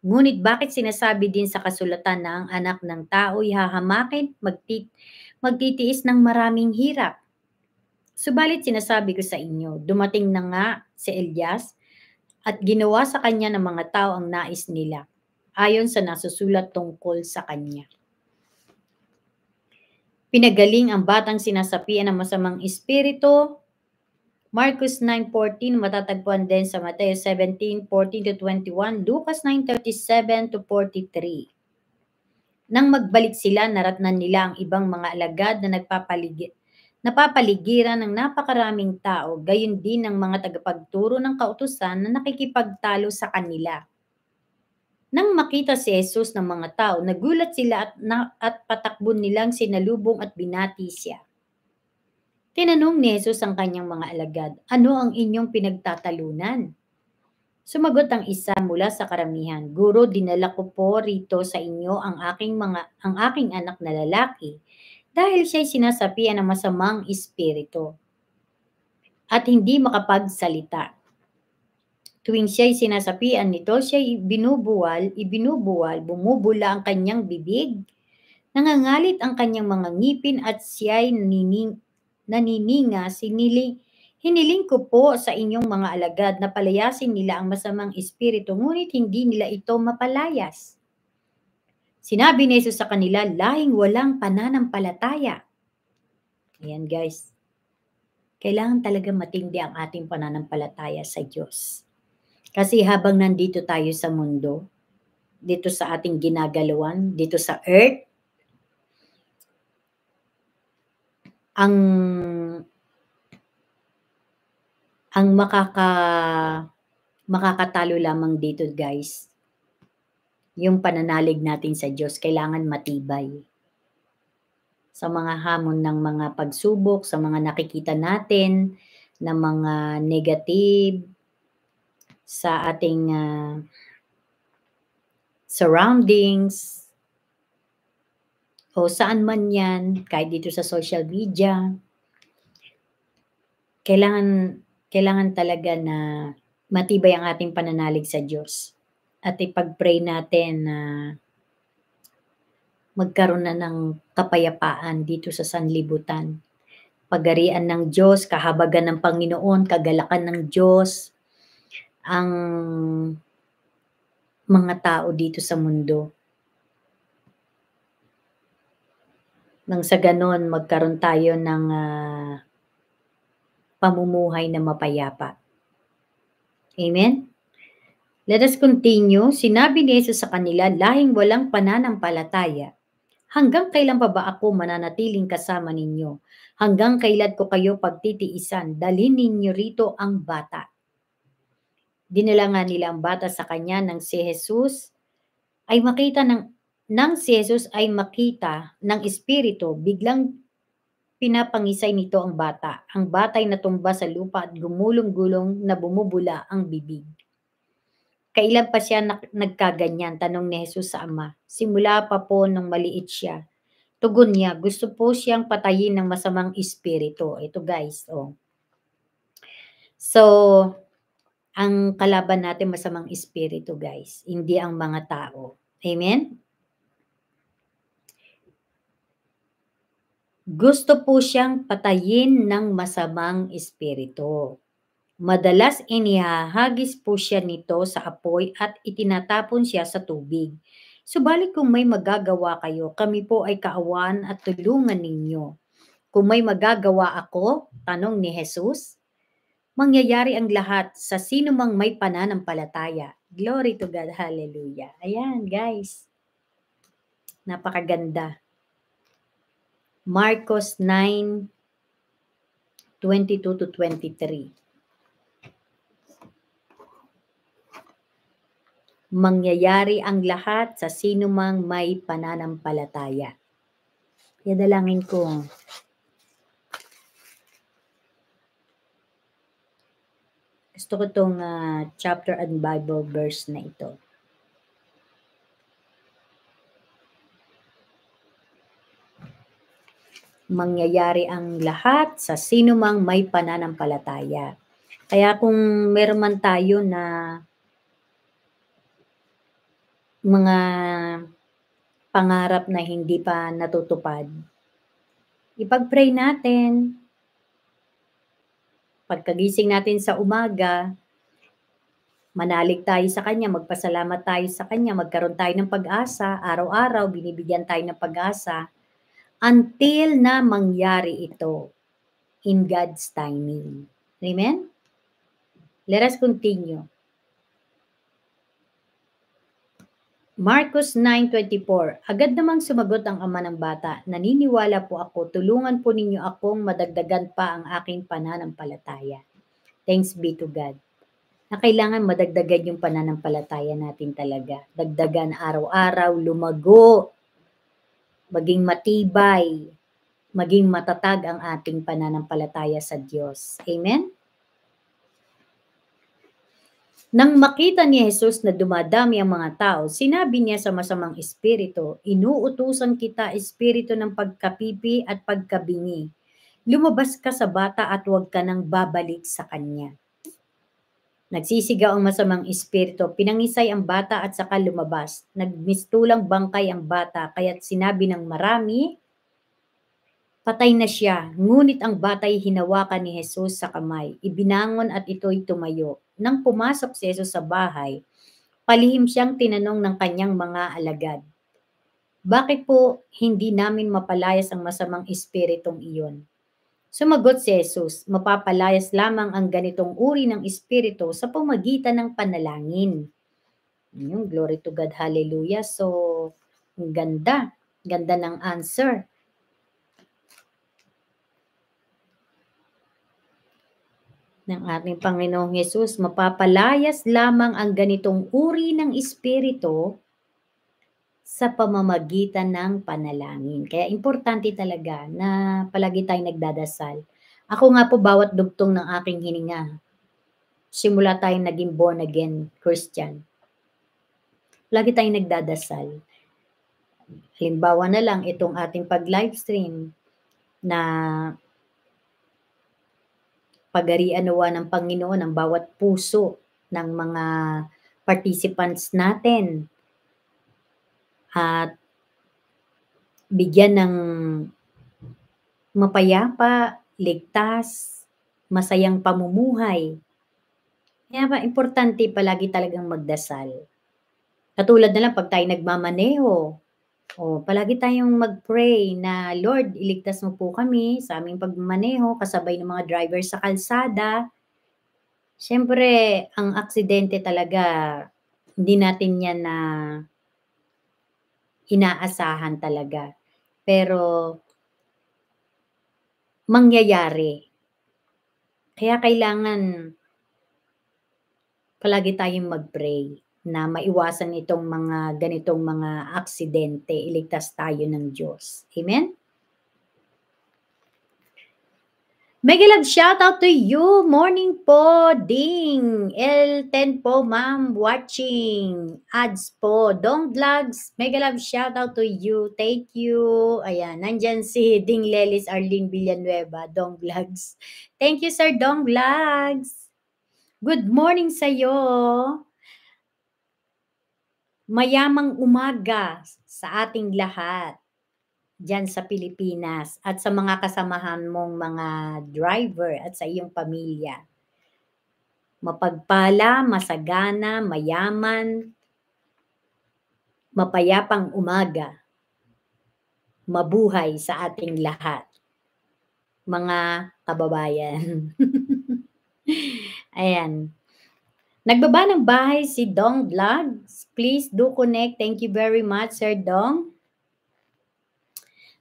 Ngunit bakit sinasabi din sa kasulatan na ang anak ng tao ay hahamakin, magtit magtitiis ng maraming hirap? Subalit sinasabi ko sa inyo, dumating na nga si Elias at ginawa sa kanya ng mga tao ang nais nila ayon sa nasusulat tungkol sa kanya. Pinagaling ang batang sinasapian ng masamang espiritu. Marcos 9.14 matatagpuan din sa Mateo 17.14-21, Lucas 9.37-43. Nang magbalik sila, naratnan nila ang ibang mga alagad na nagpapaligid napapaligiran ng napakaraming tao, gayon din ng mga tagapagturo ng kautusan na nakikipagtalo sa kanila. Nang makita si Jesus ng mga tao, nagulat sila at, na, at patakbon nilang sinalubong at binati siya. Tinanong ni Jesus ang kanyang mga alagad, ano ang inyong pinagtatalunan? Sumagot ang isa mula sa karamihan, Guro, dinala ko po rito sa inyo ang aking mga ang aking anak na lalaki dahil siya'y sinasapian ng masamang espiritu at hindi makapagsalita. Tuwing siya'y sinasapian nito, siya'y binubuwal, ibinubuwal, bumubula ang kanyang bibig, nangangalit ang kanyang mga ngipin at siya'y nining, nanininga, sinili, Hiniling ko po sa inyong mga alagad na palayasin nila ang masamang espiritu, ngunit hindi nila ito mapalayas. Sinabi ni Jesus sa kanila, lahing walang pananampalataya. Ayan guys. Kailangan talaga matindi ang ating pananampalataya sa Diyos. Kasi habang nandito tayo sa mundo, dito sa ating ginagalawan, dito sa earth, ang ang makaka makakatalo lamang dito guys yung pananalig natin sa Diyos kailangan matibay. Sa mga hamon ng mga pagsubok, sa mga nakikita natin na mga negative sa ating uh, surroundings o saan man yan, kahit dito sa social media, kailangan kailangan talaga na matibay ang ating pananalig sa Diyos at ipag-pray natin na magkaroon na ng kapayapaan dito sa sanlibutan. Pagarian ng Diyos, kahabagan ng Panginoon, kagalakan ng Diyos, ang mga tao dito sa mundo. Nang sa ganon, magkaroon tayo ng uh, pamumuhay na mapayapa. Amen? Let us continue. Sinabi ni Jesus sa kanila, lahing walang pananampalataya. Hanggang kailan pa ba ako mananatiling kasama ninyo? Hanggang kailan ko kayo pagtitiisan? Dalhin ninyo rito ang bata. Dinala nga nila ang bata sa kanya nang si Jesus ay makita ng nang si Jesus ay makita ng espiritu, biglang pinapangisay nito ang bata. Ang bata'y natumba sa lupa at gumulong-gulong na bumubula ang bibig. Kailan pa siya nagkaganyan? Tanong ni Jesus sa ama. Simula pa po nung maliit siya. Tugon niya, gusto po siyang patayin ng masamang espiritu. Ito guys, oh. So, ang kalaban natin masamang espiritu guys, hindi ang mga tao. Amen? Gusto po siyang patayin ng masamang espiritu. Madalas inihahagis po siya nito sa apoy at itinatapon siya sa tubig. Subalit kung may magagawa kayo, kami po ay kaawan at tulungan ninyo. Kung may magagawa ako, tanong ni Jesus, mangyayari ang lahat sa sino mang may pananampalataya. Glory to God, hallelujah. Ayan, guys. Napakaganda. Marcos 9, 22 to 23. mangyayari ang lahat sa sinumang may pananampalataya. Kaya dalangin ko, gusto ko itong uh, ah, chapter and Bible verse na ito. Mangyayari ang lahat sa sinumang may pananampalataya. Kaya kung meron man tayo na mga pangarap na hindi pa natutupad, ipag-pray natin. Pagkagising natin sa umaga, manalig tayo sa Kanya, magpasalamat tayo sa Kanya, magkaroon tayo ng pag-asa, araw-araw binibigyan tayo ng pag-asa until na mangyari ito in God's timing. Amen? Let us continue. Marcos 9.24, agad namang sumagot ang ama ng bata, naniniwala po ako, tulungan po ninyo akong madagdagan pa ang aking pananampalataya. Thanks be to God. Na kailangan madagdagan yung pananampalataya natin talaga. Dagdagan araw-araw, lumago, maging matibay, maging matatag ang ating pananampalataya sa Diyos. Amen? Nang makita ni Jesus na dumadami ang mga tao, sinabi niya sa masamang espiritu, Inuutusan kita, espiritu ng pagkapipi at pagkabingi. Lumabas ka sa bata at huwag ka nang babalik sa kanya. Nagsisigaw ang masamang espiritu, pinangisay ang bata at saka lumabas. Nagmistulang bangkay ang bata, kaya't sinabi ng marami, Patay na siya, ngunit ang bata'y hinawakan ni Jesus sa kamay, ibinangon at ito'y tumayo nang pumasok si Jesus sa bahay, palihim siyang tinanong ng kanyang mga alagad, Bakit po hindi namin mapalayas ang masamang espiritong iyon? Sumagot si Jesus, mapapalayas lamang ang ganitong uri ng espiritu sa pamagitan ng panalangin. Yung hmm, glory to God, hallelujah. So, ganda. Ganda ng answer. ng ating Panginoong Yesus, mapapalayas lamang ang ganitong uri ng Espiritu sa pamamagitan ng panalangin. Kaya importante talaga na palagi tayong nagdadasal. Ako nga po bawat dugtong ng aking hininga, simula tayong naging born again Christian, lagi tayong nagdadasal. Halimbawa na lang itong ating pag livestream na pagarian nawa ng Panginoon ang bawat puso ng mga participants natin. At bigyan ng mapayapa, ligtas, masayang pamumuhay. Kaya ba, importante palagi talagang magdasal. Katulad na lang pag tayo nagmamaneho, Oh, palagi tayong mag-pray na, Lord, iligtas mo po kami sa aming pagmaneho, kasabay ng mga driver sa kalsada. Siyempre, ang aksidente talaga, hindi natin yan na inaasahan talaga. Pero, mangyayari. Kaya kailangan palagi tayong mag-pray na maiwasan itong mga ganitong mga aksidente. Iligtas tayo ng Diyos. Amen? Mega love shout out to you. Morning po, Ding. L10 po, ma'am, watching. Ads po, Dong Vlogs. Mega love shout out to you. Thank you. Ayan, nandyan si Ding Lelis Arlene Villanueva, Dong Vlogs. Thank you, Sir Dong Vlogs. Good morning sa'yo. Mayamang umaga sa ating lahat dyan sa Pilipinas at sa mga kasamahan mong mga driver at sa iyong pamilya. Mapagpala, masagana, mayaman, mapayapang umaga, mabuhay sa ating lahat, mga kababayan. Ayan. Nagbaba ng bahay si Dong Vlogs. Please do connect. Thank you very much, Sir Dong.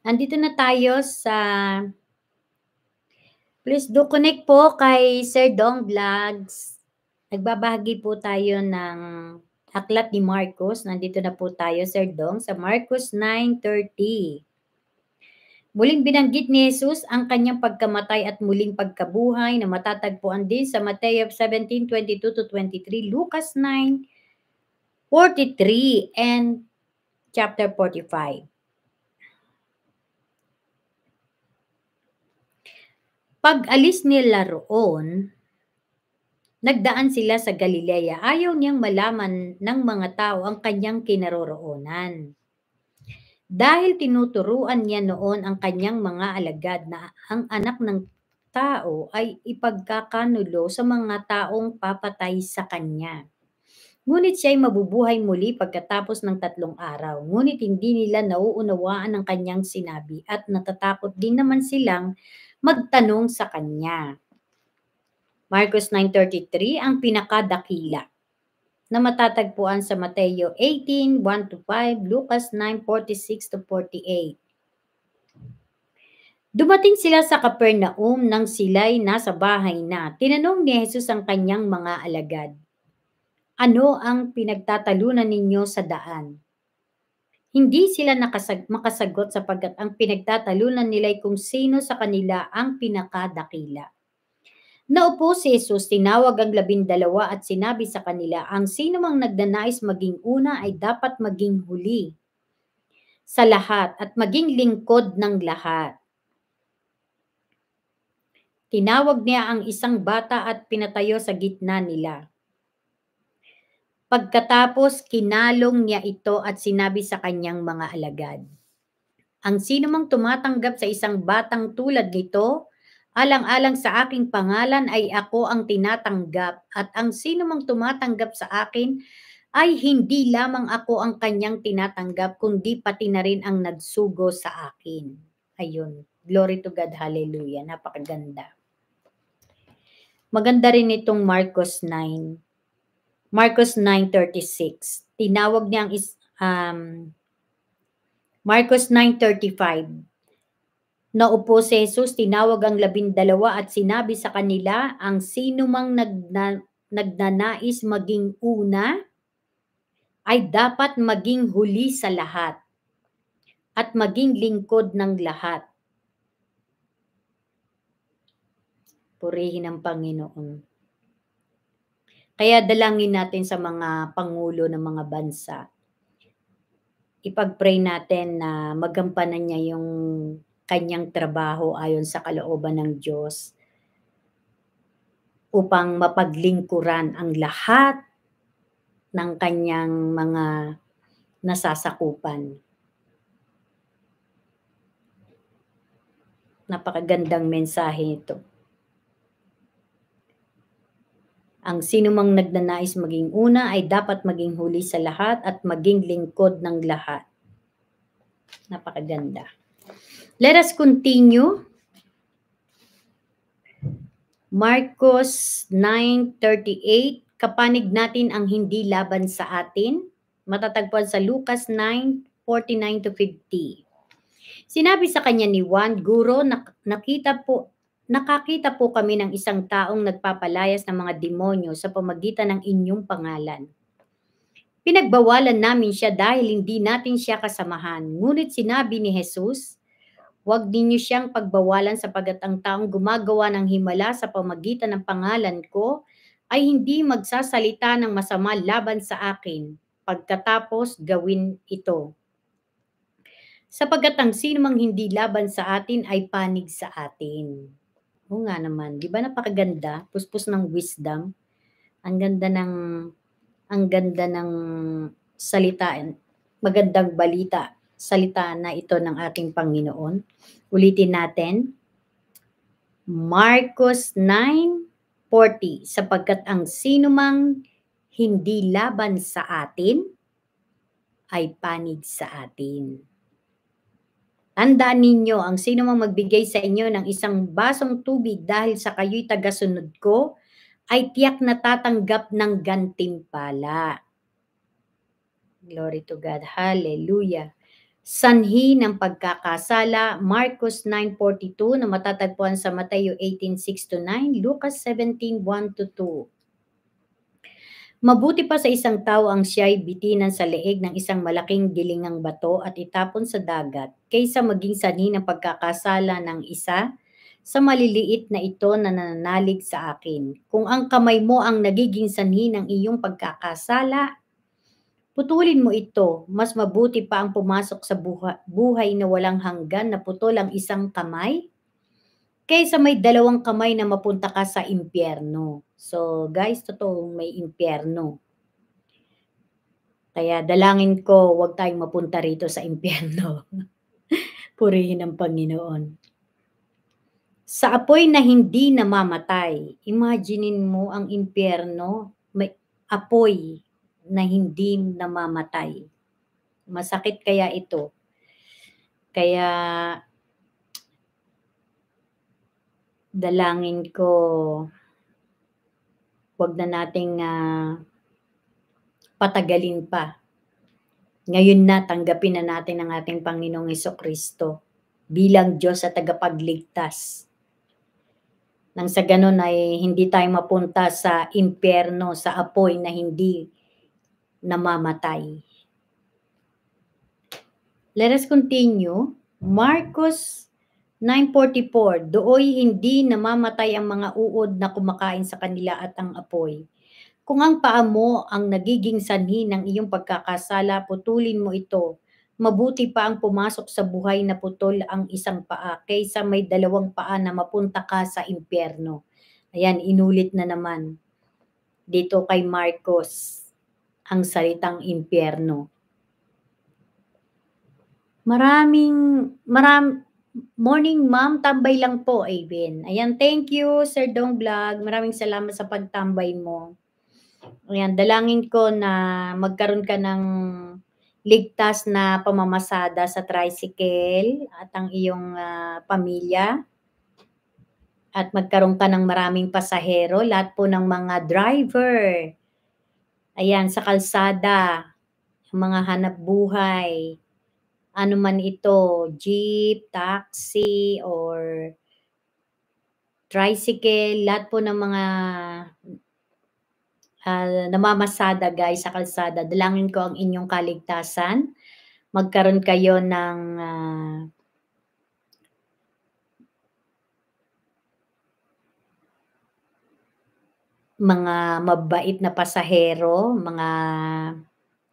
Andito na tayo sa... Please do connect po kay Sir Dong Vlogs. Nagbabahagi po tayo ng aklat ni Marcos. Nandito na po tayo, Sir Dong, sa Marcos 930. Muling binanggit ni Jesus ang kanyang pagkamatay at muling pagkabuhay na matatagpuan din sa Mateo 17:22 23, Lucas 9:43 and chapter 45. Pag-alis nila roon, nagdaan sila sa Galilea. Ayaw niyang malaman ng mga tao ang kanyang kinaroroonan. Dahil tinuturuan niya noon ang kanyang mga alagad na ang anak ng tao ay ipagkakanulo sa mga taong papatay sa kanya. Ngunit siya ay mabubuhay muli pagkatapos ng tatlong araw. Ngunit hindi nila nauunawaan ang kanyang sinabi at natatakot din naman silang magtanong sa kanya. Marcos 9.33, ang pinakadakila na matatagpuan sa Mateo 18:1 1-5, Lucas 9:46 46-48. Dumating sila sa Capernaum nang sila'y nasa bahay na. Tinanong ni Jesus ang kanyang mga alagad, Ano ang pinagtatalunan ninyo sa daan? Hindi sila nakasag- makasagot sapagkat ang pinagtatalunan nila'y kung sino sa kanila ang pinakadakila. Naupo si Jesus, tinawag ang labindalawa at sinabi sa kanila, ang sino mang nagdanais maging una ay dapat maging huli sa lahat at maging lingkod ng lahat. Tinawag niya ang isang bata at pinatayo sa gitna nila. Pagkatapos, kinalong niya ito at sinabi sa kanyang mga alagad, Ang sino mang tumatanggap sa isang batang tulad nito Alang-alang sa aking pangalan ay ako ang tinatanggap at ang sino mang tumatanggap sa akin ay hindi lamang ako ang kanyang tinatanggap kundi pati na rin ang nagsugo sa akin. Ayun. Glory to God. Hallelujah. Napakaganda. Maganda rin itong Marcos 9. Marcos 9.36. Tinawag niya ang is, um, Marcos 9.35. Naupo si Jesus, tinawag ang labindalawa at sinabi sa kanila, ang sino mang nagna, nagnanais maging una ay dapat maging huli sa lahat at maging lingkod ng lahat. Purihin ang Panginoon. Kaya dalangin natin sa mga pangulo ng mga bansa. Ipag-pray natin na magampanan niya yung kanyang trabaho ayon sa kalooban ng Diyos upang mapaglingkuran ang lahat ng kanyang mga nasasakupan. Napakagandang mensahe ito. Ang sinumang mang nagnanais maging una ay dapat maging huli sa lahat at maging lingkod ng lahat. Napakaganda. Let us continue. Marcos 9.38, kapanig natin ang hindi laban sa atin. Matatagpuan sa Lucas 9.49 50. Sinabi sa kanya ni Juan, Guro, nakita po, nakakita po kami ng isang taong nagpapalayas ng mga demonyo sa pamagitan ng inyong pangalan. Pinagbawalan namin siya dahil hindi natin siya kasamahan. Ngunit sinabi ni Jesus, Huwag ninyo siyang pagbawalan sapagat ang taong gumagawa ng himala sa pamagitan ng pangalan ko ay hindi magsasalita ng masama laban sa akin. Pagkatapos, gawin ito. Sapagat ang sinumang hindi laban sa atin ay panig sa atin. Oo nga naman, di ba napakaganda? Puspos ng wisdom. Ang ganda ng ang ganda ng salita, magandang balita salita na ito ng ating Panginoon. Ulitin natin. Marcos 9:40 sapagkat ang sinumang hindi laban sa atin ay panig sa atin. Tandaan ninyo, ang sino mang magbigay sa inyo ng isang basong tubig dahil sa kayo'y tagasunod ko, ay tiyak na tatanggap ng gantimpala. Glory to God. Hallelujah sanhi ng pagkakasala, Marcos 9.42 na matatagpuan sa Mateo 18.6-9, Lucas 17.1-2. Mabuti pa sa isang tao ang siya'y bitinan sa leeg ng isang malaking gilingang bato at itapon sa dagat kaysa maging sanhi ng pagkakasala ng isa sa maliliit na ito na nananalig sa akin. Kung ang kamay mo ang nagiging sanhi ng iyong pagkakasala, Putulin mo ito, mas mabuti pa ang pumasok sa buha, buhay na walang hanggan na putol ang isang kamay kaysa may dalawang kamay na mapunta ka sa impyerno. So guys, totoong may impyerno. Kaya dalangin ko, huwag tayong mapunta rito sa impyerno. Purihin ang Panginoon. Sa apoy na hindi namamatay, imaginin mo ang impyerno, may apoy na hindi namamatay. Masakit kaya ito. Kaya dalangin ko wag na nating uh, patagalin pa. Ngayon na tanggapin na natin ang ating Panginoong Heso Kristo bilang Diyos at tagapagligtas. Nang sa ganun ay hindi tayo mapunta sa impyerno, sa apoy na hindi namamatay. Let us continue. Marcos 9.44, Dooy hindi namamatay ang mga uod na kumakain sa kanila at ang apoy. Kung ang paa mo ang nagiging sanhi ng iyong pagkakasala, putulin mo ito. Mabuti pa ang pumasok sa buhay na putol ang isang paa kaysa may dalawang paa na mapunta ka sa impyerno. Ayan, inulit na naman dito kay Marcos ang salitang impyerno. Maraming, maram, morning ma'am, tambay lang po, Aven. Ayan, thank you, Sir Dong Vlog. Maraming salamat sa pagtambay mo. Ayan, dalangin ko na magkaroon ka ng ligtas na pamamasada sa tricycle at ang iyong uh, pamilya at magkaroon ka ng maraming pasahero, lahat po ng mga driver Ayan, sa kalsada, mga hanap buhay, ano man ito, jeep, taxi, or tricycle, lahat po ng mga uh, namamasada guys sa kalsada. Dalangin ko ang inyong kaligtasan. Magkaroon kayo ng uh, mga mabait na pasahero, mga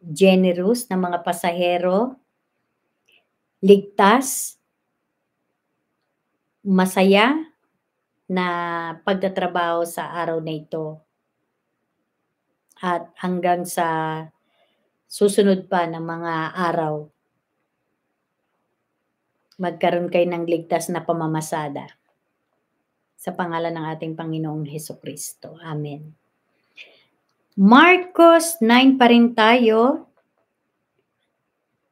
generous na mga pasahero, ligtas, masaya na pagtatrabaho sa araw na ito. At hanggang sa susunod pa ng mga araw, magkaroon kayo ng ligtas na pamamasada. Sa pangalan ng ating Panginoong Heso Kristo. Amen. Marcos 9 pa rin tayo.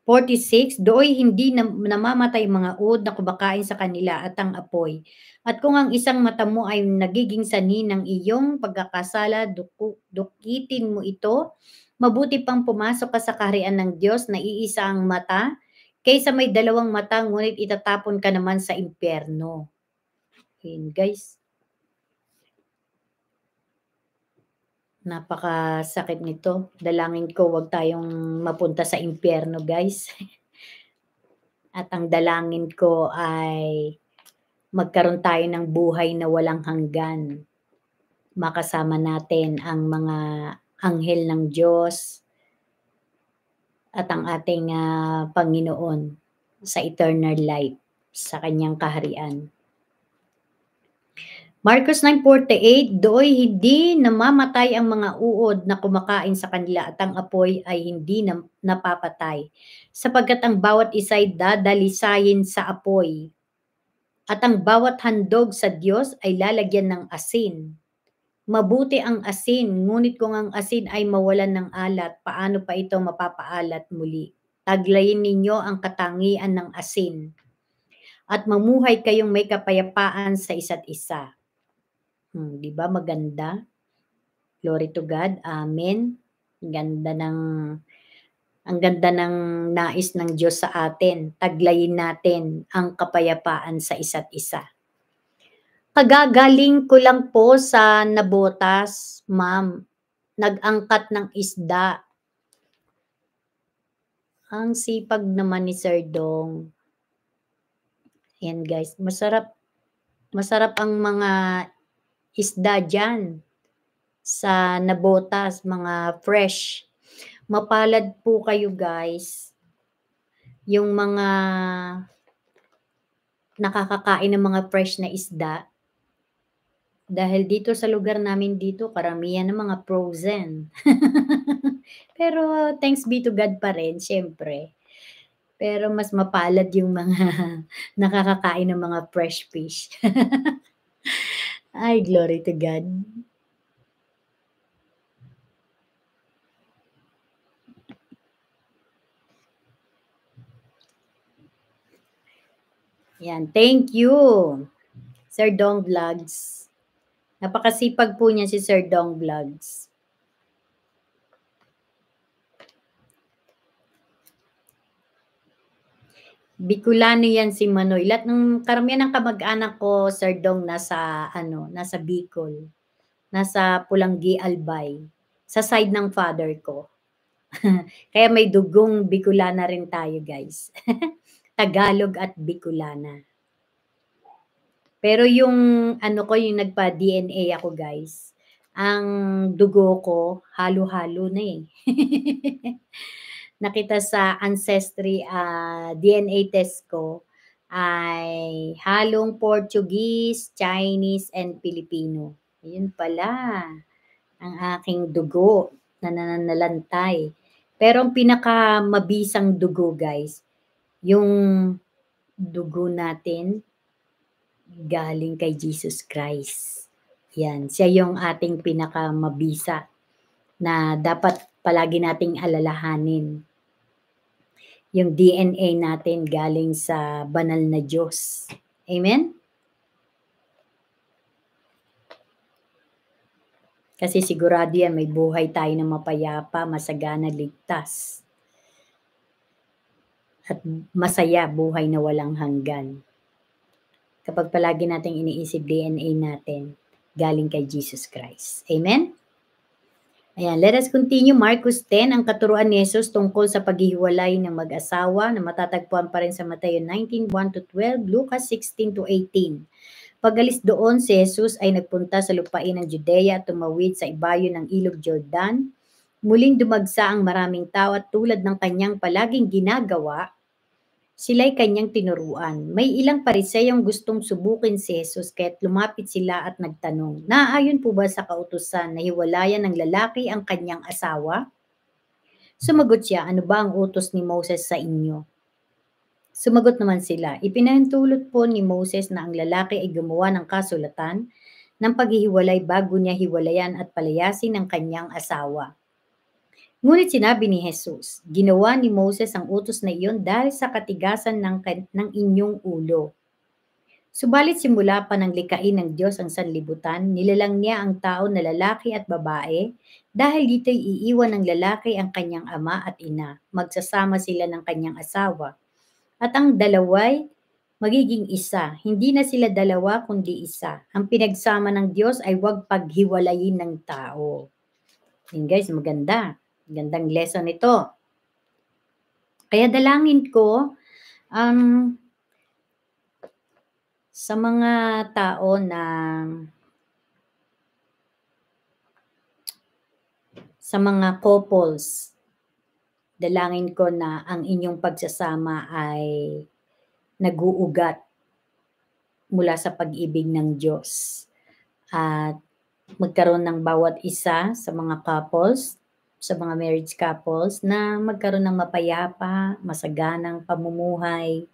46, Dooy hindi namamatay mga ud na kubakain sa kanila at ang apoy. At kung ang isang mata mo ay nagiging sani ng iyong pagkakasala, duku, dukitin mo ito. Mabuti pang pumasok ka sa kaharian ng Diyos na iisa ang mata, kaysa may dalawang mata ngunit itatapon ka naman sa impyerno. Ayan, guys. Napakasakit nito. Dalangin ko wag tayong mapunta sa impyerno, guys. At ang dalangin ko ay magkaroon tayo ng buhay na walang hanggan. Makasama natin ang mga anghel ng Diyos at ang ating uh, Panginoon sa eternal life, sa kanyang kaharian. Marcos 9.48, Dooy hindi namamatay ang mga uod na kumakain sa kanila at ang apoy ay hindi na, napapatay, sapagkat ang bawat isa'y dadalisayin sa apoy, at ang bawat handog sa Diyos ay lalagyan ng asin. Mabuti ang asin, ngunit kung ang asin ay mawalan ng alat, paano pa ito mapapaalat muli? Taglayin ninyo ang katangian ng asin at mamuhay kayong may kapayapaan sa isa't isa Hmm, di ba maganda? Glory to God. Amen. Ang ganda ng ang ganda ng nais ng Diyos sa atin. Taglayin natin ang kapayapaan sa isa't isa. Kagagaling ko lang po sa nabotas, ma'am. Nag-angkat ng isda. Ang sipag naman ni Sir Dong. Ayan guys, masarap. Masarap ang mga isda dyan sa nabotas, mga fresh. Mapalad po kayo guys. Yung mga nakakakain ng mga fresh na isda. Dahil dito sa lugar namin dito, karamihan ng mga frozen. Pero thanks be to God pa rin, syempre. Pero mas mapalad yung mga nakakakain ng mga fresh fish. Ay, glory to God. Yan, thank you, Sir Dong Vlogs. Napakasipag po niya si Sir Dong Vlogs. Bicolano yan si Manoy. Lahat ng karamihan ng kamag-anak ko, Sir Dong, nasa, ano, nasa Bicol. Nasa Pulanggi, Albay. Sa side ng father ko. Kaya may dugong Bicolana rin tayo, guys. Tagalog at Bicolana. Pero yung ano ko, yung nagpa-DNA ako, guys, ang dugo ko, halo-halo na eh. nakita sa ancestry uh, ah, DNA test ko ay halong Portuguese, Chinese, and Filipino. Ayun pala ang aking dugo na nananalantay. Pero ang pinakamabisang dugo, guys, yung dugo natin galing kay Jesus Christ. Yan, siya yung ating pinakamabisa na dapat palagi nating alalahanin yung DNA natin galing sa banal na Diyos. Amen? Kasi sigurado yan, may buhay tayo na mapayapa, masagana, ligtas. At masaya buhay na walang hanggan. Kapag palagi nating iniisip DNA natin, galing kay Jesus Christ. Amen? Ayan, let us continue. Marcos 10, ang katuruan ni Jesus tungkol sa paghihiwalay ng mag-asawa na matatagpuan pa rin sa Mateo 19, to 12, Lucas 16 to 18. Pagalis doon, si Jesus ay nagpunta sa lupain ng Judea at tumawid sa ibayo ng ilog Jordan. Muling dumagsa ang maraming tao at tulad ng kanyang palaging ginagawa, Sila'y kanyang tinuruan. May ilang pariseyong gustong subukin si Jesus kaya't lumapit sila at nagtanong, Naayon po ba sa kautusan na hiwalayan ng lalaki ang kanyang asawa? Sumagot siya, ano ba ang utos ni Moses sa inyo? Sumagot naman sila, ipinahintulot po ni Moses na ang lalaki ay gumawa ng kasulatan ng paghihiwalay bago niya hiwalayan at palayasin ang kanyang asawa. Ngunit sinabi ni Jesus, ginawa ni Moses ang utos na iyon dahil sa katigasan ng, ng inyong ulo. Subalit simula pa ng likain ng Diyos ang sanlibutan, nilalang niya ang tao na lalaki at babae dahil dito'y iiwan ng lalaki ang kanyang ama at ina. Magsasama sila ng kanyang asawa. At ang dalaway magiging isa. Hindi na sila dalawa kundi isa. Ang pinagsama ng Diyos ay huwag paghiwalayin ng tao. Yun guys, maganda. Gandang lesson ito. Kaya dalangin ko um, sa mga tao na sa mga couples, dalangin ko na ang inyong pagsasama ay naguugat mula sa pag-ibig ng Diyos. At magkaroon ng bawat isa sa mga couples sa mga marriage couples na magkaroon ng mapayapa, masaganang pamumuhay,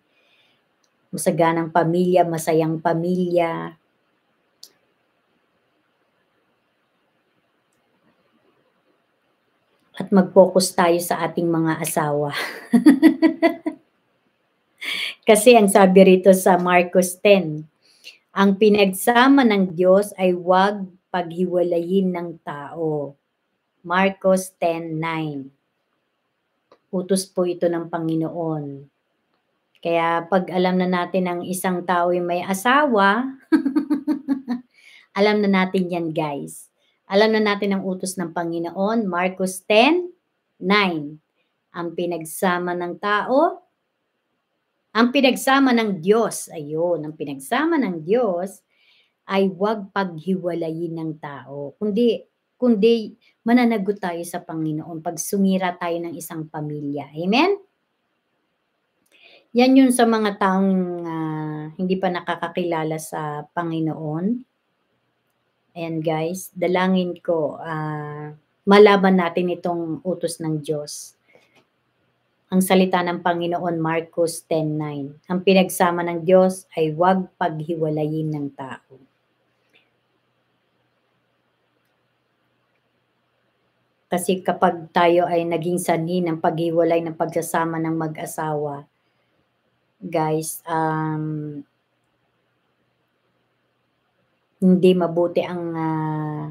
masaganang pamilya, masayang pamilya. At mag-focus tayo sa ating mga asawa. Kasi ang sabi rito sa Marcos 10, ang pinagsama ng Diyos ay huwag paghiwalayin ng tao. Marcos 10.9. Utos po ito ng Panginoon. Kaya pag alam na natin ang isang tao ay may asawa, alam na natin yan guys. Alam na natin ang utos ng Panginoon, Marcos 10.9. Ang pinagsama ng tao, ang pinagsama ng Diyos, ayun, ang pinagsama ng Diyos ay huwag paghiwalayin ng tao. Kundi, kundi mananagot tayo sa Panginoon pag sumira tayo ng isang pamilya. Amen? Yan yun sa mga taong uh, hindi pa nakakakilala sa Panginoon. And guys, dalangin ko uh, ah, malaban natin itong utos ng Diyos ang salita ng Panginoon Marcos 10.9. Ang pinagsama ng Diyos ay huwag paghiwalayin ng tao. Kasi kapag tayo ay naging sanhi ng paghiwalay ng pagsasama ng mag-asawa, guys, um, hindi mabuti ang uh,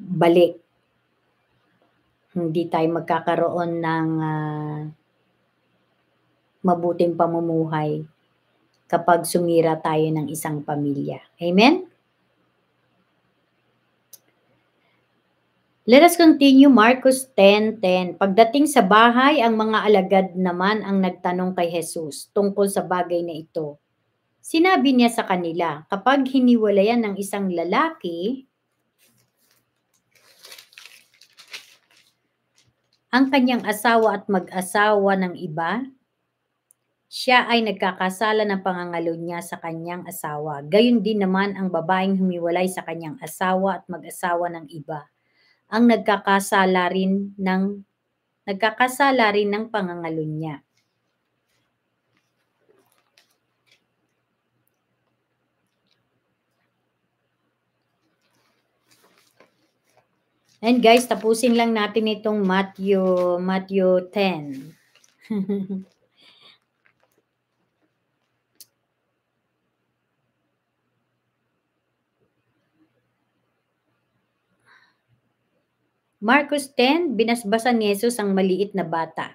balik. Hindi tayo magkakaroon ng uh, mabuting pamumuhay kapag sumira tayo ng isang pamilya. Amen? Let us continue Marcos 10.10. Pagdating sa bahay, ang mga alagad naman ang nagtanong kay Jesus tungkol sa bagay na ito. Sinabi niya sa kanila, kapag hiniwalayan ng isang lalaki, ang kanyang asawa at mag-asawa ng iba, siya ay nagkakasala ng pangangalo niya sa kanyang asawa. Gayon din naman ang babaeng humiwalay sa kanyang asawa at mag-asawa ng iba ang nagkakasala rin ng nagkakasala rin ng pangangalo niya. And guys, tapusin lang natin itong Matthew, Matthew 10. Marcos 10, binasbasan ni Jesus ang maliit na bata.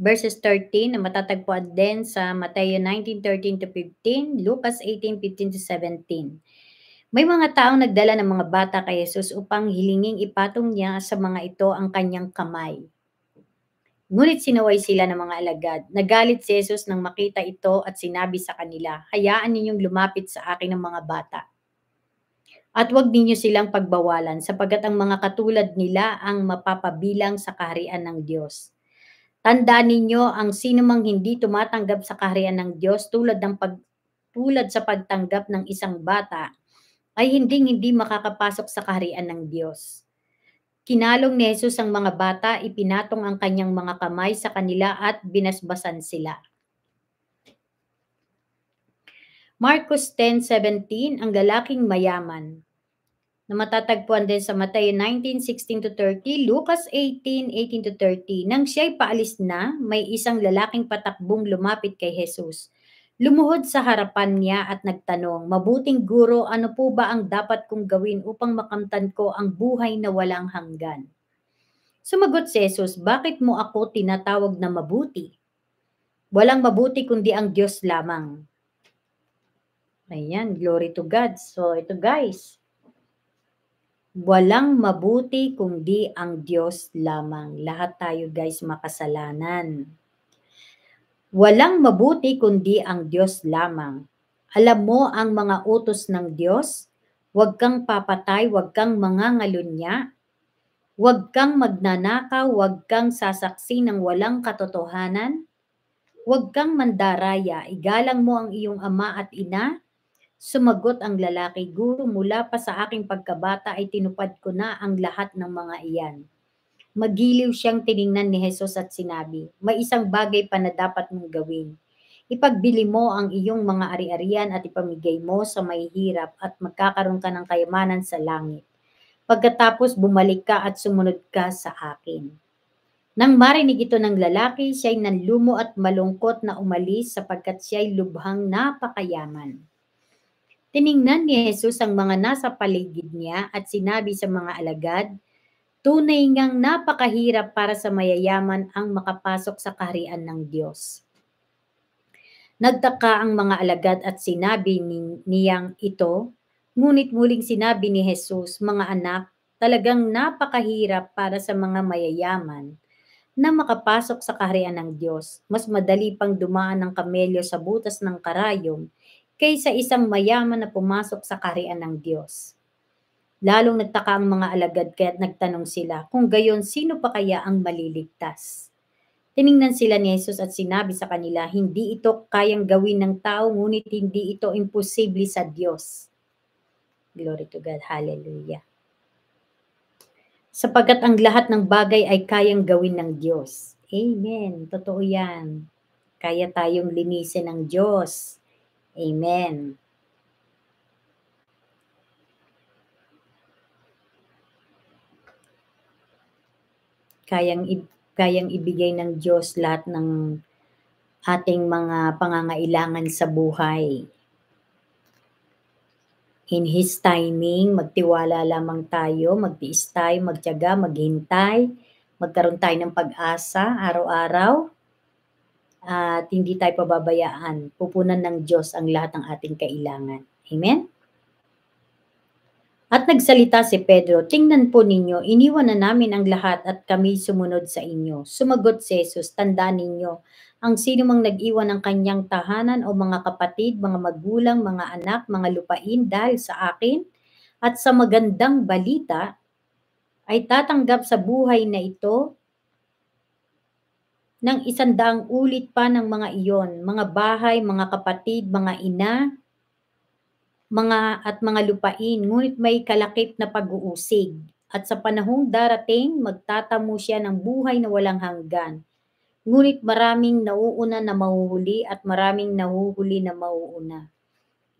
Verses 13 na matatagpuan din sa Mateo 19:13 to 15, Lucas 18:15 to 17. May mga taong nagdala ng mga bata kay Jesus upang hilinging ipatong niya sa mga ito ang kanyang kamay. Ngunit sinaway sila ng mga alagad. Nagalit si Jesus nang makita ito at sinabi sa kanila, Hayaan ninyong lumapit sa akin ng mga bata at huwag ninyo silang pagbawalan sapagat ang mga katulad nila ang mapapabilang sa kaharian ng Diyos. Tanda ninyo ang sinumang hindi tumatanggap sa kaharian ng Diyos tulad ng pag tulad sa pagtanggap ng isang bata ay hindi hindi makakapasok sa kaharian ng Diyos. Kinalong ni Jesus ang mga bata, ipinatong ang kanyang mga kamay sa kanila at binasbasan sila. Marcos 10:17 ang lalaking mayaman na matatagpuan din sa Mateo 19:16 to 30, Lucas 18:18 to 30. Nang siya'y paalis na, may isang lalaking patakbong lumapit kay Jesus. Lumuhod sa harapan niya at nagtanong, Mabuting guro, ano po ba ang dapat kong gawin upang makamtan ko ang buhay na walang hanggan? Sumagot si Jesus, Bakit mo ako tinatawag na mabuti? Walang mabuti kundi ang Diyos lamang. Ayan, glory to God. So ito guys, walang mabuti kundi ang Diyos lamang. Lahat tayo guys makasalanan. Walang mabuti kundi ang Diyos lamang. Alam mo ang mga utos ng Diyos? Huwag kang papatay, huwag kang mangangalunya, huwag kang magnanakaw, huwag kang sasaksi ng walang katotohanan, huwag kang mandaraya, igalang mo ang iyong ama at ina, Sumagot ang lalaki, Guru, mula pa sa aking pagkabata ay tinupad ko na ang lahat ng mga iyan. Magiliw siyang tiningnan ni Jesus at sinabi, May isang bagay pa na dapat mong gawin. Ipagbili mo ang iyong mga ari-arian at ipamigay mo sa may hirap at magkakaroon ka ng kayamanan sa langit. Pagkatapos bumalik ka at sumunod ka sa akin. Nang marinig ito ng lalaki, siya'y nanlumo at malungkot na umalis sapagkat siya'y lubhang napakayaman. Tiningnan ni Jesus ang mga nasa paligid niya at sinabi sa mga alagad, Tunay ngang napakahirap para sa mayayaman ang makapasok sa kaharian ng Diyos. Nagtaka ang mga alagad at sinabi ni, niyang ito, ngunit muling sinabi ni Jesus, mga anak, talagang napakahirap para sa mga mayayaman na makapasok sa kaharian ng Diyos. Mas madali pang dumaan ng kamelyo sa butas ng karayom kaysa isang mayaman na pumasok sa karian ng Diyos. Lalong nagtaka ang mga alagad kaya't nagtanong sila kung gayon sino pa kaya ang maliligtas. Tiningnan sila ni Jesus at sinabi sa kanila, hindi ito kayang gawin ng tao, ngunit hindi ito imposible sa Diyos. Glory to God. Hallelujah. Sapagat ang lahat ng bagay ay kayang gawin ng Diyos. Amen. Totoo yan. Kaya tayong linisin ng Diyos. Amen. Kayang kayang ibigay ng Diyos lahat ng ating mga pangangailangan sa buhay. In His timing, magtiwala lamang tayo, magtiis tayo, magtiyaga, maghintay, magkaroon tayo ng pag-asa araw-araw at hindi tayo pababayaan. Pupunan ng Diyos ang lahat ng ating kailangan. Amen? At nagsalita si Pedro, Tingnan po ninyo, iniwan na namin ang lahat at kami sumunod sa inyo. Sumagot si Jesus, tanda ninyo, ang sino mang nag-iwan ng kanyang tahanan o mga kapatid, mga magulang, mga anak, mga lupain dahil sa akin at sa magandang balita, ay tatanggap sa buhay na ito ng isandaang ulit pa ng mga iyon, mga bahay, mga kapatid, mga ina, mga at mga lupain, ngunit may kalakip na pag-uusig. At sa panahong darating, magtatamo siya ng buhay na walang hanggan. Ngunit maraming nauuna na mauhuli at maraming nahuhuli na mauuna.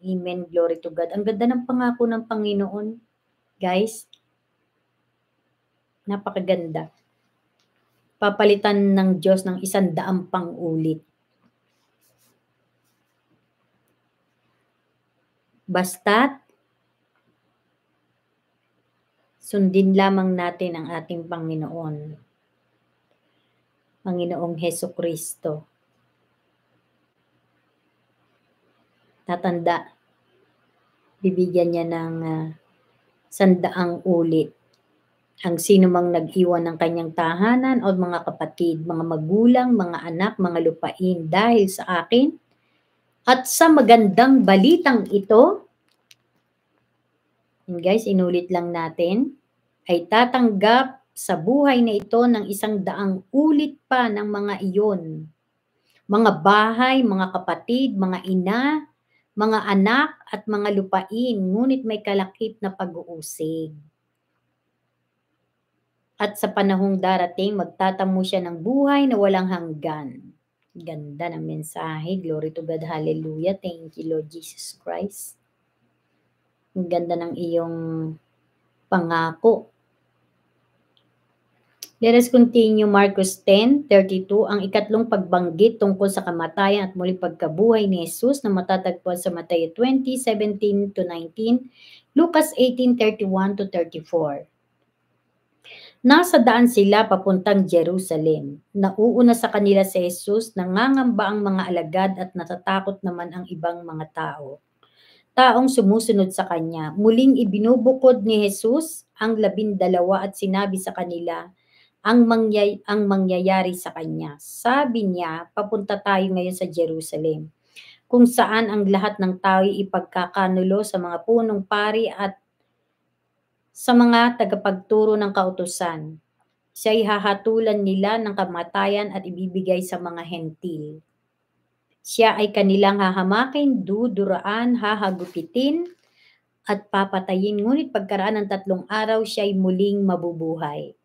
Amen. Glory to God. Ang ganda ng pangako ng Panginoon. Guys, napakaganda papalitan ng Diyos ng isang daang pang ulit. Basta't sundin lamang natin ang ating Panginoon, Panginoong Heso Kristo. Tatanda, bibigyan niya ng uh, sandaang ulit ang sino mang nag-iwan ng kanyang tahanan o mga kapatid, mga magulang, mga anak, mga lupain dahil sa akin. At sa magandang balitang ito, and guys, inulit lang natin, ay tatanggap sa buhay na ito ng isang daang ulit pa ng mga iyon. Mga bahay, mga kapatid, mga ina, mga anak at mga lupain, ngunit may kalakip na pag-uusig. At sa panahong darating, magtatamo siya ng buhay na walang hanggan. Ganda ng mensahe. Glory to God. Hallelujah. Thank you, Lord Jesus Christ. Ang ganda ng iyong pangako. Let us continue Marcos 10:32 ang ikatlong pagbanggit tungkol sa kamatayan at muling pagkabuhay ni Jesus na matatagpuan sa Mateo 20:17 to 19, Lucas 18:31 to 34. Nasa daan sila papuntang Jerusalem. Nauuna sa kanila si Jesus, nangangamba ang mga alagad at natatakot naman ang ibang mga tao. Taong sumusunod sa kanya, muling ibinubukod ni Jesus ang labindalawa at sinabi sa kanila ang, mangyay, ang mangyayari sa kanya. Sabi niya, papunta tayo ngayon sa Jerusalem, kung saan ang lahat ng tao ipagkakanulo sa mga punong pari at sa mga tagapagturo ng kautusan. Siya hahatulan nila ng kamatayan at ibibigay sa mga hentil. Siya ay kanilang hahamakin, duduraan, hahagupitin, at papatayin. Ngunit pagkaraan ng tatlong araw, siya ay muling mabubuhay.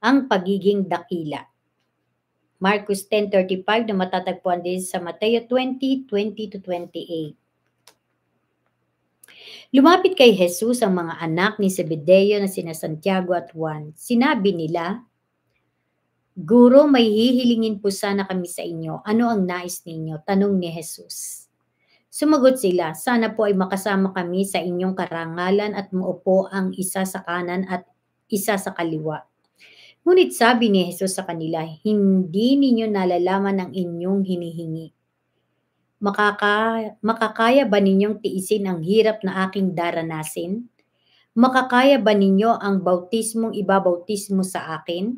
Ang pagiging dakila. Marcos 10.35 na matatagpuan din sa Mateo 20, 20 to 28. Lumapit kay Jesus ang mga anak ni Zebedeo na sina Santiago at Juan. Sinabi nila, Guro, may hihilingin po sana kami sa inyo. Ano ang nais ninyo? Tanong ni Jesus. Sumagot sila, sana po ay makasama kami sa inyong karangalan at maupo ang isa sa kanan at isa sa kaliwa. Ngunit sabi ni Jesus sa kanila, hindi ninyo nalalaman ang inyong hinihingi Makaka, makakaya ba ninyong tiisin ang hirap na aking daranasin? Makakaya ba ninyo ang bautismong ibabautismo sa akin?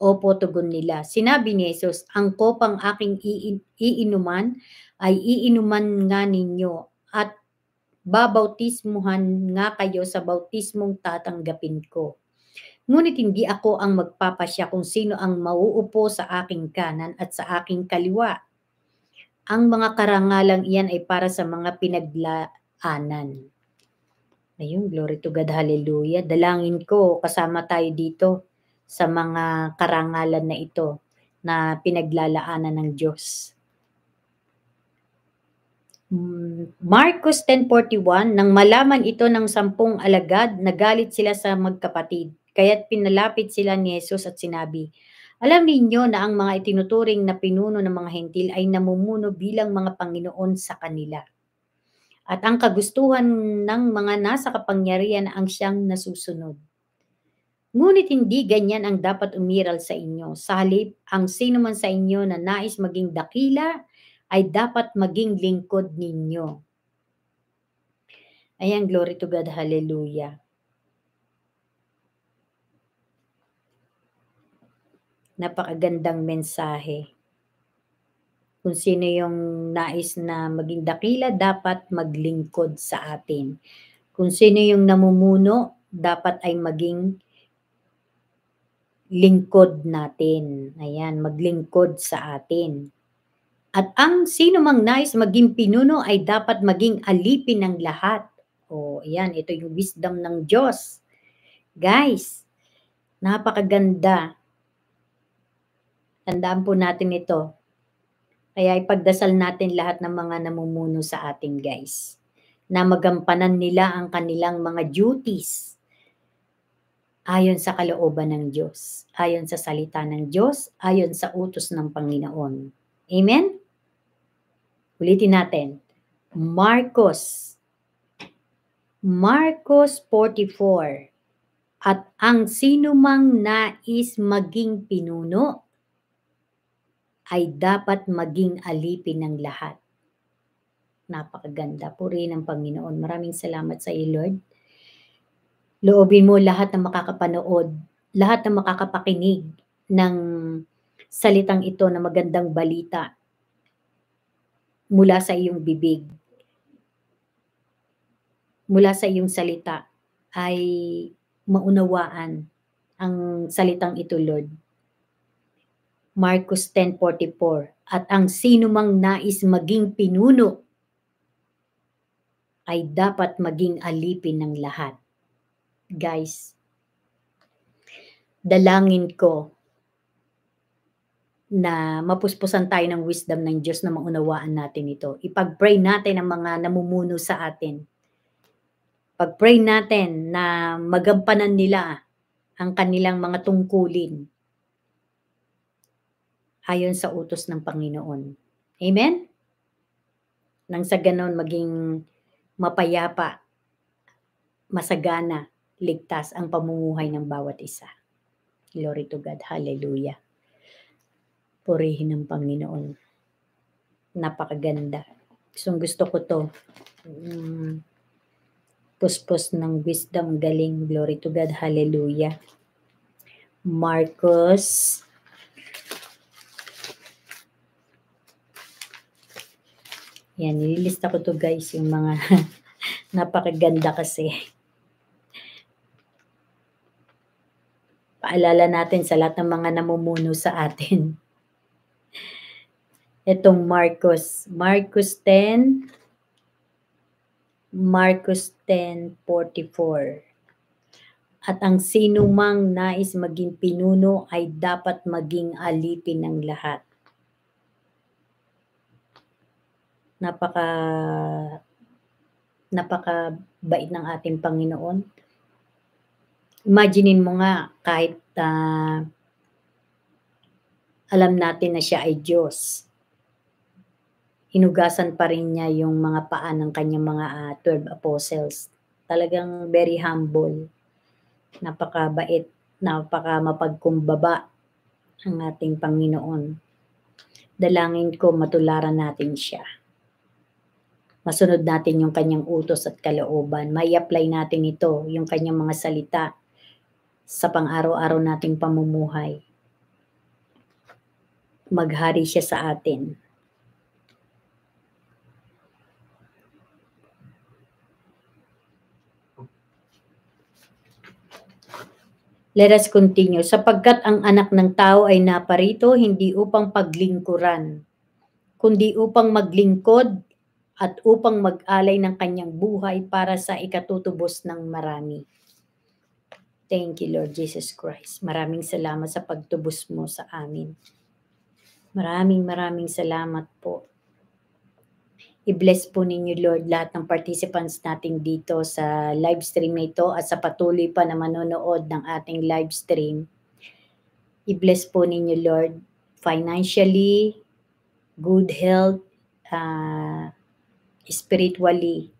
Opo, tugon nila. Sinabi ni Jesus, ang kopang aking iinuman ay iinuman nga ninyo at babautismuhan nga kayo sa bautismong tatanggapin ko. Ngunit hindi ako ang magpapasya kung sino ang mauupo sa aking kanan at sa aking kaliwa ang mga karangalang iyan ay para sa mga pinaglaanan. Ayun, glory to God, hallelujah. Dalangin ko, kasama tayo dito sa mga karangalan na ito na pinaglalaanan ng Diyos. Hmm, Marcos 10.41, nang malaman ito ng sampung alagad, nagalit sila sa magkapatid. Kaya't pinalapit sila ni Jesus at sinabi, alam ninyo na ang mga itinuturing na pinuno ng mga hentil ay namumuno bilang mga Panginoon sa kanila. At ang kagustuhan ng mga nasa kapangyarihan ang siyang nasusunod. Ngunit hindi ganyan ang dapat umiral sa inyo. Sa halip, ang sino man sa inyo na nais maging dakila ay dapat maging lingkod ninyo. Ayan, glory to God, hallelujah. napakagandang mensahe. Kung sino yung nais na maging dakila, dapat maglingkod sa atin. Kung sino yung namumuno, dapat ay maging lingkod natin. Ayan, maglingkod sa atin. At ang sino mang nais maging pinuno ay dapat maging alipin ng lahat. O, ayan, ito yung wisdom ng Diyos. Guys, napakaganda Tandaan po natin ito. Kaya ipagdasal natin lahat ng mga namumuno sa atin guys na magampanan nila ang kanilang mga duties ayon sa kalooban ng Diyos, ayon sa salita ng Diyos, ayon sa utos ng Panginoon. Amen? Ulitin natin. Marcos. Marcos 44. At ang sinumang nais maging pinuno ay dapat maging alipin ng lahat. Napakaganda po rin ng Panginoon. Maraming salamat sa iyo, Lord. Loobin mo lahat ng makakapanood, lahat ng makakapakinig ng salitang ito na magandang balita mula sa iyong bibig, mula sa iyong salita ay maunawaan ang salitang ito, Lord Marcos 10.44, at ang sinumang nais maging pinuno ay dapat maging alipin ng lahat. Guys, dalangin ko na mapuspusan tayo ng wisdom ng Diyos na maunawaan natin ito. Ipag-pray natin ang mga namumuno sa atin. Pag-pray natin na magampanan nila ang kanilang mga tungkulin ayon sa utos ng Panginoon. Amen? Nang sa ganon maging mapayapa, masagana, ligtas ang pamumuhay ng bawat isa. Glory to God. Hallelujah. Purihin ng Panginoon. Napakaganda. So, gusto ko to. Um, puspos ng wisdom galing. Glory to God. Hallelujah. Marcos Yan, nililista ko to guys yung mga napakaganda kasi. Paalala natin sa lahat ng mga namumuno sa atin. Itong Marcos. Marcos 10. Marcos 10.44 At ang sinumang nais maging pinuno ay dapat maging alipin ng lahat napaka napakabait ng ating Panginoon. Imaginein mo nga kahit uh, alam natin na siya ay Diyos. Hinugasan pa rin niya yung mga paa ng kanyang mga uh, ah, 12 apostles. Talagang very humble. Napakabait, napaka mapagkumbaba ang ating Panginoon. Dalangin ko matularan natin siya masunod natin yung kanyang utos at kalooban. May apply natin ito, yung kanyang mga salita sa pang-araw-araw nating pamumuhay. Maghari siya sa atin. Let us continue. Sapagkat ang anak ng tao ay naparito hindi upang paglingkuran, kundi upang maglingkod at upang mag-alay ng kanyang buhay para sa ikatutubos ng marami. Thank you, Lord Jesus Christ. Maraming salamat sa pagtubos mo sa amin. Maraming maraming salamat po. I-bless po ninyo, Lord, lahat ng participants natin dito sa live stream na ito at sa patuloy pa na manonood ng ating live stream. I-bless po ninyo, Lord, financially, good health, uh, spiritually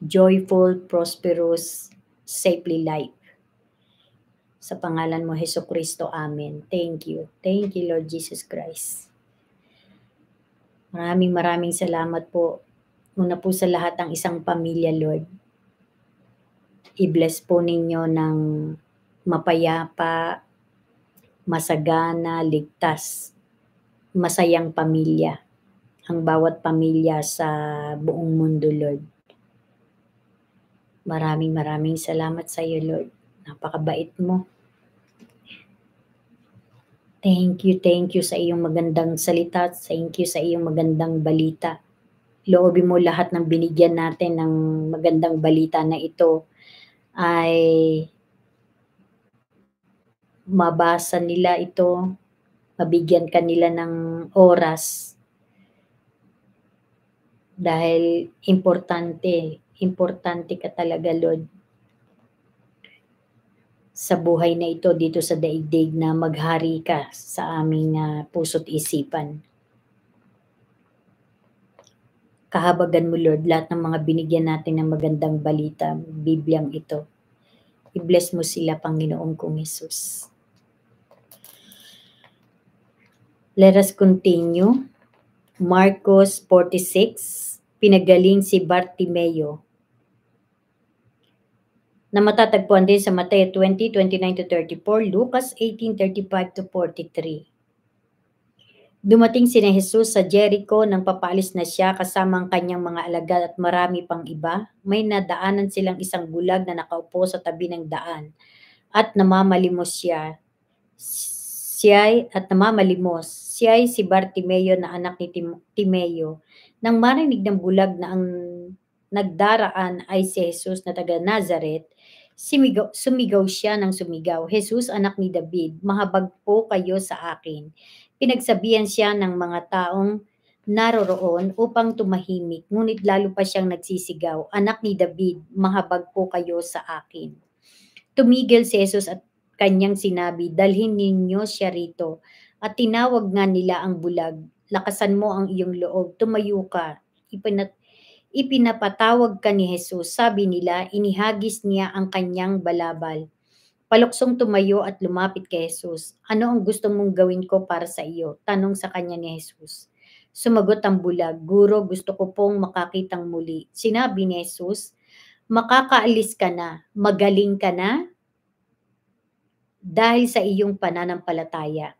joyful, prosperous, safely life. Sa pangalan mo, Heso Kristo. Amen. Thank you. Thank you, Lord Jesus Christ. Maraming maraming salamat po. Una po sa lahat ang isang pamilya, Lord. I-bless po ninyo ng mapayapa, masagana, ligtas, masayang pamilya ang bawat pamilya sa buong mundo, Lord. Maraming maraming salamat sa iyo, Lord. Napakabait mo. Thank you, thank you sa iyong magandang salita. Thank you sa iyong magandang balita. Loobin mo lahat ng binigyan natin ng magandang balita na ito ay mabasa nila ito, mabigyan kanila ng oras dahil importante, importante ka talaga Lord sa buhay na ito dito sa daigdig na maghari ka sa aming uh, puso't isipan. Kahabagan mo Lord lahat ng mga binigyan natin ng magandang balita, Bibliang ito. I-bless mo sila Panginoong kong Yesus. Let us continue. Marcos 46 pinagaling si Bartimeo na matatagpuan din sa Mateo 2029 29-34, Lucas 1835 35-43. Dumating si na Jesus sa Jericho nang papalis na siya kasama ang kanyang mga alagad at marami pang iba. May nadaanan silang isang bulag na nakaupo sa tabi ng daan at namamalimos siya Siya'y at namamalimos. Siya'y si Bartimeo na anak ni Tim- Timeo. Nang marinig ng bulag na ang nagdaraan ay si Jesus na taga Nazareth, sumigaw, sumigaw siya ng sumigaw, Jesus anak ni David, mahabag po kayo sa akin. Pinagsabihan siya ng mga taong naroroon upang tumahimik, ngunit lalo pa siyang nagsisigaw, Anak ni David, mahabag po kayo sa akin. Tumigil si Jesus at Kanyang sinabi, dalhin ninyo siya rito. At tinawag nga nila ang bulag, lakasan mo ang iyong loob, tumayo ka. Ipinat Ipinapatawag ka ni Jesus, sabi nila, inihagis niya ang kanyang balabal. Paluksong tumayo at lumapit kay Jesus. Ano ang gusto mong gawin ko para sa iyo? Tanong sa kanya ni Jesus. Sumagot ang bulag, Guro, gusto ko pong makakitang muli. Sinabi ni Jesus, makakaalis ka na, magaling ka na, dahil sa iyong pananampalataya.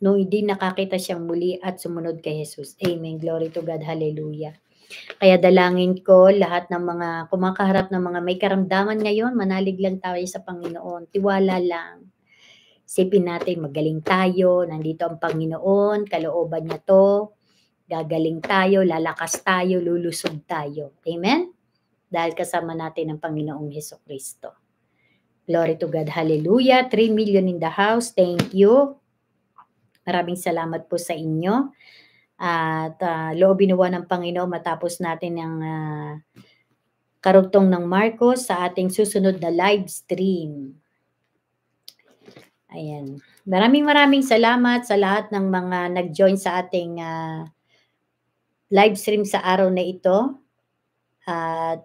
No, hindi nakakita siyang muli at sumunod kay Jesus. Amen. Glory to God. Hallelujah. Kaya dalangin ko lahat ng mga kumakaharap ng mga may karamdaman ngayon, manalig lang tayo sa Panginoon. Tiwala lang. Sipin natin, magaling tayo. Nandito ang Panginoon. Kalooban niya to. Gagaling tayo, lalakas tayo, lulusog tayo. Amen? Dahil kasama natin ang Panginoong Heso Kristo. Glory to God. Hallelujah. 3 million in the house. Thank you. Maraming salamat po sa inyo. At uh, loobin ng Panginoon matapos natin ang uh, karugtong ng Marcos sa ating susunod na live stream. Ayan. Maraming maraming salamat sa lahat ng mga nag-join sa ating uh, live stream sa araw na ito. At uh,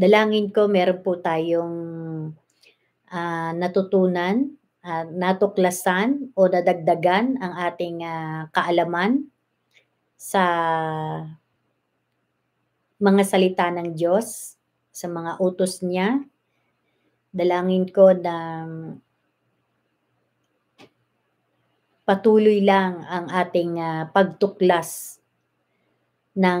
dalangin ko meron po tayong uh, natutunan, uh, natuklasan o dadagdagan ang ating uh, kaalaman sa mga salita ng Diyos, sa mga utos niya. Dalangin ko na patuloy lang ang ating uh, pagtuklas ng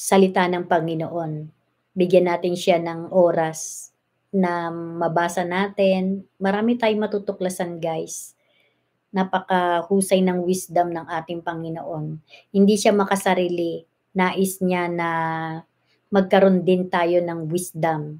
salita ng Panginoon. Bigyan natin siya ng oras na mabasa natin. Marami tayong matutuklasan, guys. Napakahusay ng wisdom ng ating Panginoon. Hindi siya makasarili. Nais niya na magkaroon din tayo ng wisdom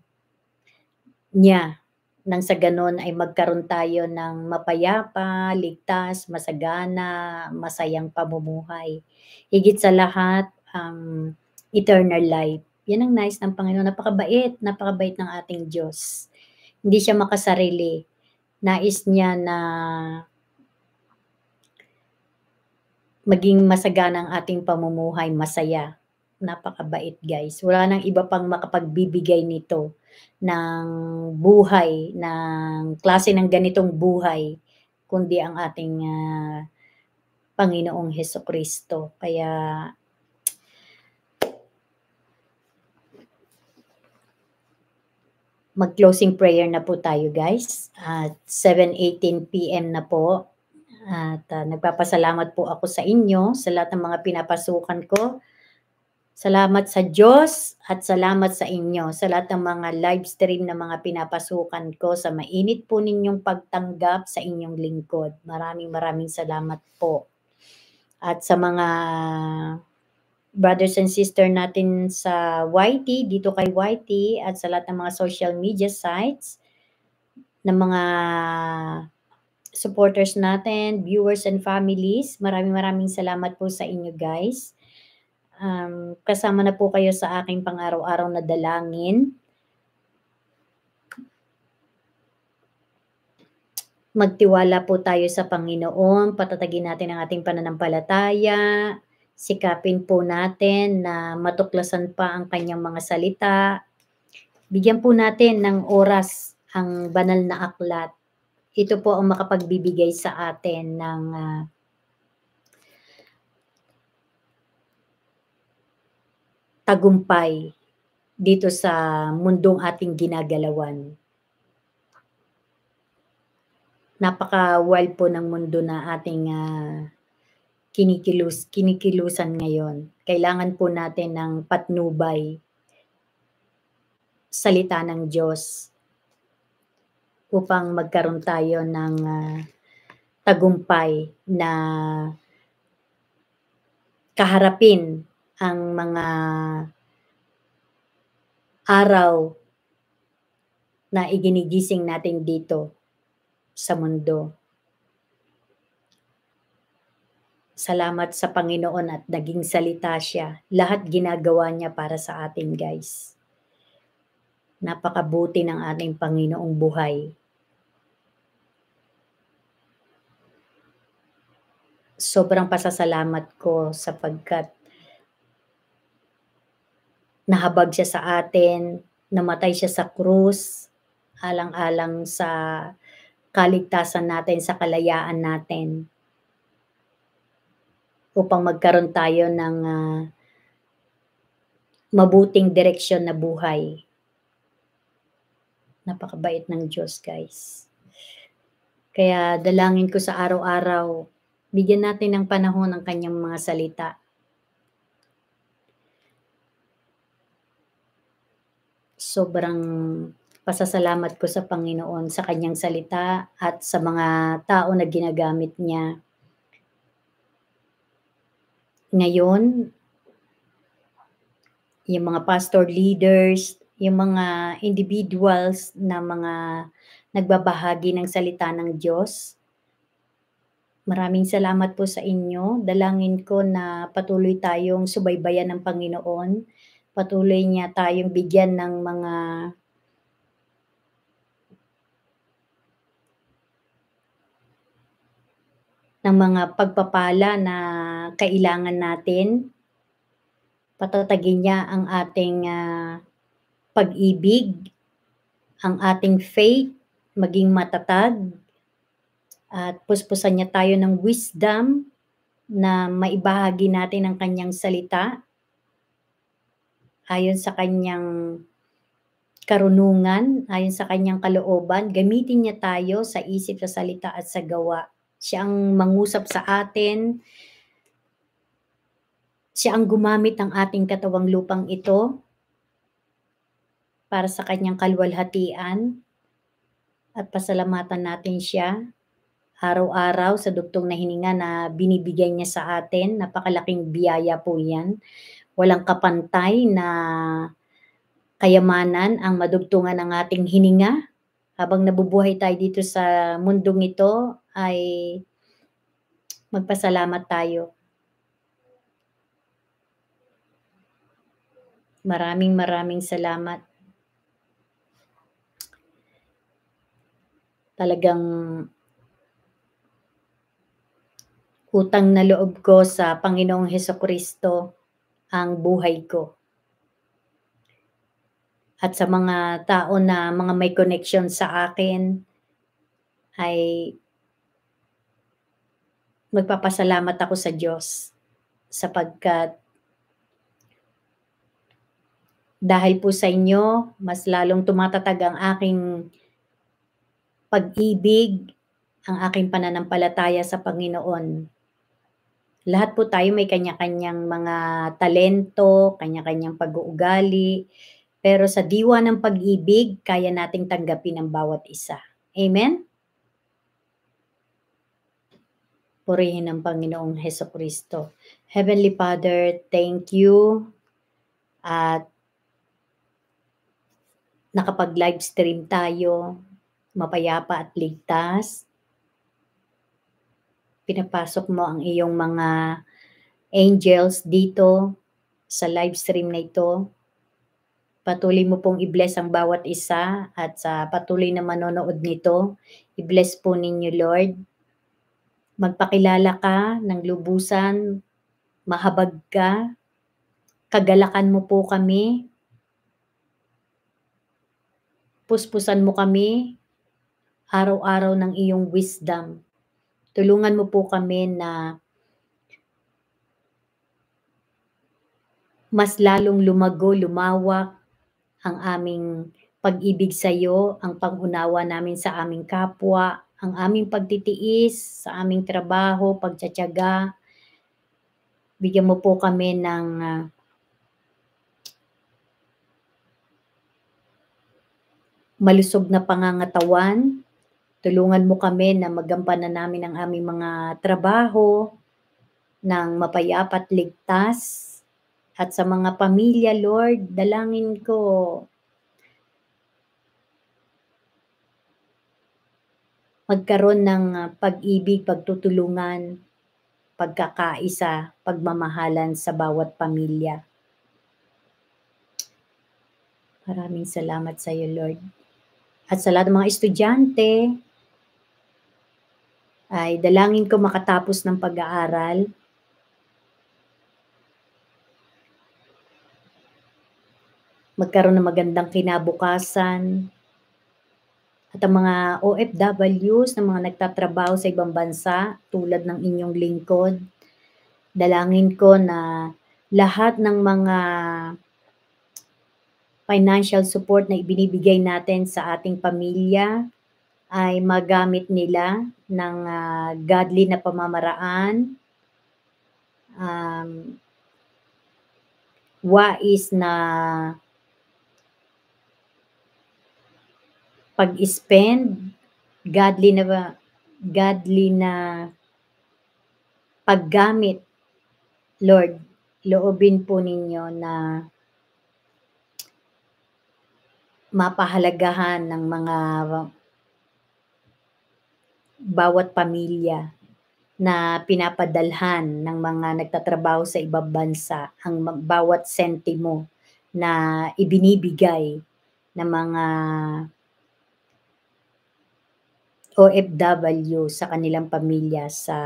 niya nang sa ganon ay magkaroon tayo ng mapayapa, ligtas, masagana, masayang pamumuhay. Higit sa lahat, um, eternal life. Yan ang nice ng Panginoon. Napakabait, napakabait ng ating Diyos. Hindi siya makasarili. Nais niya na maging masagana ang ating pamumuhay, masaya. Napakabait guys. Wala nang iba pang makapagbibigay nito ng buhay, ng klase ng ganitong buhay, kundi ang ating uh, Panginoong Heso Kristo. Kaya mag-closing prayer na po tayo guys. At 7.18 p.m. na po. At uh, nagpapasalamat po ako sa inyo sa lahat ng mga pinapasukan ko. Salamat sa Diyos at salamat sa inyo sa lahat ng mga live stream na mga pinapasukan ko sa mainit po ninyong pagtanggap sa inyong lingkod. Maraming maraming salamat po. At sa mga brothers and sister natin sa YT, dito kay YT at sa lahat ng mga social media sites ng mga supporters natin, viewers and families. Maraming maraming salamat po sa inyo guys. Um, kasama na po kayo sa aking pang-araw-araw na dalangin. Magtiwala po tayo sa Panginoon, patatagin natin ang ating pananampalataya, Sikapin po natin na matuklasan pa ang kanyang mga salita. Bigyan po natin ng oras ang banal na aklat. Ito po ang makapagbibigay sa atin ng uh, tagumpay dito sa mundong ating ginagalawan. Napaka-wild po ng mundo na ating uh, kinikilos, kinikilusan ngayon. Kailangan po natin ng patnubay, salita ng Diyos, upang magkaroon tayo ng uh, tagumpay na kaharapin ang mga araw na iginigising natin dito sa mundo. Salamat sa Panginoon at naging salita siya. Lahat ginagawa niya para sa atin, guys. Napakabuti ng ating Panginoong buhay. Sobrang pasasalamat ko sapagkat nahabag siya sa atin, namatay siya sa krus, alang-alang sa kaligtasan natin, sa kalayaan natin upang magkaroon tayo ng uh, mabuting direksyon na buhay. Napakabait ng Diyos, guys. Kaya dalangin ko sa araw-araw, bigyan natin ng panahon ang kanyang mga salita. Sobrang pasasalamat ko sa Panginoon sa kanyang salita at sa mga tao na ginagamit niya ngayon, yung mga pastor leaders, yung mga individuals na mga nagbabahagi ng salita ng Diyos. Maraming salamat po sa inyo. Dalangin ko na patuloy tayong subaybayan ng Panginoon. Patuloy niya tayong bigyan ng mga ng mga pagpapala na kailangan natin. Patatagin niya ang ating uh, pag-ibig, ang ating faith, maging matatag, at puspusan niya tayo ng wisdom na maibahagi natin ang kanyang salita ayon sa kanyang karunungan, ayon sa kanyang kalooban, gamitin niya tayo sa isip, sa salita at sa gawa siyang mangusap sa atin. Siya ang gumamit ng ating katawang lupang ito para sa kanyang kalwalhatian at pasalamatan natin siya araw-araw sa dugtong na hininga na binibigay niya sa atin. Napakalaking biyaya po yan. Walang kapantay na kayamanan ang madugtungan ng ating hininga habang nabubuhay tayo dito sa mundong ito ay magpasalamat tayo. Maraming maraming salamat. Talagang utang na loob ko sa Panginoong Heso Kristo ang buhay ko at sa mga tao na mga may connection sa akin ay magpapasalamat ako sa Diyos sapagkat dahil po sa inyo, mas lalong tumatatag ang aking pag-ibig, ang aking pananampalataya sa Panginoon. Lahat po tayo may kanya-kanyang mga talento, kanya-kanyang pag-uugali, pero sa diwa ng pag-ibig, kaya nating tanggapin ang bawat isa. Amen? Purihin ang Panginoong Heso Kristo. Heavenly Father, thank you at nakapag-live stream tayo, mapayapa at ligtas. Pinapasok mo ang iyong mga angels dito sa live stream na ito Patuloy mo pong i-bless ang bawat isa at sa patuloy na manonood nito, i-bless po ninyo Lord. Magpakilala ka ng lubusan, mahabag ka, kagalakan mo po kami, puspusan mo kami araw-araw ng iyong wisdom. Tulungan mo po kami na mas lalong lumago, lumawak, ang aming pag-ibig sa iyo, ang pangunawa namin sa aming kapwa, ang aming pagtitiis sa aming trabaho, pagtsatsaga. Bigyan mo po kami ng ah, malusog na pangangatawan. Tulungan mo kami na magampanan namin ang aming mga trabaho ng mapayapa at ligtas at sa mga pamilya, Lord, dalangin ko magkaroon ng ah, pag-ibig, pagtutulungan, pagkakaisa, pagmamahalan sa bawat pamilya. Maraming salamat sa iyo, Lord. At sa lahat ng mga estudyante, ay dalangin ko makatapos ng pag-aaral magkaroon ng magandang kinabukasan. At ang mga OFWs na mga nagtatrabaho sa ibang bansa tulad ng inyong lingkod, dalangin ko na lahat ng mga financial support na ibinibigay natin sa ating pamilya ay magamit nila ng uh, godly na pamamaraan. Um, wais na pag-spend, godly na godly na paggamit, Lord, loobin po ninyo na mapahalagahan ng mga bawat pamilya na pinapadalhan ng mga nagtatrabaho sa ibang bansa ang bawat sentimo na ibinibigay ng mga OFW sa kanilang pamilya sa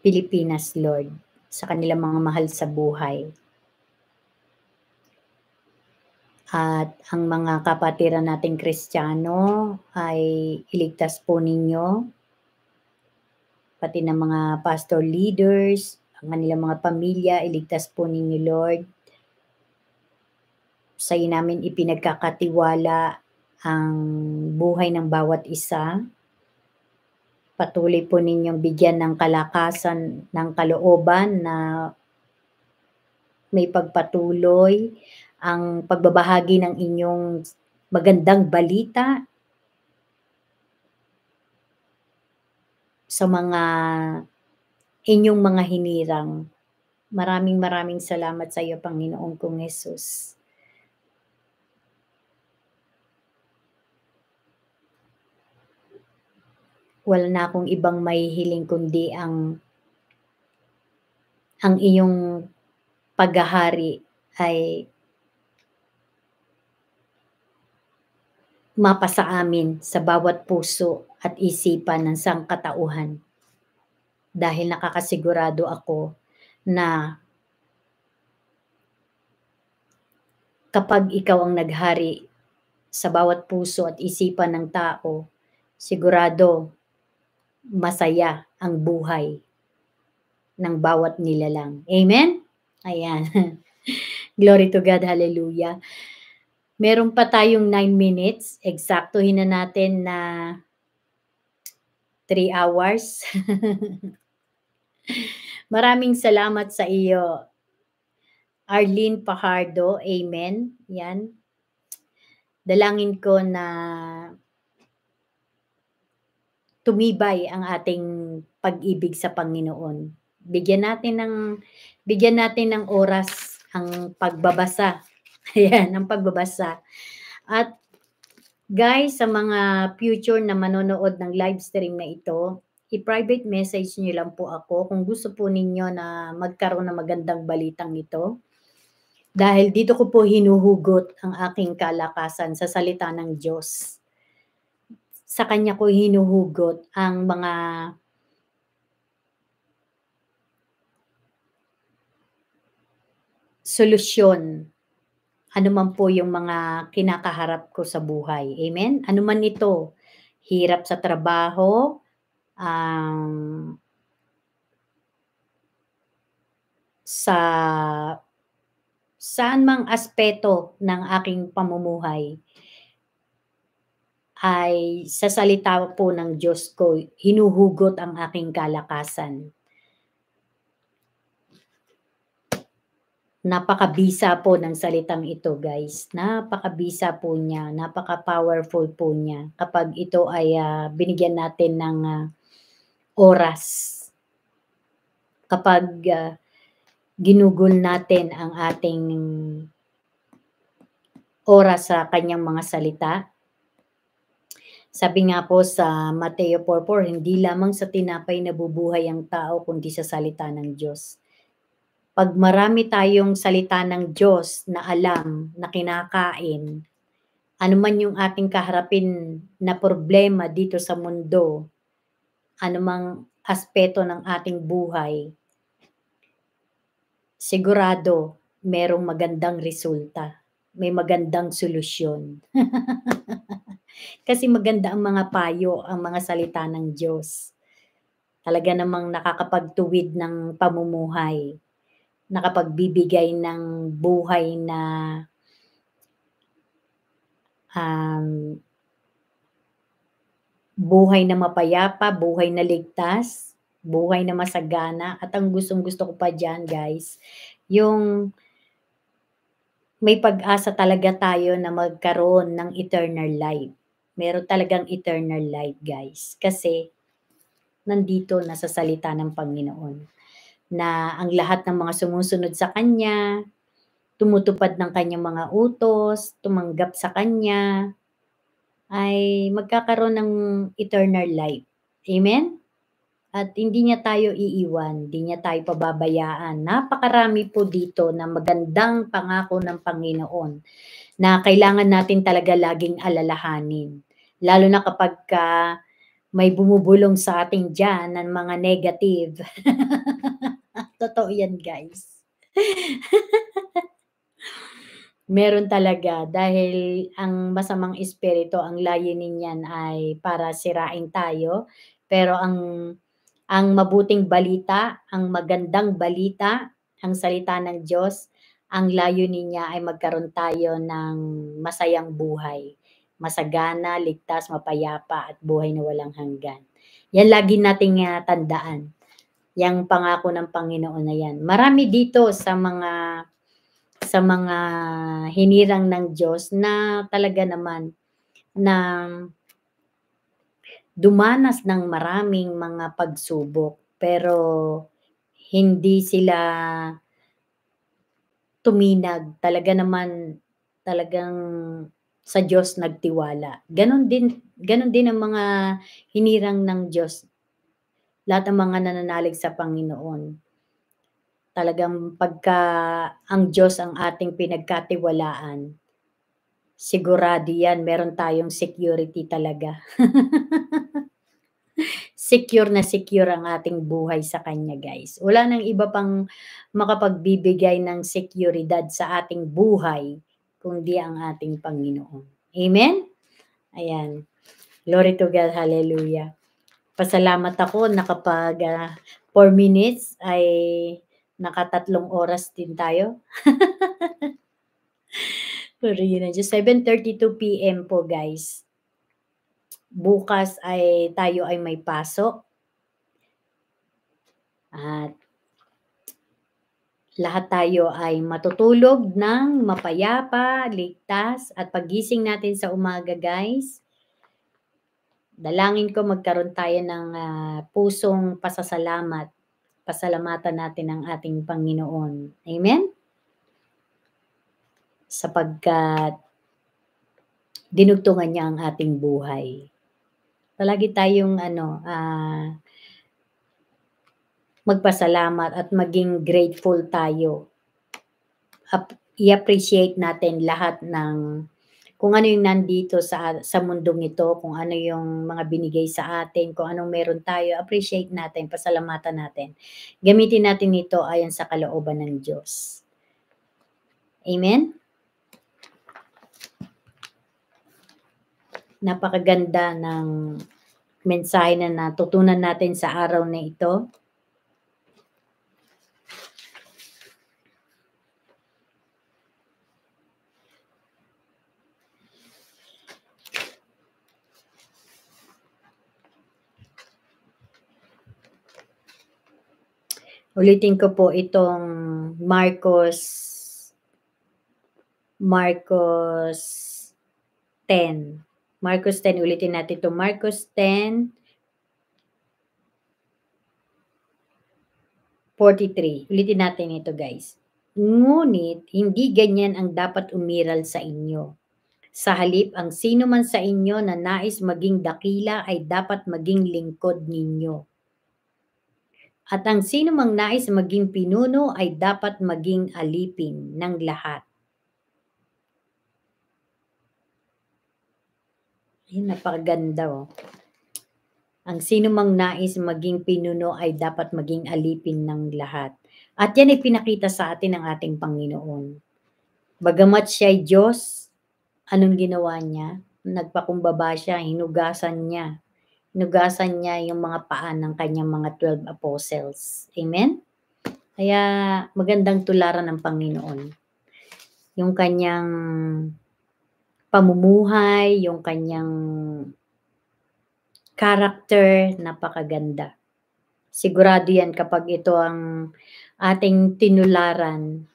Pilipinas, Lord, sa kanilang mga mahal sa buhay. At ang mga kapatiran nating Kristiyano ay iligtas po ninyo, pati ng mga pastor leaders, ang kanilang mga pamilya, iligtas po ninyo, Lord. Sa'yo namin ipinagkakatiwala ang buhay ng bawat isa. Patuloy po ninyong bigyan ng kalakasan ng kalooban na may pagpatuloy ang pagbabahagi ng inyong magandang balita sa mga inyong mga hinirang. Maraming maraming salamat sa iyo, Panginoong kong Yesus. wala na akong ibang may hiling kundi ang ang iyong paghahari ay mapasa amin sa bawat puso at isipan ng sangkatauhan. Dahil nakakasigurado ako na kapag ikaw ang naghari sa bawat puso at isipan ng tao, sigurado masaya ang buhay ng bawat nilalang. Amen? Ayan. Glory to God. Hallelujah. Meron pa tayong 9 minutes. Eksaktuhin na natin na 3 hours. Maraming salamat sa iyo, Arlene Pajardo. Amen. Yan. Dalangin ko na tumibay ang ating pag-ibig sa Panginoon. Bigyan natin ng bigyan natin ng oras ang pagbabasa. Ayan, ang pagbabasa. At guys, sa mga future na manonood ng live stream na ito, i-private message niyo lang po ako kung gusto po ninyo na magkaroon ng magandang balitang ito. Dahil dito ko po hinuhugot ang aking kalakasan sa salita ng Diyos sa kanya ko hinuhugot ang mga solusyon ano man po yung mga kinakaharap ko sa buhay. Amen? Ano man ito, hirap sa trabaho, um, sa saan mang aspeto ng aking pamumuhay ay sa salita po ng Diyos ko, hinuhugot ang aking kalakasan. Napakabisa po ng salitang ito guys. Napakabisa po niya. Napaka-powerful po niya. Kapag ito ay uh, binigyan natin ng uh, oras. Kapag uh, ginugol natin ang ating oras sa kanyang mga salita, sabi nga po sa Mateo 4.4, hindi lamang sa tinapay nabubuhay ang tao, kundi sa salita ng Diyos. Pag marami tayong salita ng Diyos na alam, na kinakain, ano man yung ating kaharapin na problema dito sa mundo, anumang aspeto ng ating buhay, sigurado merong magandang resulta may magandang solusyon. Kasi maganda ang mga payo, ang mga salita ng Diyos. Talaga namang nakakapagtuwid ng pamumuhay, nakapagbibigay ng buhay na um, buhay na mapayapa, buhay na ligtas, buhay na masagana. At ang gustong gusto ko pa dyan, guys, yung may pag-asa talaga tayo na magkaroon ng eternal life. Meron talagang eternal life, guys. Kasi nandito na sa salita ng Panginoon na ang lahat ng mga sumusunod sa Kanya, tumutupad ng Kanyang mga utos, tumanggap sa Kanya, ay magkakaroon ng eternal life. Amen? at hindi niya tayo iiwan, hindi niya tayo pababayaan. Napakarami po dito na magandang pangako ng Panginoon na kailangan natin talaga laging alalahanin. Lalo na kapag uh, may bumubulong sa ating dyan ng mga negative. Totoo yan guys. Meron talaga dahil ang masamang espiritu, ang layunin niyan ay para sirain tayo. Pero ang ang mabuting balita, ang magandang balita, ang salita ng Diyos, ang layunin niya ay magkaroon tayo ng masayang buhay, masagana, ligtas, mapayapa at buhay na walang hanggan. Yan lagi nating uh, tandaan. Yang pangako ng Panginoon na yan. Marami dito sa mga sa mga hinirang ng Diyos na talaga naman na dumanas ng maraming mga pagsubok pero hindi sila tuminag. Talaga naman talagang sa Diyos nagtiwala. Ganon din, ganon din ang mga hinirang ng Diyos. Lahat ng mga nananalig sa Panginoon. Talagang pagka ang Diyos ang ating pinagkatiwalaan, sigurado yan, meron tayong security talaga. secure na secure ang ating buhay sa Kanya, guys. Wala nang iba pang makapagbibigay ng seguridad sa ating buhay, kundi ang ating Panginoon. Amen? Ayan. Glory to God. Hallelujah. Pasalamat ako nakapag uh, ah, 4 minutes ay nakatatlong oras din tayo. Pero yun na, 7.32 p.m. po guys bukas ay tayo ay may pasok. At lahat tayo ay matutulog ng mapayapa, ligtas at pagising natin sa umaga guys. Dalangin ko magkaroon tayo ng uh, pusong pasasalamat. Pasalamatan natin ang ating Panginoon. Amen? Sapagkat dinugtungan niya ang ating buhay lagi tayong ano, uh, magpasalamat at maging grateful tayo. i-appreciate natin lahat ng kung ano yung nandito sa sa mundong ito, kung ano yung mga binigay sa atin, kung anong meron tayo, appreciate natin, pasalamatan natin. Gamitin natin ito ayon sa kalooban ng Diyos. Amen. napakaganda ng mensahe na natutunan natin sa araw na ito. Ulitin ko po itong Marcos Marcos 10 Marcos 10, ulitin natin to Marcos 10, Ulitin natin ito guys. Ngunit hindi ganyan ang dapat umiral sa inyo. Sa halip, ang sino man sa inyo na nais maging dakila ay dapat maging lingkod ninyo. At ang sino mang nais maging pinuno ay dapat maging alipin ng lahat. Ay, napakaganda oh. Ang sino mang nais maging pinuno ay dapat maging alipin ng lahat. At yan ay pinakita sa atin ng ating Panginoon. Bagamat siya ay Diyos, anong ginawa niya? Nagpakumbaba siya, hinugasan niya. Hinugasan niya yung mga paa ng kanyang mga 12 apostles. Amen? Kaya magandang tularan ng Panginoon. Yung kanyang pamumuhay, yung kanyang character, napakaganda. Sigurado yan kapag ito ang ating tinularan.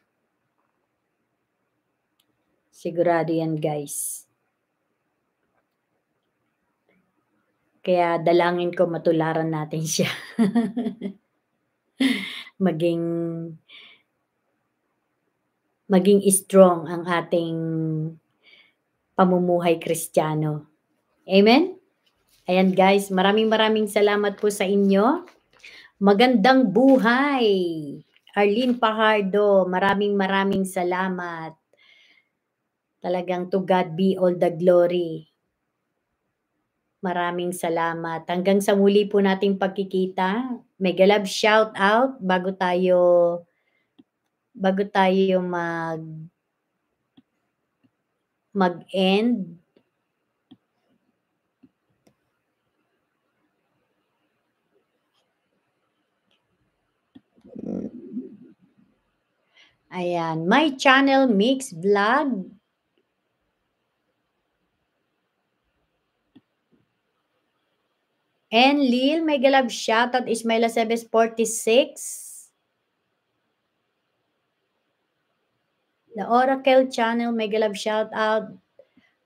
Sigurado yan guys. Kaya dalangin ko matularan natin siya. maging maging strong ang ating pamumuhay kristyano. Amen? Ayan guys, maraming maraming salamat po sa inyo. Magandang buhay! Arlene Pajardo, maraming maraming salamat. Talagang to God be all the glory. Maraming salamat. Hanggang sa muli po nating pagkikita. Mega love shout out bago tayo bago tayo mag mag-end Ayan. My channel makes vlog. And Lil, may galab shoutout. Ismaila Sebes 46. The Oracle Channel, mega love shout out.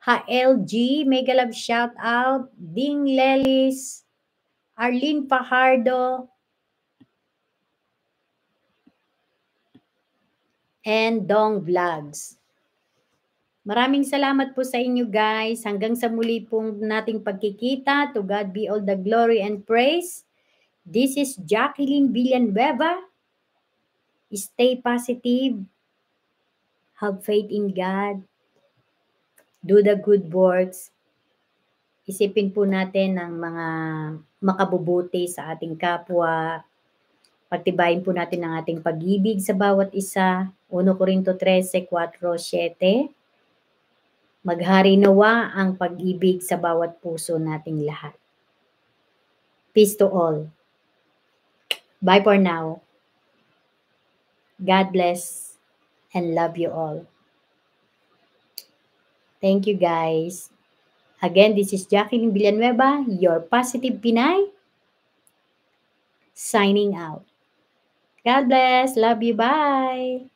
HLG, mega love shout out. Ding Lelis, Arlene Pajardo, and Dong Vlogs. Maraming salamat po sa inyo guys. Hanggang sa muli pong nating pagkikita. To God be all the glory and praise. This is Jacqueline Villanueva. Stay positive. Have faith in God. Do the good works. Isipin po natin ng mga makabubuti sa ating kapwa. Pagtibayin po natin ang ating pag-ibig sa bawat isa. 1 Corinto 13, 4, 7. Maghari nawa ang pag-ibig sa bawat puso nating lahat. Peace to all. Bye for now. God bless and love you all. Thank you guys. Again, this is Jacqueline Villanueva, your positive Pinay, signing out. God bless. Love you. Bye.